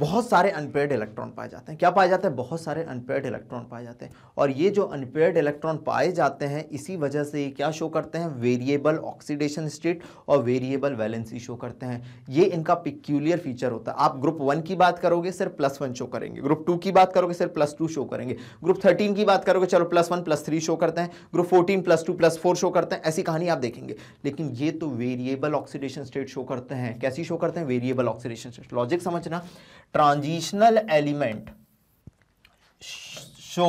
बहुत सारे अनपेड इलेक्ट्रॉन पाए जाते हैं क्या पाए जाते हैं बहुत सारे अनपेड इलेक्ट्रॉन पाए जाते हैं और ये जो अनपेड इलेक्ट्रॉन पाए जाते हैं इसी वजह से ये क्या शो करते हैं वेरिएबल ऑक्सीडेशन स्टेट और वेरिएबल वैलेंसी शो करते हैं ये इनका पिक्यूलियर फीचर होता है आप ग्रुप वन की बात करोगे सिर्फ प्लस वन शो करेंगे ग्रुप टू की बात करोगे सिर्फ प्लस टू शो करेंगे ग्रुप थर्टीन की बात करोगे चलो plus one plus three show करते हैं group fourteen plus two plus four show करते हैं ऐसी कहानी आप देखेंगे लेकिन ये तो वेरिएबल ऑक्सीडेशन स्टेट शो करते हैं कैसी शो करते हैं वेरिएबल ऑक्सीडेशन स्टेट लॉजिक समझना transitional element show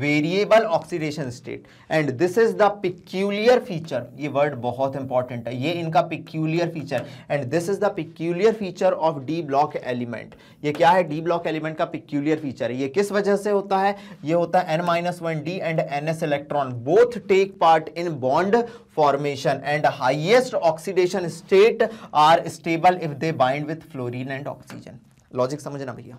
variable oxidation state and this is the peculiar feature ये वर्ड बहुत इंपॉर्टेंट है ये इनका peculiar feature and this is the peculiar feature of D block element ये क्या है डी ब्लॉक एलिमेंट का पिक्यूलियर फीचर है ये किस वजह से होता है ये होता है N minus one d and N S electron both take part in bond formation and highest oxidation state are stable if they bind with fluorine and oxygen logic समझना भैया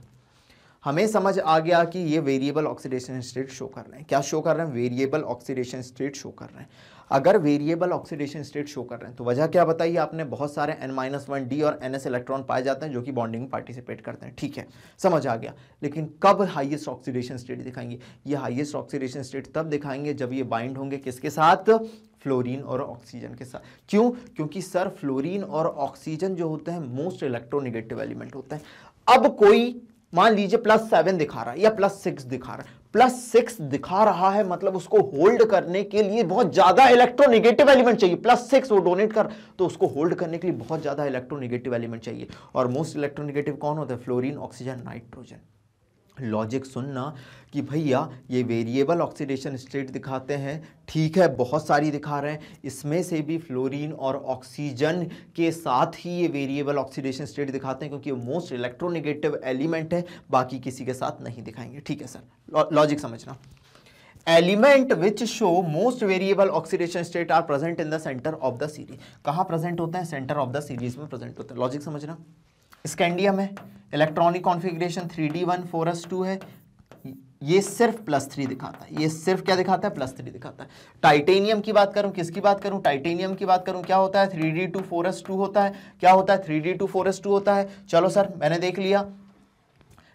हमें समझ आ गया कि ये वेरिएबल ऑक्सीडेशन स्टेट शो कर रहे हैं क्या शो कर रहे हैं वेरिएबल ऑक्सीडेशन स्टेट शो कर रहे हैं अगर वेरिएबल ऑक्सीडेशन स्टेट शो कर रहे हैं तो वजह क्या बताइए आपने बहुत सारे एन माइनस वन डी और एन एस इलेक्ट्रॉन पाए जाते हैं जो कि बॉन्डिंग में पार्टिसिपेट करते हैं ठीक है समझ आ गया लेकिन कब हाइएस्ट ऑक्सीडेशन स्टेट दिखाएंगे ये हाइएस्ट ऑक्सीडेशन स्टेट तब दिखाएंगे जब ये बाइंड होंगे किसके साथ फ्लोरीन और ऑक्सीजन के साथ क्यों क्योंकि सर फ्लोरीन और ऑक्सीजन जो होते हैं मोस्ट इलेक्ट्रोनिगेटिव एलिमेंट होते हैं अब कोई मान लीजिए प्लस सेवन दिखा रहा है या प्लस सिक्स दिखा रहा है प्लस सिक्स दिखा रहा है मतलब उसको होल्ड करने के लिए बहुत ज्यादा इलेक्ट्रोनेगेटिव एलिमेंट चाहिए प्लस सिक्स वो डोनेट कर तो उसको होल्ड करने के लिए बहुत ज्यादा इलेक्ट्रोनेगेटिव एलिमेंट चाहिए और मोस्ट इलेक्ट्रोनेगेटिव कौन होता है फ्लोरीन ऑक्सीजन नाइट्रोजन लॉजिक सुनना कि भैया ये वेरिएबल ऑक्सीडेशन स्टेट दिखाते हैं ठीक है बहुत सारी दिखा रहे हैं इसमें से भी फ्लोरीन और ऑक्सीजन के साथ ही ये वेरिएबल ऑक्सीडेशन स्टेट दिखाते हैं क्योंकि मोस्ट इलेक्ट्रोनेगेटिव एलिमेंट है बाकी किसी के साथ नहीं दिखाएंगे ठीक है सर लॉजिक समझना element which show most variable oxidation state are present in the centre of the series कहाँ प्रेजेंट होते हैं सेंटर ऑफ द सीरीज में प्रेजेंट होते हैं लॉजिक समझना स्कैंडियम है electronic configuration three D one four S two है ये सिर्फ प्लस थ्री दिखाता है ये सिर्फ क्या दिखाता है प्लस थ्री दिखाता है टाइटेनियम की बात करूं किसकी बात करूं टाइटेनियम की बात करूं क्या होता है three D two four S two होता है क्या होता है three D two four S two होता है चलो सर मैंने देख लिया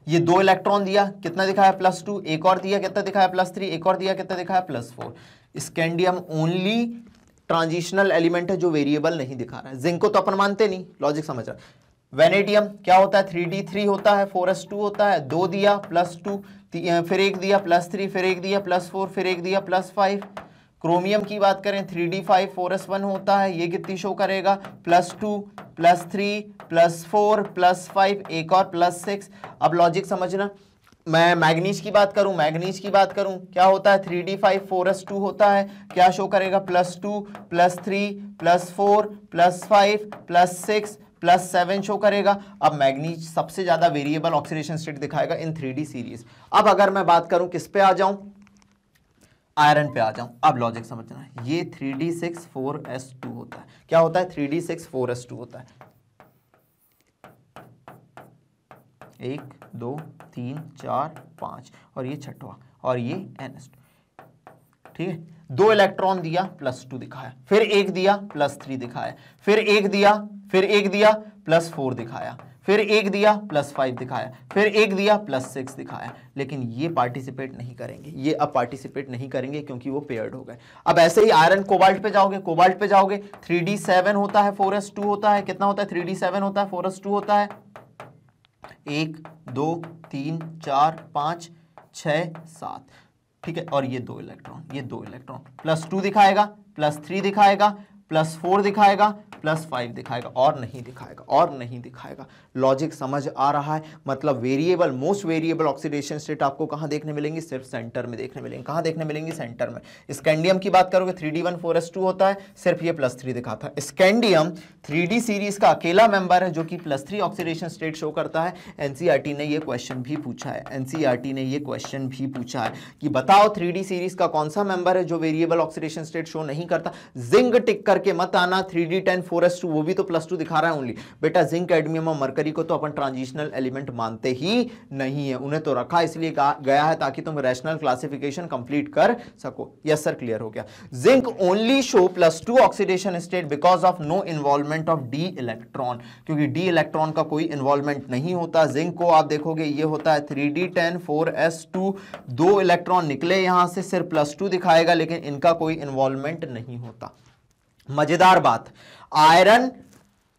ये दो इलेक्ट्रॉन दिया कितना दिखाया प्लस टू एक और दिया कितना दिखाया प्लस थ्री एक और दिया कितना दिखाया plus four scandium only transitional element है जो वेरिएबल नहीं दिखा रहा है जिंक को तो अपन मानते नहीं लॉजिक समझ रहा वेनेडियम क्या होता है थ्री डी थ्री होता है फोर एस टू होता है दो दिया प्लस टू फिर एक दिया प्लस थ्री फिर एक दिया प्लस फोर फिर एक दिया प्लस फाइव क्रोमियम की बात करें three D five four S one होता है ये कितनी शो करेगा plus two plus three plus four plus five एक और प्लस सिक्स अब लॉजिक समझना मैं मैग्नीज की बात करूं मैग्नीज की बात करूं क्या होता है three D five four S two होता है क्या शो करेगा plus two plus three plus four plus five plus six plus seven show करेगा अब मैग्नीज सबसे ज़्यादा वेरिएबल ऑक्सीडेशन स्टेट दिखाएगा इन थ्री सीरीज अब अगर मैं बात करूं किस पे आ जाऊं आयरन पे आ जाऊं अब लॉजिक समझना ये three D six four S two होता है क्या होता है three D six four S two होता है एक दो तीन चार पांच और ये छठवा और ये एन एस टू ठीक है दो इलेक्ट्रॉन दिया प्लस टू दिखाया फिर एक दिया प्लस थ्री दिखाया फिर एक दिया फिर एक दिया प्लस फोर दिखाया फिर एक दिया प्लस फाइव दिखाया फिर एक दिया प्लस सिक्स दिखाया लेकिन ये पार्टिसिपेट नहीं करेंगे ये अब पार्टिसिपेट नहीं करेंगे क्योंकि वो पेयर्ड हो गए अब ऐसे ही आयरन कोबाल्ट पे जाओगे कोबाल्ट पे जाओगे थ्री डी सेवन होता है फोर एस टू होता है कितना होता है थ्री डी सेवन होता है फोर एस टू होता है एक दो तीन चार पाँच छ सात ठीक है और ये दो इलेक्ट्रॉन ये दो इलेक्ट्रॉन प्लस टू दिखाएगा प्लस थ्री दिखाएगा प्लस फोर दिखाएगा प्लस फाइव दिखाएगा और नहीं दिखाएगा और नहीं दिखाएगा लॉजिक समझ आ रहा है मतलब variable most variable oxidation state आपको कहाँ देखने मिलेंगे सिर्फ सेंटर में देखने मिलेंगे कहाँ देखने मिलेंगे सेंटर में स्कैंडियम की बात करोगे three D one four S two होता है सिर्फ ये प्लस थ्री दिखाता है स्कैंडियम थ्री डी सीरीज का अकेला मेंबर है जो कि plus three oxidation state show करता है एनसीईआरटी e ने ये क्वेश्चन भी पूछा है एनसीईआरटी e ने ये क्वेश्चन भी पूछा है कि बताओ थ्री सीरीज का कौन सा मेंबर है जो वेरिएबल ऑक्सीडेशन स्टेट शो नहीं करता जिंक टिक करके मत आना three D ten four S two वो भी तो प्लस टू दिखा रहा है ओनली बेटा जिंक एडमियम और मरकरी को तो अपन ट्रांजिशनल एलिमेंट मानते ही नहीं है उन्हें तो रखा इसलिए गया है ताकि तुम रैशनल क्लासिफिकेशन कंप्लीट कर सको यस सर क्लियर हो गया zinc only show plus two oxidation state because of no involvement of d electron क्योंकि डी इलेक्ट्रॉन का कोई इन्वॉल्वमेंट नहीं होता जिंक को आप देखोगे ये होता है three D ten four S two दो इलेक्ट्रॉन निकले यहां से सिर्फ प्लस टू दिखाएगा लेकिन इनका कोई इन्वॉल्वमेंट नहीं होता मजेदार बात iron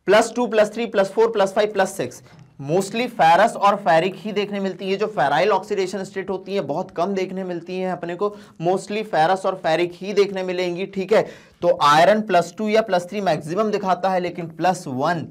plus two plus three plus four plus five plus six mostly ferrous और फेरिक ही देखने मिलती है जो फेराइल ऑक्सीडेशन स्टेट होती है बहुत कम देखने मिलती है अपने को मोस्टली फेरस और फेरिक ही देखने मिलेंगी ठीक है तो आयरन प्लस टू या प्लस थ्री मैक्सिमम दिखाता है लेकिन प्लस वन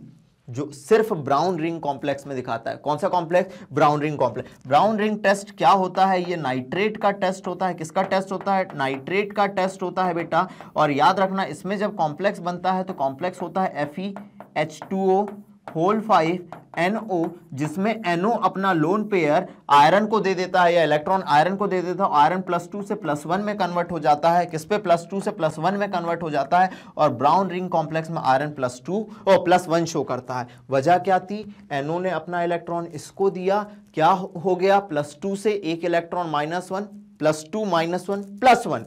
जो सिर्फ ब्राउन रिंग कॉम्प्लेक्स में दिखाता है कौन सा complex brown ring complex brown ring test क्या होता है ये नाइट्रेट का टेस्ट होता है किसका टेस्ट होता है नाइट्रेट का टेस्ट होता है बेटा और याद रखना इसमें जब कॉम्प्लेक्स बनता है तो कॉम्प्लेक्स होता है F E H two O whole five NO जिसमें एनओ अपना लोन पेयर आयरन को दे देता है या इलेक्ट्रॉन आयरन को दे देता है आयरन प्लस टू से प्लस वन में कन्वर्ट हो जाता है किस पे प्लस टू से प्लस वन में कन्वर्ट हो जाता है और ब्राउन रिंग कॉम्प्लेक्स में आयरन प्लस टू और प्लस वन शो करता है वजह क्या थी एनओ ने अपना इलेक्ट्रॉन इसको दिया क्या हो गया प्लस टू से एक electron minus one plus two minus one plus one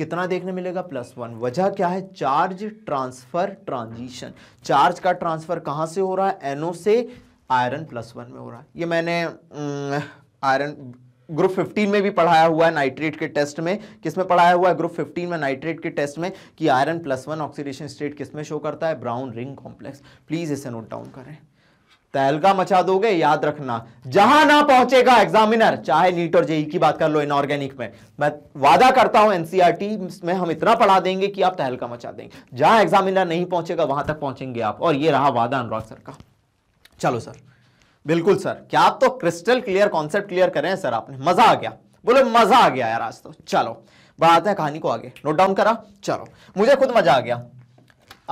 कितना देखने मिलेगा प्लस वन वजह क्या है चार्ज ट्रांसफर ट्रांजिशन चार्ज का ट्रांसफर कहाँ से हो रहा है एनओ से आयरन प्लस वन में हो रहा है ये मैंने आयरन ग्रुप 15 में भी पढ़ाया हुआ है नाइट्रेट के टेस्ट में किसमें पढ़ाया हुआ है ग्रुप 15 में नाइट्रेट के टेस्ट में कि iron plus one oxidation state किसमें शो करता है ब्राउन रिंग कॉम्प्लेक्स प्लीज़ इसे नोट डाउन करें तहलका मचा दोगे याद रखना जहां ना पहुंचेगा एग्जामिनर चाहे नीट और जेई की बात कर लो इनऑर्गेनिक में मैं वादा करता हूं एनसीआरटी e में हम इतना पढ़ा देंगे कि आप तहलका मचा देंगे जहां एग्जामिनर नहीं पहुंचेगा वहां तक पहुंचेंगे आप और ये रहा वादा अनुराग सर का चलो सर बिल्कुल सर क्या आप तो क्रिस्टल क्लियर कॉन्सेप्ट क्लियर करें सर आपने मजा आ गया बोले मजा आ गया यार आज तो चलो बढ़ाते हैं कहानी को आगे नोट डाउन करा चलो मुझे खुद मजा आ गया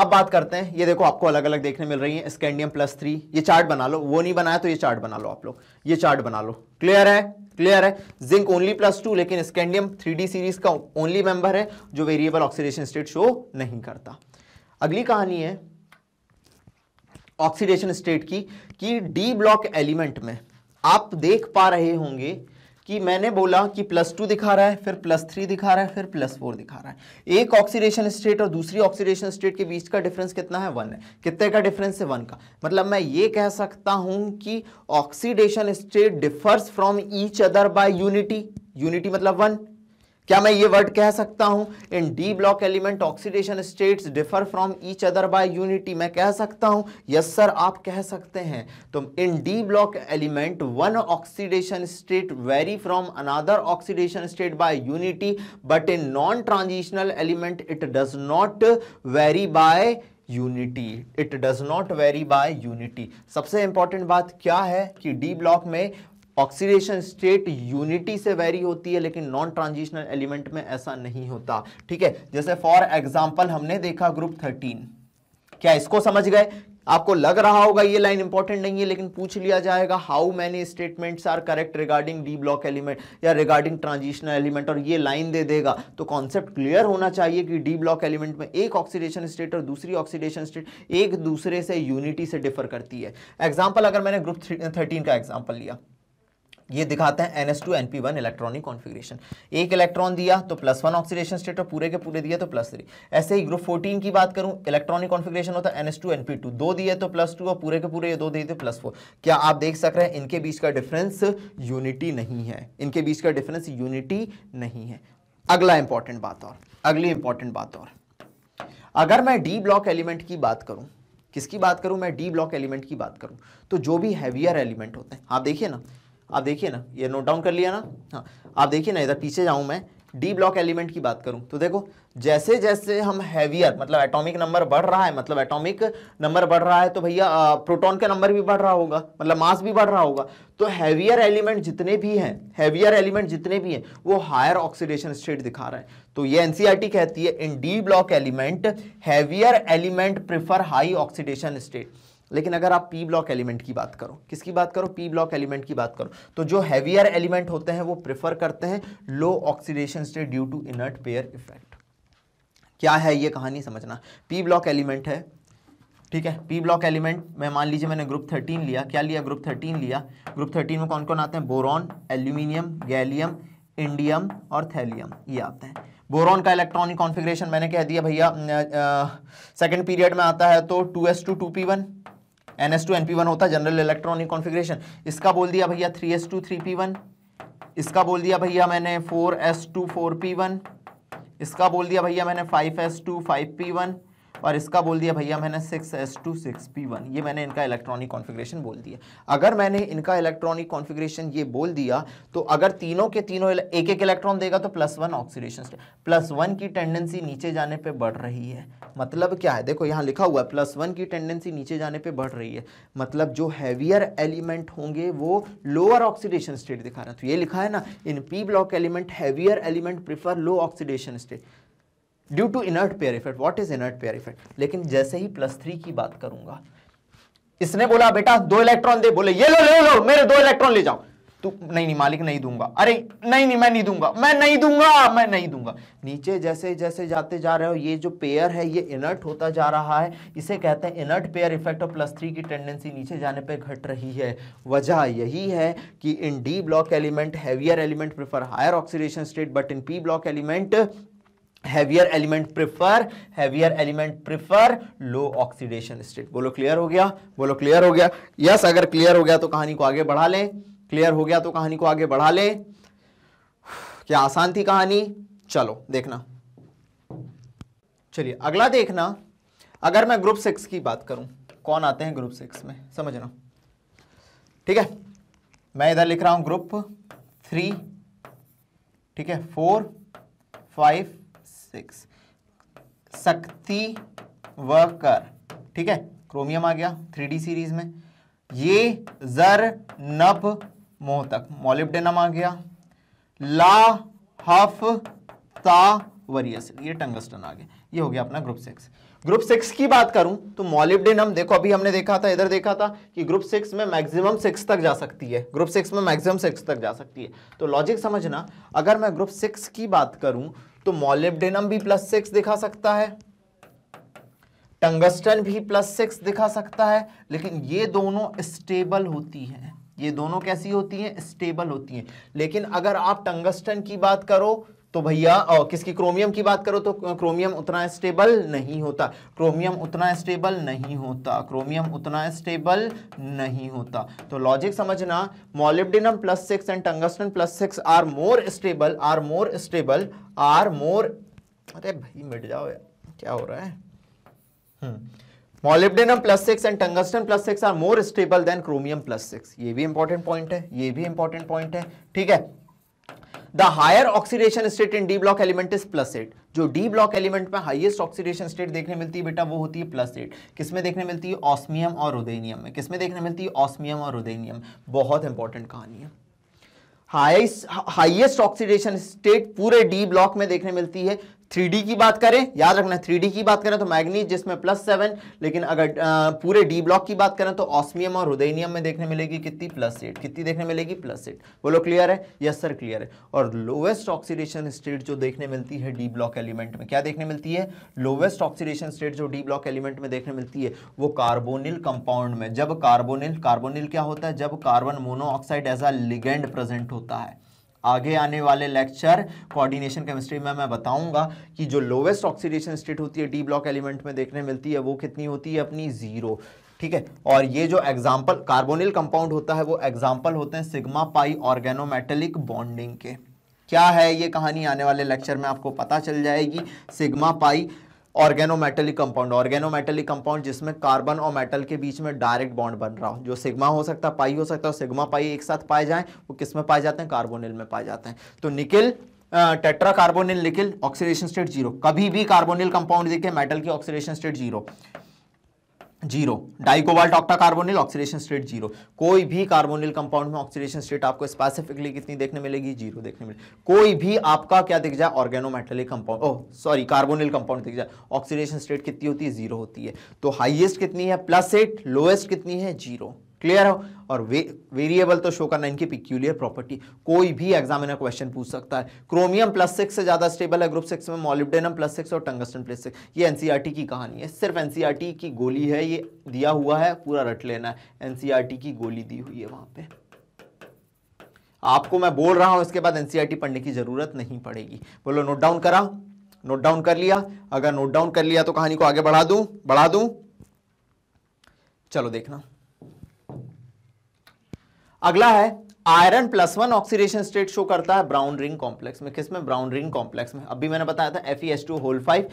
अब बात करते हैं ये देखो आपको अलग अलग देखने मिल रही है स्कैंडियम प्लस थ्री ये चार्ट बना लो वो नहीं बनाया तो ये चार्ट बना लो आप लोग ये चार्ट बना लो क्लियर है क्लियर है जिंक ओनली प्लस टू लेकिन स्कैंडियम थ्री सीरीज का ओनली मेंबर है जो वेरिएबल ऑक्सीडेशन स्टेट शो नहीं करता अगली कहानी है ऑक्सीडेशन स्टेट की कि डी ब्लॉक एलिमेंट में आप देख पा रहे होंगे कि मैंने बोला कि प्लस टू दिखा रहा है फिर प्लस थ्री दिखा रहा है फिर प्लस फोर दिखा रहा है एक ऑक्सीडेशन स्टेट और दूसरी ऑक्सीडेशन स्टेट के बीच का डिफरेंस कितना है वन है कितने का डिफरेंस है वन का मतलब मैं ये कह सकता हूं कि oxidation state differs from each other by unity unity मतलब वन क्या मैं ये वर्ड कह सकता हूं in d block element oxidation states differ from each other by unity मैं कह सकता हूं यस सर आप कह सकते हैं तो in d block element one oxidation state vary from another oxidation state by unity but in non transitional element it does not vary by unity it does not vary by unity सबसे important बात क्या है कि d block में oxidation state unity से vary होती है लेकिन नॉन ट्रांजिशनल एलिमेंट में ऐसा नहीं होता ठीक है जैसे फॉर एग्जाम्पल हमने देखा ग्रुप थर्टीन क्या इसको समझ गए आपको लग रहा होगा ये लाइन इंपॉर्टेंट नहीं है लेकिन पूछ लिया जाएगा how many statements are correct regarding d block element या रिगार्डिंग ट्रांजिशनल एलिमेंट और ये लाइन दे देगा तो कॉन्सेप्ट क्लियर होना चाहिए कि डी ब्लॉक एलिमेंट में एक ऑक्सीडेशन स्टेट और दूसरी ऑक्सीडेशन स्टेट एक दूसरे से यूनिटी से डिफर करती है एग्जाम्पल अगर मैंने ग्रुप थर्टीन का एग्जाम्पल लिया ये दिखाते हैं n S two n p one electronic configuration एक इलेक्ट्रॉन दिया तो प्लस वन ऑक्सीडेशन स्टेट और पूरे के पूरे दिया तो प्लस थ्री ऐसे ही ग्रुप फोर्टीन की बात करूं इलेक्ट्रॉनिक कॉन्फिग्रेशन होता है n S two n p two दो दिए तो प्लस टू और पूरे के पूरे ये दो दिए तो प्लस फोर क्या आप देख सक रहे हैं इनके बीच का डिफरेंस यूनिटी नहीं है इनके बीच का डिफरेंस यूनिटी नहीं है अगला इंपॉर्टेंट बात और अगली इंपॉर्टेंट बात और अगर मैं डी ब्लॉक एलिमेंट की बात करूं किसकी बात करूं मैं डी ब्लॉक एलिमेंट की बात करूं तो जो भी हैवियर एलिमेंट होते हैं आप देखिए ना आप देखिए ना ये नोट डाउन कर लिया ना हाँ आप देखिए ना इधर पीछे जाऊँ मैं डी ब्लॉक एलिमेंट की बात करूं तो देखो जैसे जैसे हम हैवियर मतलब एटॉमिक नंबर बढ़ रहा है मतलब एटॉमिक नंबर बढ़ रहा है तो भैया प्रोटॉन का नंबर भी बढ़ रहा होगा मतलब मास भी बढ़ रहा होगा तो हैवियर एलिमेंट जितने भी हैं हैवियर एलिमेंट जितने भी हैं वो हायर ऑक्सीडेशन स्टेट दिखा रहे हैं तो ये एनसीईआरटी e कहती है in d block element heavier element prefer high oxidation state लेकिन अगर आप पी ब्लॉक एलिमेंट की बात करो किसकी बात करो पी ब्लॉक एलिमेंट की बात करो तो जो हैवियर एलिमेंट होते हैं वो प्रेफर करते हैं low oxidation state due to inert pair effect क्या है ये कहानी समझना पी ब्लॉक एलिमेंट है ठीक है पी ब्लॉक एलिमेंट मैं मान लीजिए मैंने ग्रुप थर्टीन लिया क्या लिया ग्रुप थर्टीन लिया ग्रुप थर्टीन में कौन कौन आते हैं बोरॉन एल्यूमिनियम गैलियम इंडियम और थैलियम ये आते हैं बोरॉन का इलेक्ट्रॉनिक कॉन्फिग्रेशन मैंने कह दिया भैया सेकंड पीरियड में आता है तो two s two two p one n S two n p one होता है जनरल इलेक्ट्रॉनिक कॉन्फिग्रेशन इसका बोल दिया भैया three s two three p one इसका बोल दिया भैया मैंने four S two four p one इसका बोल दिया भैया मैंने five S two five p one और इसका बोल दिया भैया मैंने six S two six p one ये मैंने इनका इलेक्ट्रॉनिक कॉन्फ़िगरेशन बोल दिया अगर मैंने इनका इलेक्ट्रॉनिक कॉन्फ़िगरेशन ये बोल दिया तो अगर तीनों के तीनों एक एक इलेक्ट्रॉन देगा तो plus one oxidation plus one की टेंडेंसी नीचे जाने पर बढ़ रही है मतलब क्या है देखो यहाँ लिखा हुआ है प्लस वन की टेंडेंसी नीचे जाने पर बढ़ रही है मतलब जो हैवियर एलिमेंट होंगे वो लोअर ऑक्सीडेशन स्टेट दिखा रहा है तो ये लिखा है ना in p block element heavier element prefer low oxidation state due to inert pair effect what is inert pair effect लेकिन जैसे ही प्लस थ्री की बात करूंगा इसने बोला बेटा दो इलेक्ट्रॉन दे बोले ये लो ले लो मेरे दो इलेक्ट्रॉन ले जाओ तू नहीं नहीं मालिक नहीं दूंगा अरे नहीं नहीं मैं नहीं दूंगा मैं नहीं दूंगा मैं नहीं दूंगा नीचे जैसे जैसे जाते जा रहे हो ये जो पेयर है ये इनर्ट होता जा रहा है इसे कहते हैं इनर्ट पेयर इफेक्ट और प्लस थ्री की टेंडेंसी नीचे जाने पे घट रही है वजह यही है कि in d block element heavier element prefer higher oxidation state but in p block element heavier element prefer heavier element prefer low oxidation state बोलो क्लियर हो गया बोलो क्लियर हो गया यस yes, अगर क्लियर हो गया तो कहानी को आगे बढ़ा ले क्लियर हो गया तो कहानी को आगे बढ़ा ले क्या आसान थी कहानी चलो देखना चलिए अगला देखना अगर मैं ग्रुप सिक्स की बात करूं कौन आते हैं ग्रुप सिक्स में समझना ठीक है मैं इधर लिख रहा हूं ग्रुप थ्री ठीक है फोर फाइव सिक्स शक्ति व कर ठीक है क्रोमियम आ गया थ्री सीरीज में ये जर नभ मोहतक मोलिब्डेनम आ गया ला हफ ता वरियस ये टंगस्टन आ गया ये हो गया अपना ग्रुप सिक्स ग्रुप सिक्स की बात करूं तो मॉलिब्डेनम देखो अभी हमने देखा था इधर देखा था कि ग्रुप सिक्स में मैक्सिमम सिक्स तक जा सकती है ग्रुप सिक्स में मैक्सिमम सिक्स तक जा सकती है तो लॉजिक समझना अगर मैं ग्रुप सिक्स की बात करूं तो मॉलिब्डेनम भी प्लस सिक्स दिखा सकता है टंगस्टन भी प्लस सिक्स दिखा सकता है लेकिन ये दोनों स्टेबल होती हैं ये दोनों कैसी होती हैं स्टेबल होती हैं लेकिन अगर आप टंगस्टन की बात करो तो भैया किसकी क्रोमियम की बात करो तो क्रोमियम उतना स्टेबल नहीं होता क्रोमियम उतना स्टेबल नहीं होता क्रोमियम उतना स्टेबल नहीं होता तो लॉजिक समझना molybdenum plus six and tungsten plus six are more stable are more stable are more अरे भाई मिट जाओ यार क्या हो रहा है molybdenum hmm. Plus six and tungsten plus six are more stable than chromium plus six ये भी इंपॉर्टेंट पॉइंट है ये भी इंपॉर्टेंट पॉइंट है ठीक है the higher oxidation state in d block element is plus eight जो डी ब्लॉक एलिमेंट में हाईएस्ट ऑक्सीडेशन स्टेट देखने मिलती है बेटा वो होती है प्लस एट किसमें देखने मिलती है ऑस्मियम और रुदेनियम में किसमें देखने मिलती है ऑस्मियम और रुदेनियम बहुत इंपॉर्टेंट कहानी है हाईएस्ट ऑक्सीडेशन स्टेट पूरे डी ब्लॉक में देखने मिलती है थ्री की बात करें याद रखना थ्री की बात करें तो मैग्नीज जिसमें प्लस सेवन लेकिन अगर आ, पूरे डी ब्लॉक की बात करें तो ऑस्मियम और रुदेनियम में देखने मिलेगी कितनी प्लस एट कितनी देखने मिलेगी प्लस एट बोलो क्लियर है यस सर क्लियर है और लोवेस्ट ऑक्सीडेशन स्टेट जो देखने मिलती है डी ब्लॉक एलिमेंट में क्या देखने मिलती है लोवेस्ट ऑक्सीडेशन स्टेट जो डी ब्लॉक एलिमेंट में देखने मिलती है वो कार्बोनिल कंपाउंड में जब कार्बोनिल कार्बोनिल क्या होता है जब carbon monoxide as a ligand present होता है आगे आने वाले लेक्चर कोऑर्डिनेशन केमिस्ट्री में मैं बताऊंगा कि जो लोवेस्ट ऑक्सीडेशन स्टेट होती है डी ब्लॉक एलिमेंट में देखने मिलती है वो कितनी होती है अपनी ज़ीरो ठीक है और ये जो एग्जाम्पल कार्बोनिल कंपाउंड होता है वो एग्जाम्पल होते हैं सिग्मा पाई ऑर्गेनोमेटेलिक बॉन्डिंग के क्या है ये कहानी आने वाले लेक्चर में आपको पता चल जाएगी sigma pi organometallic compound organometallic compound जिसमें कार्बन और मेटल के बीच में डायरेक्ट बॉन्ड बन रहा हो जो सिग्मा हो सकता है पाई हो सकता है सिग्मा पाई एक साथ पाए जाए वो किस में पाए जाते हैं कार्बोनिल में पाए जाते हैं तो nickel tetra carbonyl nickel oxidation state zero कभी भी कार्बोनिल कंपाउंड देखिए मेटल की oxidation state zero zero dicobalt octa carbonyl oxidation state zero कोई भी कार्बोनिल कंपाउंड में ऑक्सीडेशन स्टेट आपको स्पेसिफिकली कितनी देखने मिलेगी जीरो देखने मिलेगी कोई भी आपका क्या दिख जाए organometallic compound oh sorry carbonyl compound दिख जाए ऑक्सीडेशन स्टेट कितनी होती है जीरो होती है तो हाइएस्ट कितनी है प्लस एट लोएस्ट कितनी है जीरो क्लियर हो और वे वेरिएबल तो शो करना इनकी पिक्यूलियर प्रॉपर्टी कोई भी एग्जामिनर क्वेश्चन पूछ सकता है क्रोमियम प्लस सिक्स से ज़्यादा स्टेबल है ग्रुप सिक्स में मॉलिब्डेनम प्लस सिक्स और टंगस्टन प्लस सिक्स ये एनसीईआरटी e की कहानी है सिर्फ एनसीईआरटी e की गोली है ये दिया हुआ है पूरा रट लेना है एनसीईआरटी e की गोली दी हुई है वहां पर आपको मैं बोल रहा हूं इसके बाद एनसीआरटी पढ़ने की ज़रूरत नहीं पड़ेगी बोलो नोट डाउन करा नोट डाउन कर लिया अगर नोट डाउन कर लिया तो कहानी को आगे बढ़ा दू बढ़ा दू चलो देखना अगला है iron plus one oxidation state show करता है ब्राउन रिंग कॉम्प्लेक्स में किस में ब्राउन रिंग कॉम्प्लेक्स में अभी मैंने बताया था F E S two whole five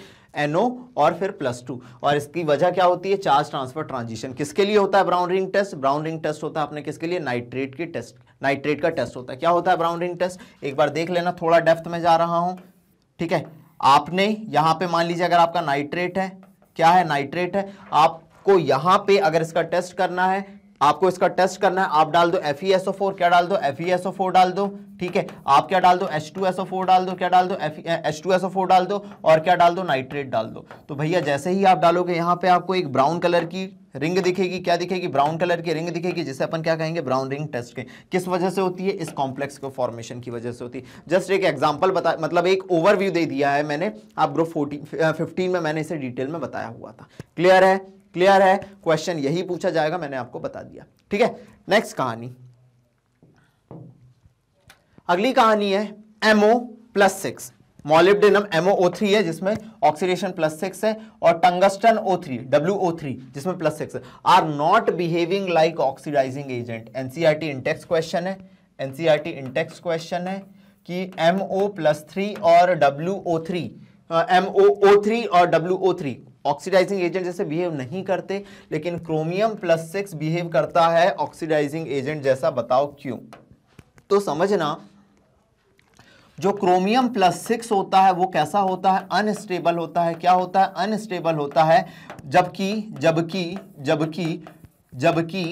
NO और फिर प्लस टू और इसकी वजह क्या होती है चार्ज ट्रांसफर ट्रांजिशन किसके लिए होता है brown ring test brown ring test होता है अपने किसके लिए नाइट्रेट की टेस्ट नाइट्रेट का टेस्ट होता है क्या होता है ब्राउन रिंग टेस्ट एक बार देख लेना थोड़ा डेफ्थ में जा रहा हूं ठीक है आपने यहां पर मान लीजिए अगर आपका नाइट्रेट है क्या है नाइट्रेट है आपको यहां पर अगर इसका टेस्ट करना है आपको इसका टेस्ट करना है आप डाल दो F E S O four क्या डाल दो F E S O four डाल दो ठीक है आप क्या डाल दो H two S O four डाल दो क्या डाल दो H two S O four डाल दो और क्या डाल दो नाइट्रेट डाल दो तो भैया जैसे ही आप डालोगे यहाँ पे आपको एक ब्राउन कलर की रिंग दिखेगी क्या दिखेगी ब्राउन कलर की रिंग दिखेगी जिसे अपन क्या कहेंगे ब्राउन रिंग टेस्ट के किस वजह से होती है इस कॉम्प्लेक्स को फॉर्मेशन की वजह से होती है जस्ट एक एग्जांपल बता मतलब एक ओवरव्यू दे दिया है मैंने आप ग्रुप फोर्टीन फिफ्टीन में मैंने इसे डिटेल में बताया हुआ था क्लियर है क्लियर है क्वेश्चन यही पूछा जाएगा मैंने आपको बता दिया ठीक है नेक्स्ट कहानी अगली कहानी है MO plus six molybdenum MO three है जिसमें ऑक्सीडेशन प्लस सिक्स है और tungsten O three W O three जिसमें plus six are not behaving like oxidising agent NCERT intext question है एनसीईआरटी इंटेक्स क्वेश्चन है कि एम ओ प्लस थ्री और W O three M O O three और W O three oxidising agent जैसे behave नहीं करते लेकिन chromium plus six behave करता है ऑक्सीडाइजिंग एजेंट जैसा बताओ क्यों तो समझना जो क्रोमियम प्लस सिक्स होता है वो कैसा होता है अनस्टेबल होता है क्या होता है अनस्टेबल होता है जबकि जबकि जबकि जबकि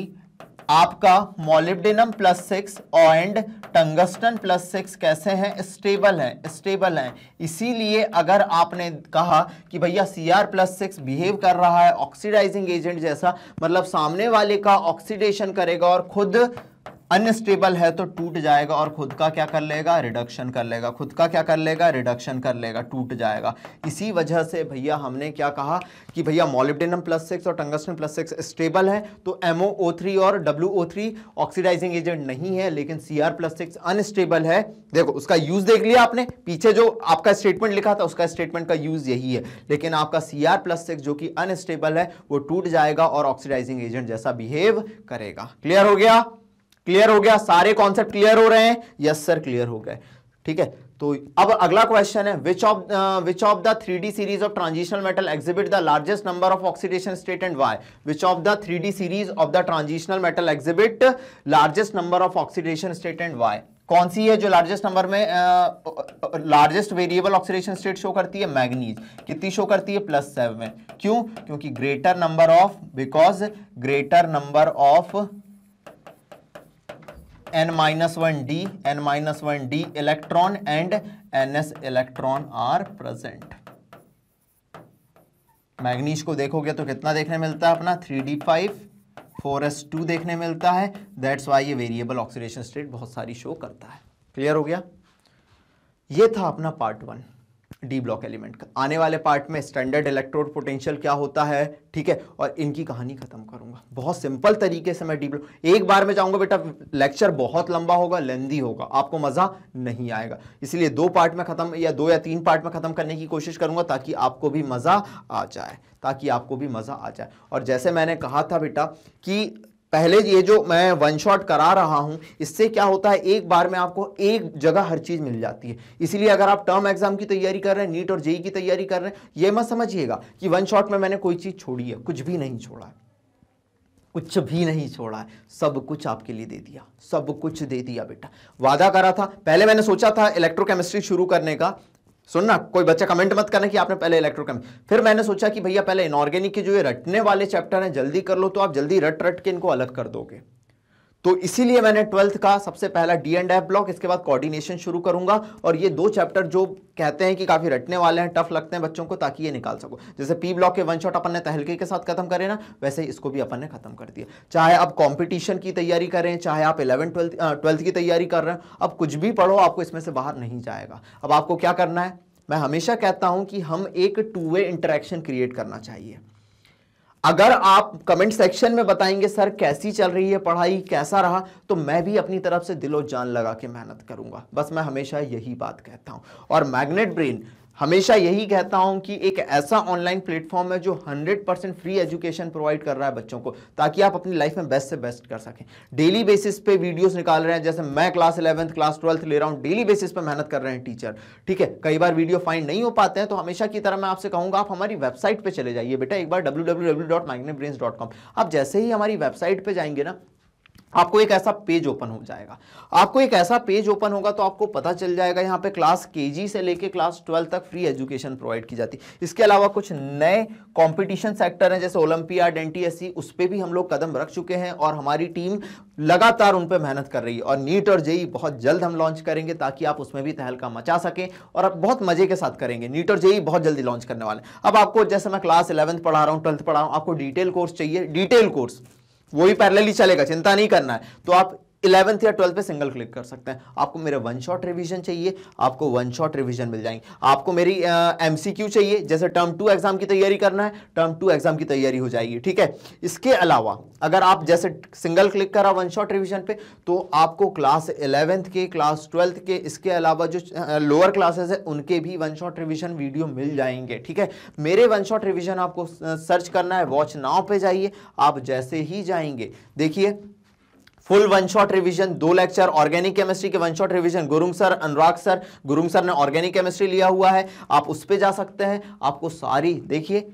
आपका molybdenum plus six and tungsten plus six कैसे हैं स्टेबल हैं स्टेबल हैं इसीलिए अगर आपने कहा कि भैया C R plus six behave कर रहा है ऑक्सीडाइजिंग एजेंट जैसा मतलब सामने वाले का ऑक्सीडेशन करेगा और खुद अनस्टेबल है तो टूट जाएगा और खुद का क्या कर लेगा रिडक्शन कर लेगा खुद का क्या कर लेगा रिडक्शन कर लेगा टूट जाएगा इसी वजह से भैया हमने क्या कहा कि भैया मोलिब्डेनम प्लस सिक्स और टंगस्टन प्लस सिक्स स्टेबल है तो एमओ थ्री और W O three oxidising agent नहीं है लेकिन C R plus six unstable है देखो उसका यूज देख लिया आपने पीछे जो आपका स्टेटमेंट लिखा था उसका स्टेटमेंट का यूज यही है लेकिन आपका सी आर प्लस सिक्स जो कि अनस्टेबल है वो टूट जाएगा और ऑक्सीडाइजिंग एजेंट जैसा बिहेव करेगा क्लियर हो गया क्लियर हो गया सारे कॉन्सेप्ट क्लियर हो रहे हैं यस सर क्लियर हो गए ठीक है तो अब अगला क्वेश्चन है which of which of the three D series of transitional metal exhibit the largest number of oxidation state and why which of the three D series of the transitional metal exhibit largest number of oxidation state and why कौन सी है जो largest number में largest variable oxidation state show करती है manganese कितनी show करती है प्लस सेवन क्यों क्योंकि greater number of because greater number of N minus one D N minus one D electron and N S electron are present manganese को देखोगे तो कितना देखने मिलता है अपना three D five four S two देखने मिलता है दैट्स वाई ये वेरिएबल ऑक्सीडेशन स्टेट बहुत सारी शो करता है क्लियर हो गया ये था अपना part one D block element का आने वाले पार्ट में स्टैंडर्ड इलेक्ट्रोड पोटेंशियल क्या होता है ठीक है और इनकी कहानी खत्म करूंगा बहुत सिंपल तरीके से मैं डी ब्लॉक एक बार में जाऊंगा बेटा लेक्चर बहुत लंबा होगा लेंदी होगा आपको मजा नहीं आएगा इसलिए दो पार्ट में खत्म या दो या तीन पार्ट में खत्म करने की कोशिश करूंगा ताकि आपको भी मजा आ जाए ताकि आपको भी मजा आ जाए और जैसे मैंने कहा था बेटा कि पहले ये जो मैं वन शॉट करा रहा हूं इससे क्या होता है एक बार में आपको एक जगह हर चीज मिल जाती है इसीलिए अगर आप टर्म एग्जाम की तैयारी कर रहे हैं नीट और जेई e e की तैयारी कर रहे हैं ये मत समझिएगा कि वन शॉट में मैंने कोई चीज छोड़ी है कुछ भी नहीं छोड़ा है कुछ भी नहीं छोड़ा है सब कुछ आपके लिए दे दिया सब कुछ दे दिया बेटा वादा करा था पहले मैंने सोचा था इलेक्ट्रोकेमिस्ट्री शुरू करने का सुनना कोई बच्चा कमेंट मत करना कि आपने पहले इलेक्ट्रोकेम फिर मैंने सोचा कि भैया पहले इनऑर्गेनिक के जो ये रटने वाले चैप्टर हैं जल्दी कर लो तो आप जल्दी रट रट के इनको अलग कर दोगे तो इसीलिए मैंने ट्वेल्थ का सबसे पहला डी एंड एफ ब्लॉक इसके बाद कोऑर्डिनेशन शुरू करूंगा और ये दो चैप्टर जो कहते हैं कि काफ़ी रटने वाले हैं टफ लगते हैं बच्चों को ताकि ये निकाल सको जैसे पी ब्लॉक के वन शॉट अपन ने तहलके के साथ खत्म करें ना वैसे इसको भी अपन ने खत्म कर दिया चाहे आप कॉम्पिटिशन की तैयारी करें चाहे आप इलेवन ट्वेल्थ ट्वेल्थ की तैयारी कर रहे हैं अब कुछ भी पढ़ो आपको इसमें से बाहर नहीं जाएगा अब आपको क्या करना है मैं हमेशा कहता हूँ कि हम एक टू वे इंटरेक्शन क्रिएट करना चाहिए अगर आप कमेंट सेक्शन में बताएंगे सर कैसी चल रही है पढ़ाई कैसा रहा तो मैं भी अपनी तरफ से दिलो जान लगा के मेहनत करूंगा बस मैं हमेशा यही बात कहता हूं और मैग्नेट ब्रेन हमेशा यही कहता हूं कि एक ऐसा ऑनलाइन प्लेटफॉर्म है जो 100 परसेंट फ्री एजुकेशन प्रोवाइड कर रहा है बच्चों को ताकि आप अपनी लाइफ में बेस्ट से बेस्ट कर सकें डेली बेसिस पे वीडियोस निकाल रहे हैं जैसे मैं क्लास इलेवंथ क्लास ट्वेल्थ ले रहा हूं डेली बेसिस पे मेहनत कर रहे हैं टीचर ठीक है कई बार वीडियो फाइंड नहीं हो पाते हैं तो हमेशा की तरह मैं आपसे कहूंगा आप हमारी वेबसाइट पर चले जाइए बेटा एक बार डब्ल्यू आप जैसे ही हमारी वेबसाइट पर जाएंगे ना आपको एक ऐसा पेज ओपन हो जाएगा आपको एक ऐसा पेज ओपन होगा तो आपको पता चल जाएगा यहाँ पे क्लास केजी से लेके क्लास ट्वेल्व तक फ्री एजुकेशन प्रोवाइड की जाती है इसके अलावा कुछ नए कंपटीशन सेक्टर हैं जैसे ओलंपियाड एन टी उस पर भी हम लोग कदम रख चुके हैं और हमारी टीम लगातार उन पर मेहनत कर रही है और नीट और जेई e e बहुत जल्द हम लॉन्च करेंगे ताकि आप उसमें भी तहलका मचा सकें और आप बहुत मजे के साथ करेंगे नीट और जेई e बहुत जल्दी लॉन्च करने वाले अब आपको जैसे मैं क्लास इलेवंथ पढ़ा रहा हूँ ट्वेल्थ पढ़ा रहा हूँ आपको डिटेल कोर्स चाहिए डिटेल कोर्स वो भी पैरेलली चलेगा चिंता नहीं करना है तो आप इलेवंथ या ट्वेल्थ पे सिंगल क्लिक कर सकते हैं आपको मेरे वन शॉट रिविजन चाहिए आपको वन शॉट रिविजन मिल जाएंगे आपको मेरी एम uh, चाहिए जैसे टर्म टू एग्जाम की तैयारी करना है टर्म टू एग्जाम की तैयारी हो जाएगी ठीक है इसके अलावा अगर आप जैसे सिंगल क्लिक करा वन शॉट रिविजन पे तो आपको क्लास इलेवेंथ के क्लास ट्वेल्थ के इसके अलावा जो लोअर क्लासेस है उनके भी वन शॉट रिविजन वीडियो मिल जाएंगे ठीक है मेरे वन शॉट रिविजन आपको सर्च करना है वॉच नाव पे जाइए आप जैसे ही जाएंगे देखिए फुल वन शॉट रिवीजन दो लेक्चर ऑर्गेनिक केमिस्ट्री के one shot revision Gurung sir Anurag sir Gurung sir ने ऑर्गेनिक केमिस्ट्री लिया हुआ है आप उस पर जा सकते हैं आपको सारी देखिए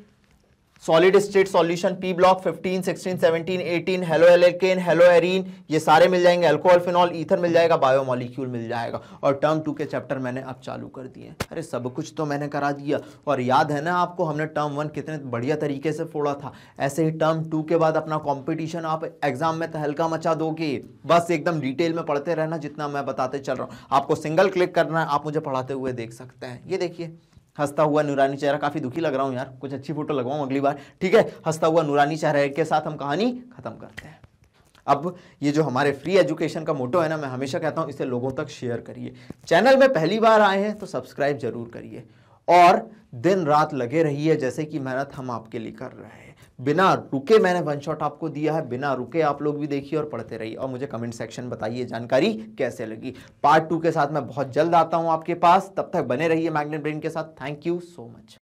solid state solution P block 15, 16, 17, 18, haloalkane haloarene ये सारे मिल जाएंगे अल्कोहल फिनॉल ईथर मिल जाएगा बायोमोलिक्यूल मिल जाएगा और टर्म टू के चैप्टर मैंने अब चालू कर दिए हैं अरे सब कुछ तो मैंने करा दिया और याद है ना आपको हमने टर्म वन कितने बढ़िया तरीके से फोड़ा था ऐसे ही टर्म टू के बाद अपना कॉम्पिटिशन आप एग्जाम में हल्का मचा दोगे बस एकदम डिटेल में पढ़ते रहना जितना मैं बताते चल रहा हूँ आपको सिंगल क्लिक करना है आप मुझे पढ़ाते हुए देख सकते हैं ये देखिए हंसता हुआ नूरानी चेहरा काफ़ी दुखी लग रहा हूँ यार कुछ अच्छी फोटो लगवाऊँ अगली बार ठीक है हंसता हुआ नूरानी चेहरा के साथ हम कहानी ख़त्म करते हैं अब ये जो हमारे फ्री एजुकेशन का मोटो है ना मैं हमेशा कहता हूँ इसे लोगों तक शेयर करिए चैनल में पहली बार आए हैं तो सब्सक्राइब जरूर करिए और दिन रात लगे रहिए जैसे कि मेहनत हम आपके लिए कर रहे हैं बिना रुके मैंने वन शॉट आपको दिया है बिना रुके आप लोग भी देखिए और पढ़ते रहिए और मुझे कमेंट सेक्शन बताइए जानकारी कैसे लगी पार्ट टू के साथ मैं बहुत जल्द आता हूँ आपके पास तब तक बने रहिए मैग्नेट ब्रेन के साथ थैंक यू सो मच